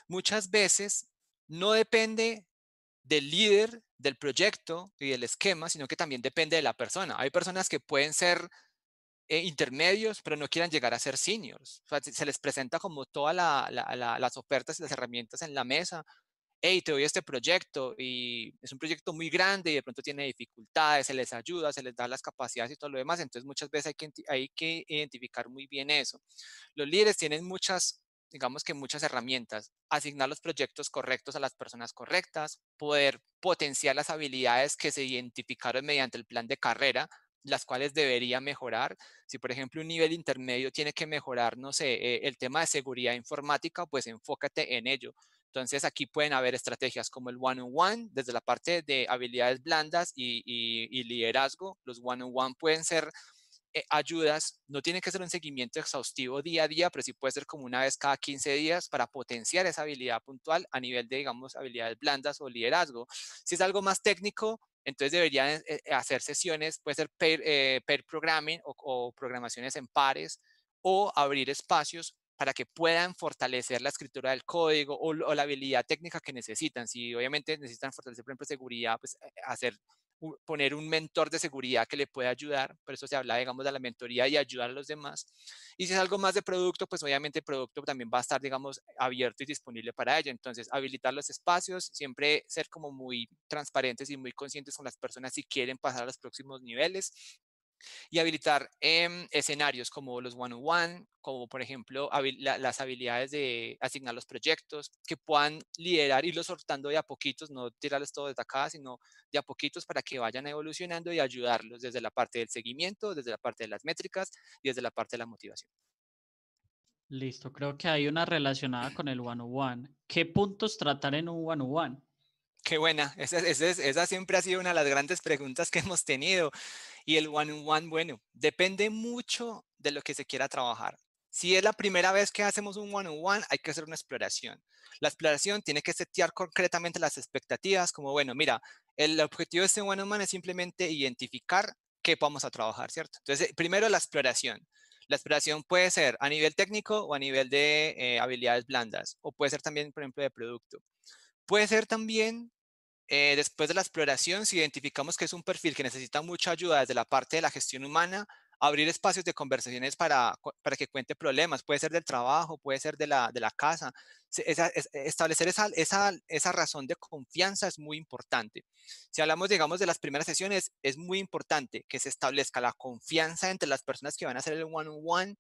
Muchas veces no depende del líder, del proyecto y del esquema, sino que también depende de la persona. Hay personas que pueden ser eh, intermedios, pero no quieran llegar a ser seniors. se les presenta como todas las ofertas y las herramientas en la mesa, hey, te doy este proyecto y es un proyecto muy grande y de pronto tiene dificultades, se les ayuda, se les da las capacidades y todo lo demás. Entonces muchas veces hay que, hay que identificar muy bien eso. Los líderes tienen muchas, digamos que muchas herramientas, asignar los proyectos correctos a las personas correctas, poder potenciar las habilidades que se identificaron mediante el plan de carrera, las cuales debería mejorar. Si, por ejemplo, un nivel intermedio tiene que mejorar, no sé, eh, el tema de seguridad informática, pues enfócate en ello. Entonces aquí pueden haber estrategias como el one-on-one, desde la parte de habilidades blandas y, liderazgo. Los one-on-one pueden ser eh, ayudas, no tiene que ser un seguimiento exhaustivo día a día, pero sí puede ser como una vez cada 15 días para potenciar esa habilidad puntual a nivel de, digamos, habilidades blandas o liderazgo. Si es algo más técnico, entonces deberían eh, eh, hacer sesiones, puede ser pair, programming o programaciones en pares o abrir espacios para que puedan fortalecer la escritura del código o, la habilidad técnica que necesitan. Si obviamente necesitan fortalecer, por ejemplo, seguridad, pues eh, hacer poner un mentor de seguridad que le pueda ayudar, por eso se habla, digamos, de la mentoría y ayudar a los demás. Y si es algo más de producto, pues obviamente el producto también va a estar, digamos, abierto y disponible para ello. Entonces, habilitar los espacios, siempre ser como muy transparentes y muy conscientes con las personas si quieren pasar a los próximos niveles y habilitar eh, escenarios como los one-on-one, como por ejemplo las habilidades de asignar los proyectos, que puedan liderar, irlos soltando de a poquitos, no tirarles todo de acá, sino de a poquitos para que vayan evolucionando y ayudarlos desde la parte del seguimiento, desde la parte de las métricas y desde la parte de la motivación. Listo, creo que hay una relacionada con el one-on-one. -on -one. qué puntos tratar en un -one? Qué buena, esa, siempre ha sido una de las grandes preguntas que hemos tenido. Y el one-on-one, bueno, depende mucho de lo que se quiera trabajar. Si es la primera vez que hacemos un one-on-one, hay que hacer una exploración. La exploración tiene que setear concretamente las expectativas, como, bueno, mira, el objetivo de este one-on-one es simplemente identificar qué vamos a trabajar, ¿cierto? Entonces, primero la exploración. La exploración puede ser a nivel técnico o a nivel de eh, habilidades blandas, o puede ser también, por ejemplo, de producto. Puede ser también eh, después de la exploración, si identificamos que es un perfil que necesita mucha ayuda desde la parte de la gestión humana, abrir espacios de conversaciones para, que cuente problemas, puede ser del trabajo, puede ser de la, de la casa. establecer esa, razón de confianza es muy importante. Si hablamos, digamos, de las primeras sesiones, es muy importante que se establezca la confianza entre las personas que van a hacer el -one,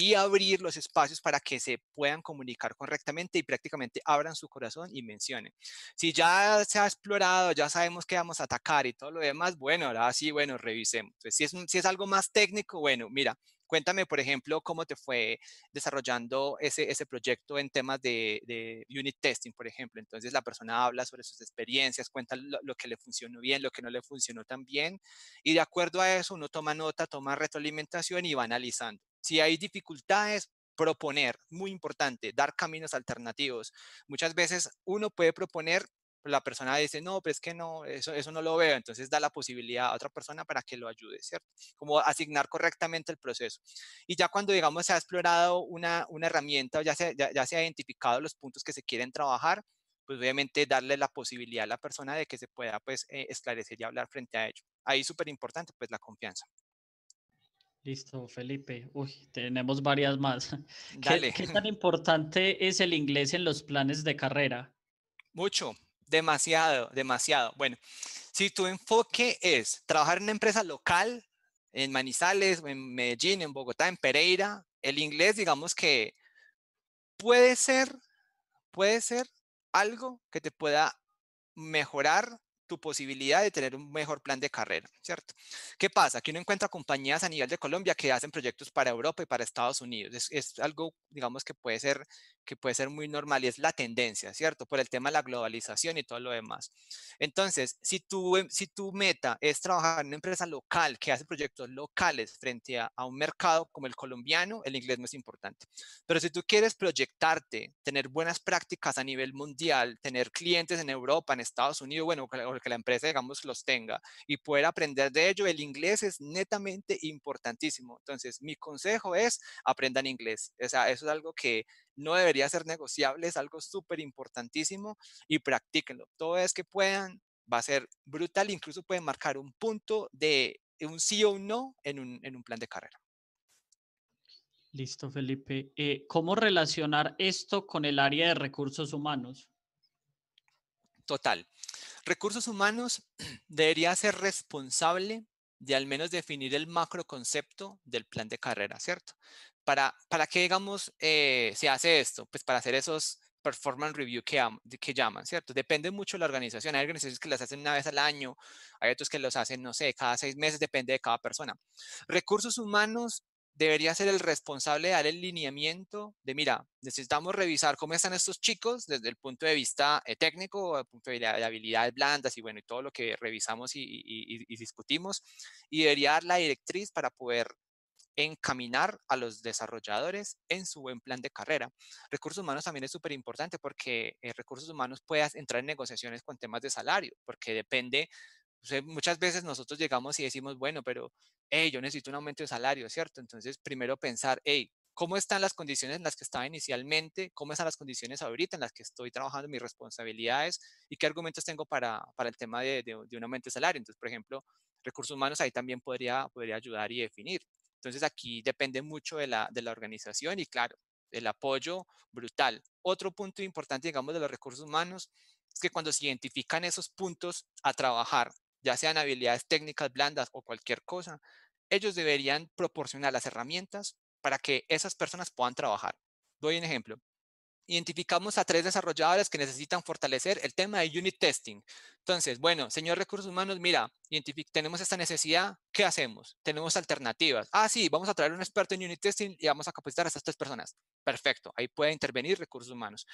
y abrir los espacios para que se puedan comunicar correctamente y prácticamente abran su corazón y mencionen. Si ya se ha explorado, ya sabemos que vamos a atacar y todo lo demás, bueno, ahora sí, bueno, revisemos. Pues, si, es, si es algo más técnico, bueno, mira, cuéntame, por ejemplo, cómo te fue desarrollando ese, ese proyecto en temas de, unit testing, por ejemplo. Entonces, la persona habla sobre sus experiencias, cuenta lo, que le funcionó bien, lo que no le funcionó tan bien, y de acuerdo a eso, uno toma nota, toma retroalimentación y va analizando. Si hay dificultades, proponer, muy importante, dar caminos alternativos. Muchas veces uno puede proponer, la persona dice, no, pero es que no, eso, eso no lo veo, entonces da la posibilidad a otra persona para que lo ayude, ¿cierto? Como asignar correctamente el proceso. Y ya cuando, digamos, se ha explorado una, una herramienta, ya se, ya, se ha identificado los puntos que se quieren trabajar, pues obviamente darle la posibilidad a la persona de que se pueda, pues, eh, esclarecer y hablar frente a ello. Ahí súper importante, pues, la confianza. Listo, Felipe. Uy, tenemos varias más. ¿Qué, tan importante es el inglés en los planes de carrera? Mucho, demasiado, demasiado. Bueno, si tu enfoque es trabajar en una empresa local, en Manizales, en Medellín, en Bogotá, en Pereira, el inglés, digamos que puede ser, puede ser algo que te pueda mejorar tu posibilidad de tener un mejor plan de carrera, ¿cierto? ¿Qué pasa? Que uno encuentra compañías a nivel de Colombia que hacen proyectos para Europa y para Estados Unidos. Es, algo, digamos, que puede, ser, que puede ser muy normal y es la tendencia, ¿cierto? Por el tema de la globalización y todo lo demás. Entonces, si tu, em, si tu meta es trabajar en una empresa local que hace proyectos locales frente a, a un mercado como el colombiano, el inglés no es importante. Pero si tú quieres proyectarte, tener buenas prácticas a nivel mundial, tener clientes en Europa, en Estados Unidos, bueno, que la empresa, digamos, los tenga y poder aprender de ello. El inglés es netamente importantísimo. Entonces, mi consejo es aprendan inglés. O sea, eso es algo que no debería ser negociable, es algo súper importantísimo y practíquenlo. Todo es que puedan, va a ser brutal, incluso pueden marcar un punto de un sí o un no en un, plan de carrera. Listo, Felipe. Eh, ¿Cómo relacionar esto con el área de recursos humanos? Total. Recursos humanos debería ser responsable de al menos definir el macro concepto del plan de carrera, ¿cierto? ¿Para, para qué, digamos, eh, se hace esto? Pues para hacer esos performance review que, que llaman, ¿cierto? Depende mucho de la organización. Hay organizaciones que las hacen una vez al año, hay otros que los hacen, no sé, cada seis meses, depende de cada persona. Recursos humanos debería ser el responsable de dar el lineamiento de, mira, necesitamos revisar cómo están estos chicos desde el punto de vista eh, técnico, desde el punto de, de habilidades blandas y bueno, y todo lo que revisamos y, discutimos, y debería dar la directriz para poder encaminar a los desarrolladores en su buen plan de carrera. Recursos humanos también es súper importante porque eh, recursos humanos puedas entrar en negociaciones con temas de salario, porque depende muchas veces nosotros llegamos y decimos, bueno, pero hey, yo necesito un aumento de salario, ¿cierto? Entonces, primero pensar, hey, ¿cómo están las condiciones en las que estaba inicialmente? ¿Cómo están las condiciones ahorita en las que estoy trabajando mis responsabilidades? ¿Y qué argumentos tengo para, para el tema de, de, un aumento de salario? Entonces, por ejemplo, recursos humanos ahí también podría, podría ayudar y definir. Entonces, aquí depende mucho de la, de la organización y, claro, el apoyo brutal. Otro punto importante, digamos, de los recursos humanos es que cuando se identifican esos puntos a trabajar ya sean habilidades técnicas blandas o cualquier cosa, ellos deberían proporcionar las herramientas para que esas personas puedan trabajar. Doy un ejemplo. Identificamos a tres desarrolladores que necesitan fortalecer el tema de unit testing. Entonces, bueno, señor Recursos Humanos, mira, tenemos esta necesidad, ¿qué hacemos? Tenemos alternativas. Ah, sí, vamos a traer un experto en unit testing y vamos a capacitar a estas tres personas. Perfecto, ahí puede intervenir Recursos Humanos.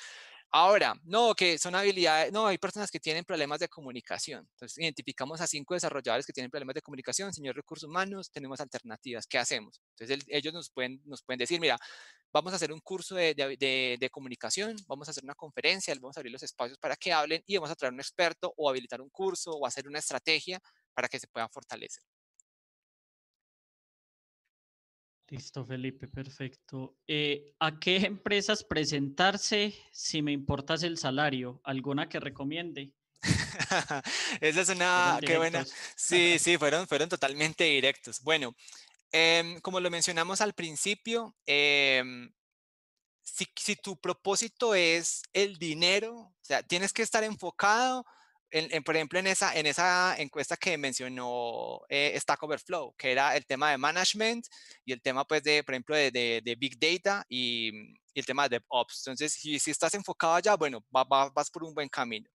Ahora, no, que son habilidades, no, hay personas que tienen problemas de comunicación. Entonces, identificamos a cinco desarrolladores que tienen problemas de comunicación, señor Recursos Humanos, tenemos alternativas, ¿qué hacemos? Entonces, ellos nos pueden, nos pueden decir, mira, vamos a hacer un curso de, de comunicación, vamos a hacer una conferencia, vamos a abrir los espacios para que hablen y vamos a traer un experto o habilitar un curso o hacer una estrategia para que se puedan fortalecer. Listo, Felipe, perfecto. Eh, ¿A qué empresas presentarse si me importas el salario? ¿Alguna que recomiende? Esa es una, qué buena. Sí, sí, fueron, fueron totalmente directos. Bueno, em, como lo mencionamos al principio, em, si, si, tu propósito es el dinero, o sea, tienes que estar enfocado por ejemplo, en esa, en esa encuesta que mencionó eh, Stack Overflow, que era el tema de management y el tema, pues, de, por ejemplo, de, Big Data mm, y, el tema de DevOps. Entonces, si, si estás enfocado allá, bueno, vas por un buen camino.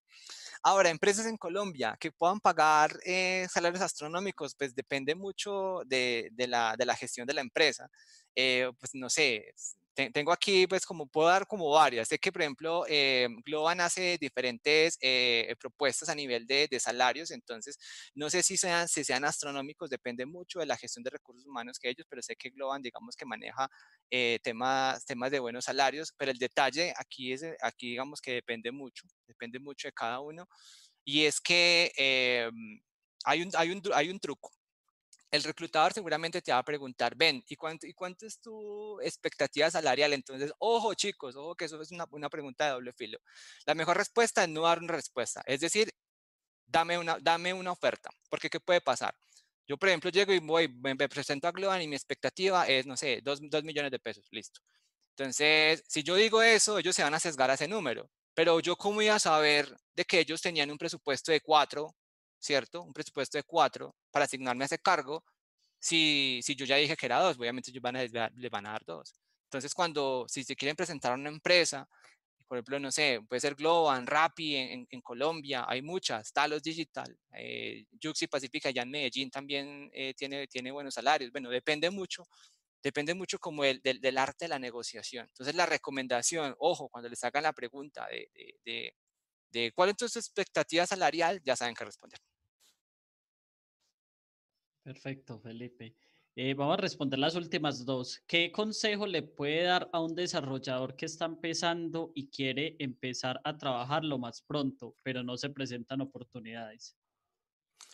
Ahora, empresas en Colombia que puedan pagar eh, salarios astronómicos, pues depende mucho de, la, de, la, gestión de la empresa. Eh, pues no sé, tengo aquí, pues, como puedo dar como varias. Sé que, por ejemplo, eh, Globan hace diferentes eh, eh, propuestas a nivel de, salarios, entonces no sé si sean, si sean astronómicos, depende mucho de la gestión de recursos humanos que ellos, pero sé que Globan, digamos, que maneja temas, temas de buenos salarios, pero el detalle aquí es, aquí digamos que depende mucho, depende mucho de cada uno, y es que em, hay, un, hay, un, hay un truco el reclutador seguramente te va a preguntar, ven, ¿y cuánto, ¿y cuánto es tu expectativa salarial? Entonces, ojo chicos, ojo que eso es una, pregunta de doble filo. La mejor respuesta es no dar una respuesta, es decir, dame una, dame una oferta, porque ¿qué puede pasar? Yo, por ejemplo, llego y voy, me, presento a Globan y mi expectativa es, no sé, dos millones de pesos, listo. Entonces, si yo digo eso, ellos se van a sesgar a ese número, pero yo cómo iba a saber de que ellos tenían un presupuesto de cuatro. ¿cierto? Un presupuesto de cuatro, para asignarme a ese cargo. Si, si yo ya dije que era dos, obviamente ellos van a, les van a dar dos. Entonces, cuando, si se quieren presentar a una empresa, por ejemplo, no sé, puede ser Globan, Rappi en, Colombia, hay muchas, Talos Digital, eh, Juxi Pacifica ya en Medellín también eh, tiene, tiene buenos salarios. Bueno, depende mucho, depende mucho como el, del, arte de la negociación. Entonces, la recomendación, ojo, cuando les hagan la pregunta de, de, de cuál es tu expectativa salarial, ya saben qué responder. Perfecto, Felipe. Eh, vamos a responder las últimas dos. ¿Qué consejo le puede dar a un desarrollador que está empezando y quiere empezar a trabajar lo más pronto, pero no se presentan oportunidades?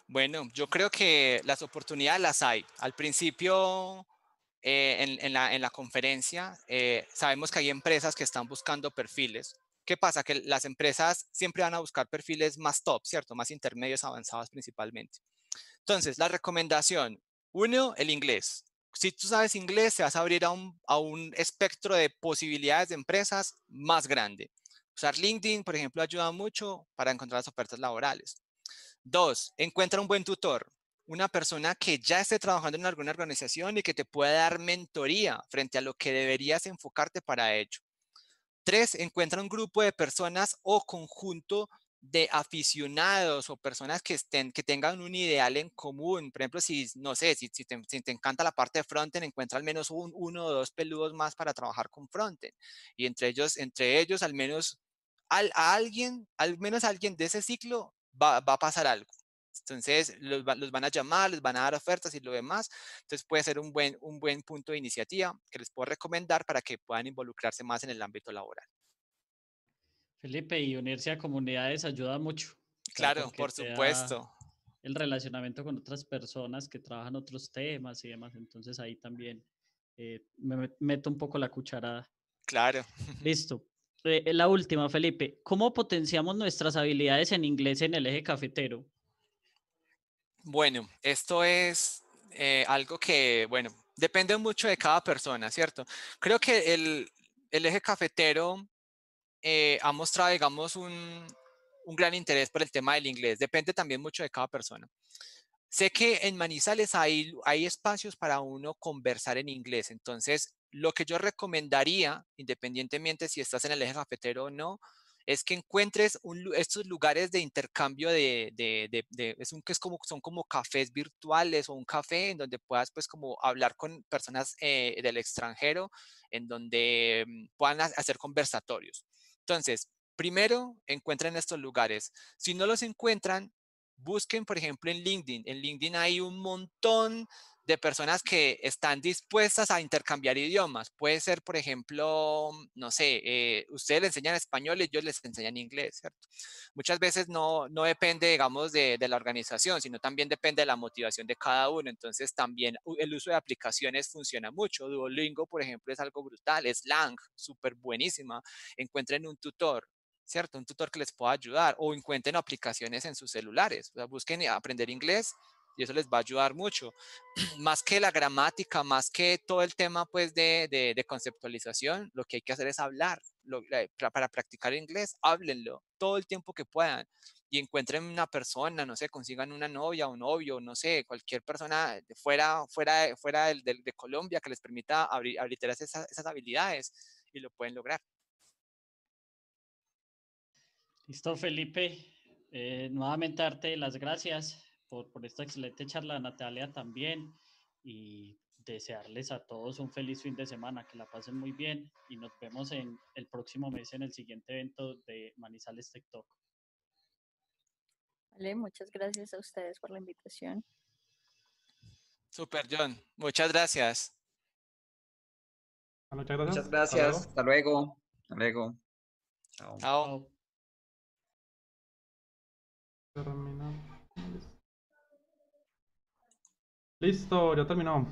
Bueno, yo creo que las oportunidades las hay. Al principio, eh, en, la, conferencia, eh, sabemos que hay empresas que están buscando perfiles. ¿Qué pasa? Que las empresas siempre van a buscar perfiles más top, ¿cierto? Más intermedios avanzados principalmente. Entonces, la recomendación, uno, el inglés. Si tú sabes inglés, te vas a abrir a un, espectro de posibilidades de empresas más grande. Usar LinkedIn, por ejemplo, ayuda mucho para encontrar las ofertas laborales. Dos, encuentra un buen tutor, una persona que ya esté trabajando en alguna organización y que te pueda dar mentoría frente a lo que deberías enfocarte para ello. Tres, encuentra un grupo de personas o conjunto de aficionados o personas que, estén, que tengan un ideal en común. Por ejemplo, si, no sé, si, si, te, encanta la parte de fronten encuentra al menos un, uno o dos peludos más para trabajar con fronten Y entre ellos, entre ellos al menos a alguien, al menos alguien de ese ciclo va, va a pasar algo. Entonces, los, los, van a llamar, les van a dar ofertas y lo demás. Entonces, puede ser un buen, un buen punto de iniciativa que les puedo recomendar para que puedan involucrarse más en el ámbito laboral. Felipe, y unirse a comunidades ayuda mucho. Claro, por supuesto. El relacionamiento con otras personas que trabajan otros temas y demás. Entonces ahí también eh, me meto un poco la cucharada. Claro. Listo. Eh, eh, la última, Felipe. ¿Cómo potenciamos nuestras habilidades en inglés en el eje cafetero? Bueno, esto es algo que, bueno, depende mucho de cada persona, ¿cierto? Creo que el eje cafetero eh, ha mostrado, digamos, un, un gran interés por el tema del inglés. Depende también mucho de cada persona. Sé que en Manizales hay, hay espacios para uno conversar en inglés, entonces lo que yo recomendaría, independientemente si estás en el eje cafetero o no, es que encuentres estos lugares de intercambio de, es un, que es como, son como cafés virtuales o un café en donde puedas pues como hablar con personas eh, del extranjero, en donde mm, puedan hacer conversatorios. Entonces, primero, encuentren estos lugares. Si no los encuentran, busquen, por ejemplo, en LinkedIn. En LinkedIn hay un montón de personas que están dispuestas a intercambiar idiomas. Puede ser, por ejemplo, no sé, eh, ustedes le enseñan español y yo les enseñan inglés, ¿cierto? Muchas veces no, no depende, digamos, de, de, la organización, sino también depende de la motivación de cada uno. Entonces, también el uso de aplicaciones funciona mucho. Duolingo, por ejemplo, es algo brutal. Slang, súper buenísima. Encuentren un tutor. ¿Cierto? Un tutor que les pueda ayudar o encuentren aplicaciones en sus celulares. O sea, busquen aprender inglés y eso les va a ayudar mucho. Más que la gramática, más que todo el tema pues de, de, conceptualización, lo que hay que hacer es hablar. para, practicar inglés, háblenlo todo el tiempo que puedan y encuentren una persona, no sé, consigan una novia, un novio, no sé, cualquier persona fuera, fuera, fuera de, Colombia que les permita abrir, abrir esas, esas, habilidades y lo pueden lograr. Listo, Felipe. Eh, nuevamente darte las gracias por, esta excelente charla, Natalia también, y desearles a todos un feliz fin de semana, que la pasen muy bien y nos vemos en el próximo mes en el siguiente evento de Manizales Tech Talk. Vale, muchas gracias a ustedes por la invitación. Super John, muchas gracias. Ah, muchas gracias. gracias. Hasta luego. Hasta luego. Chao. Listo, ya terminó.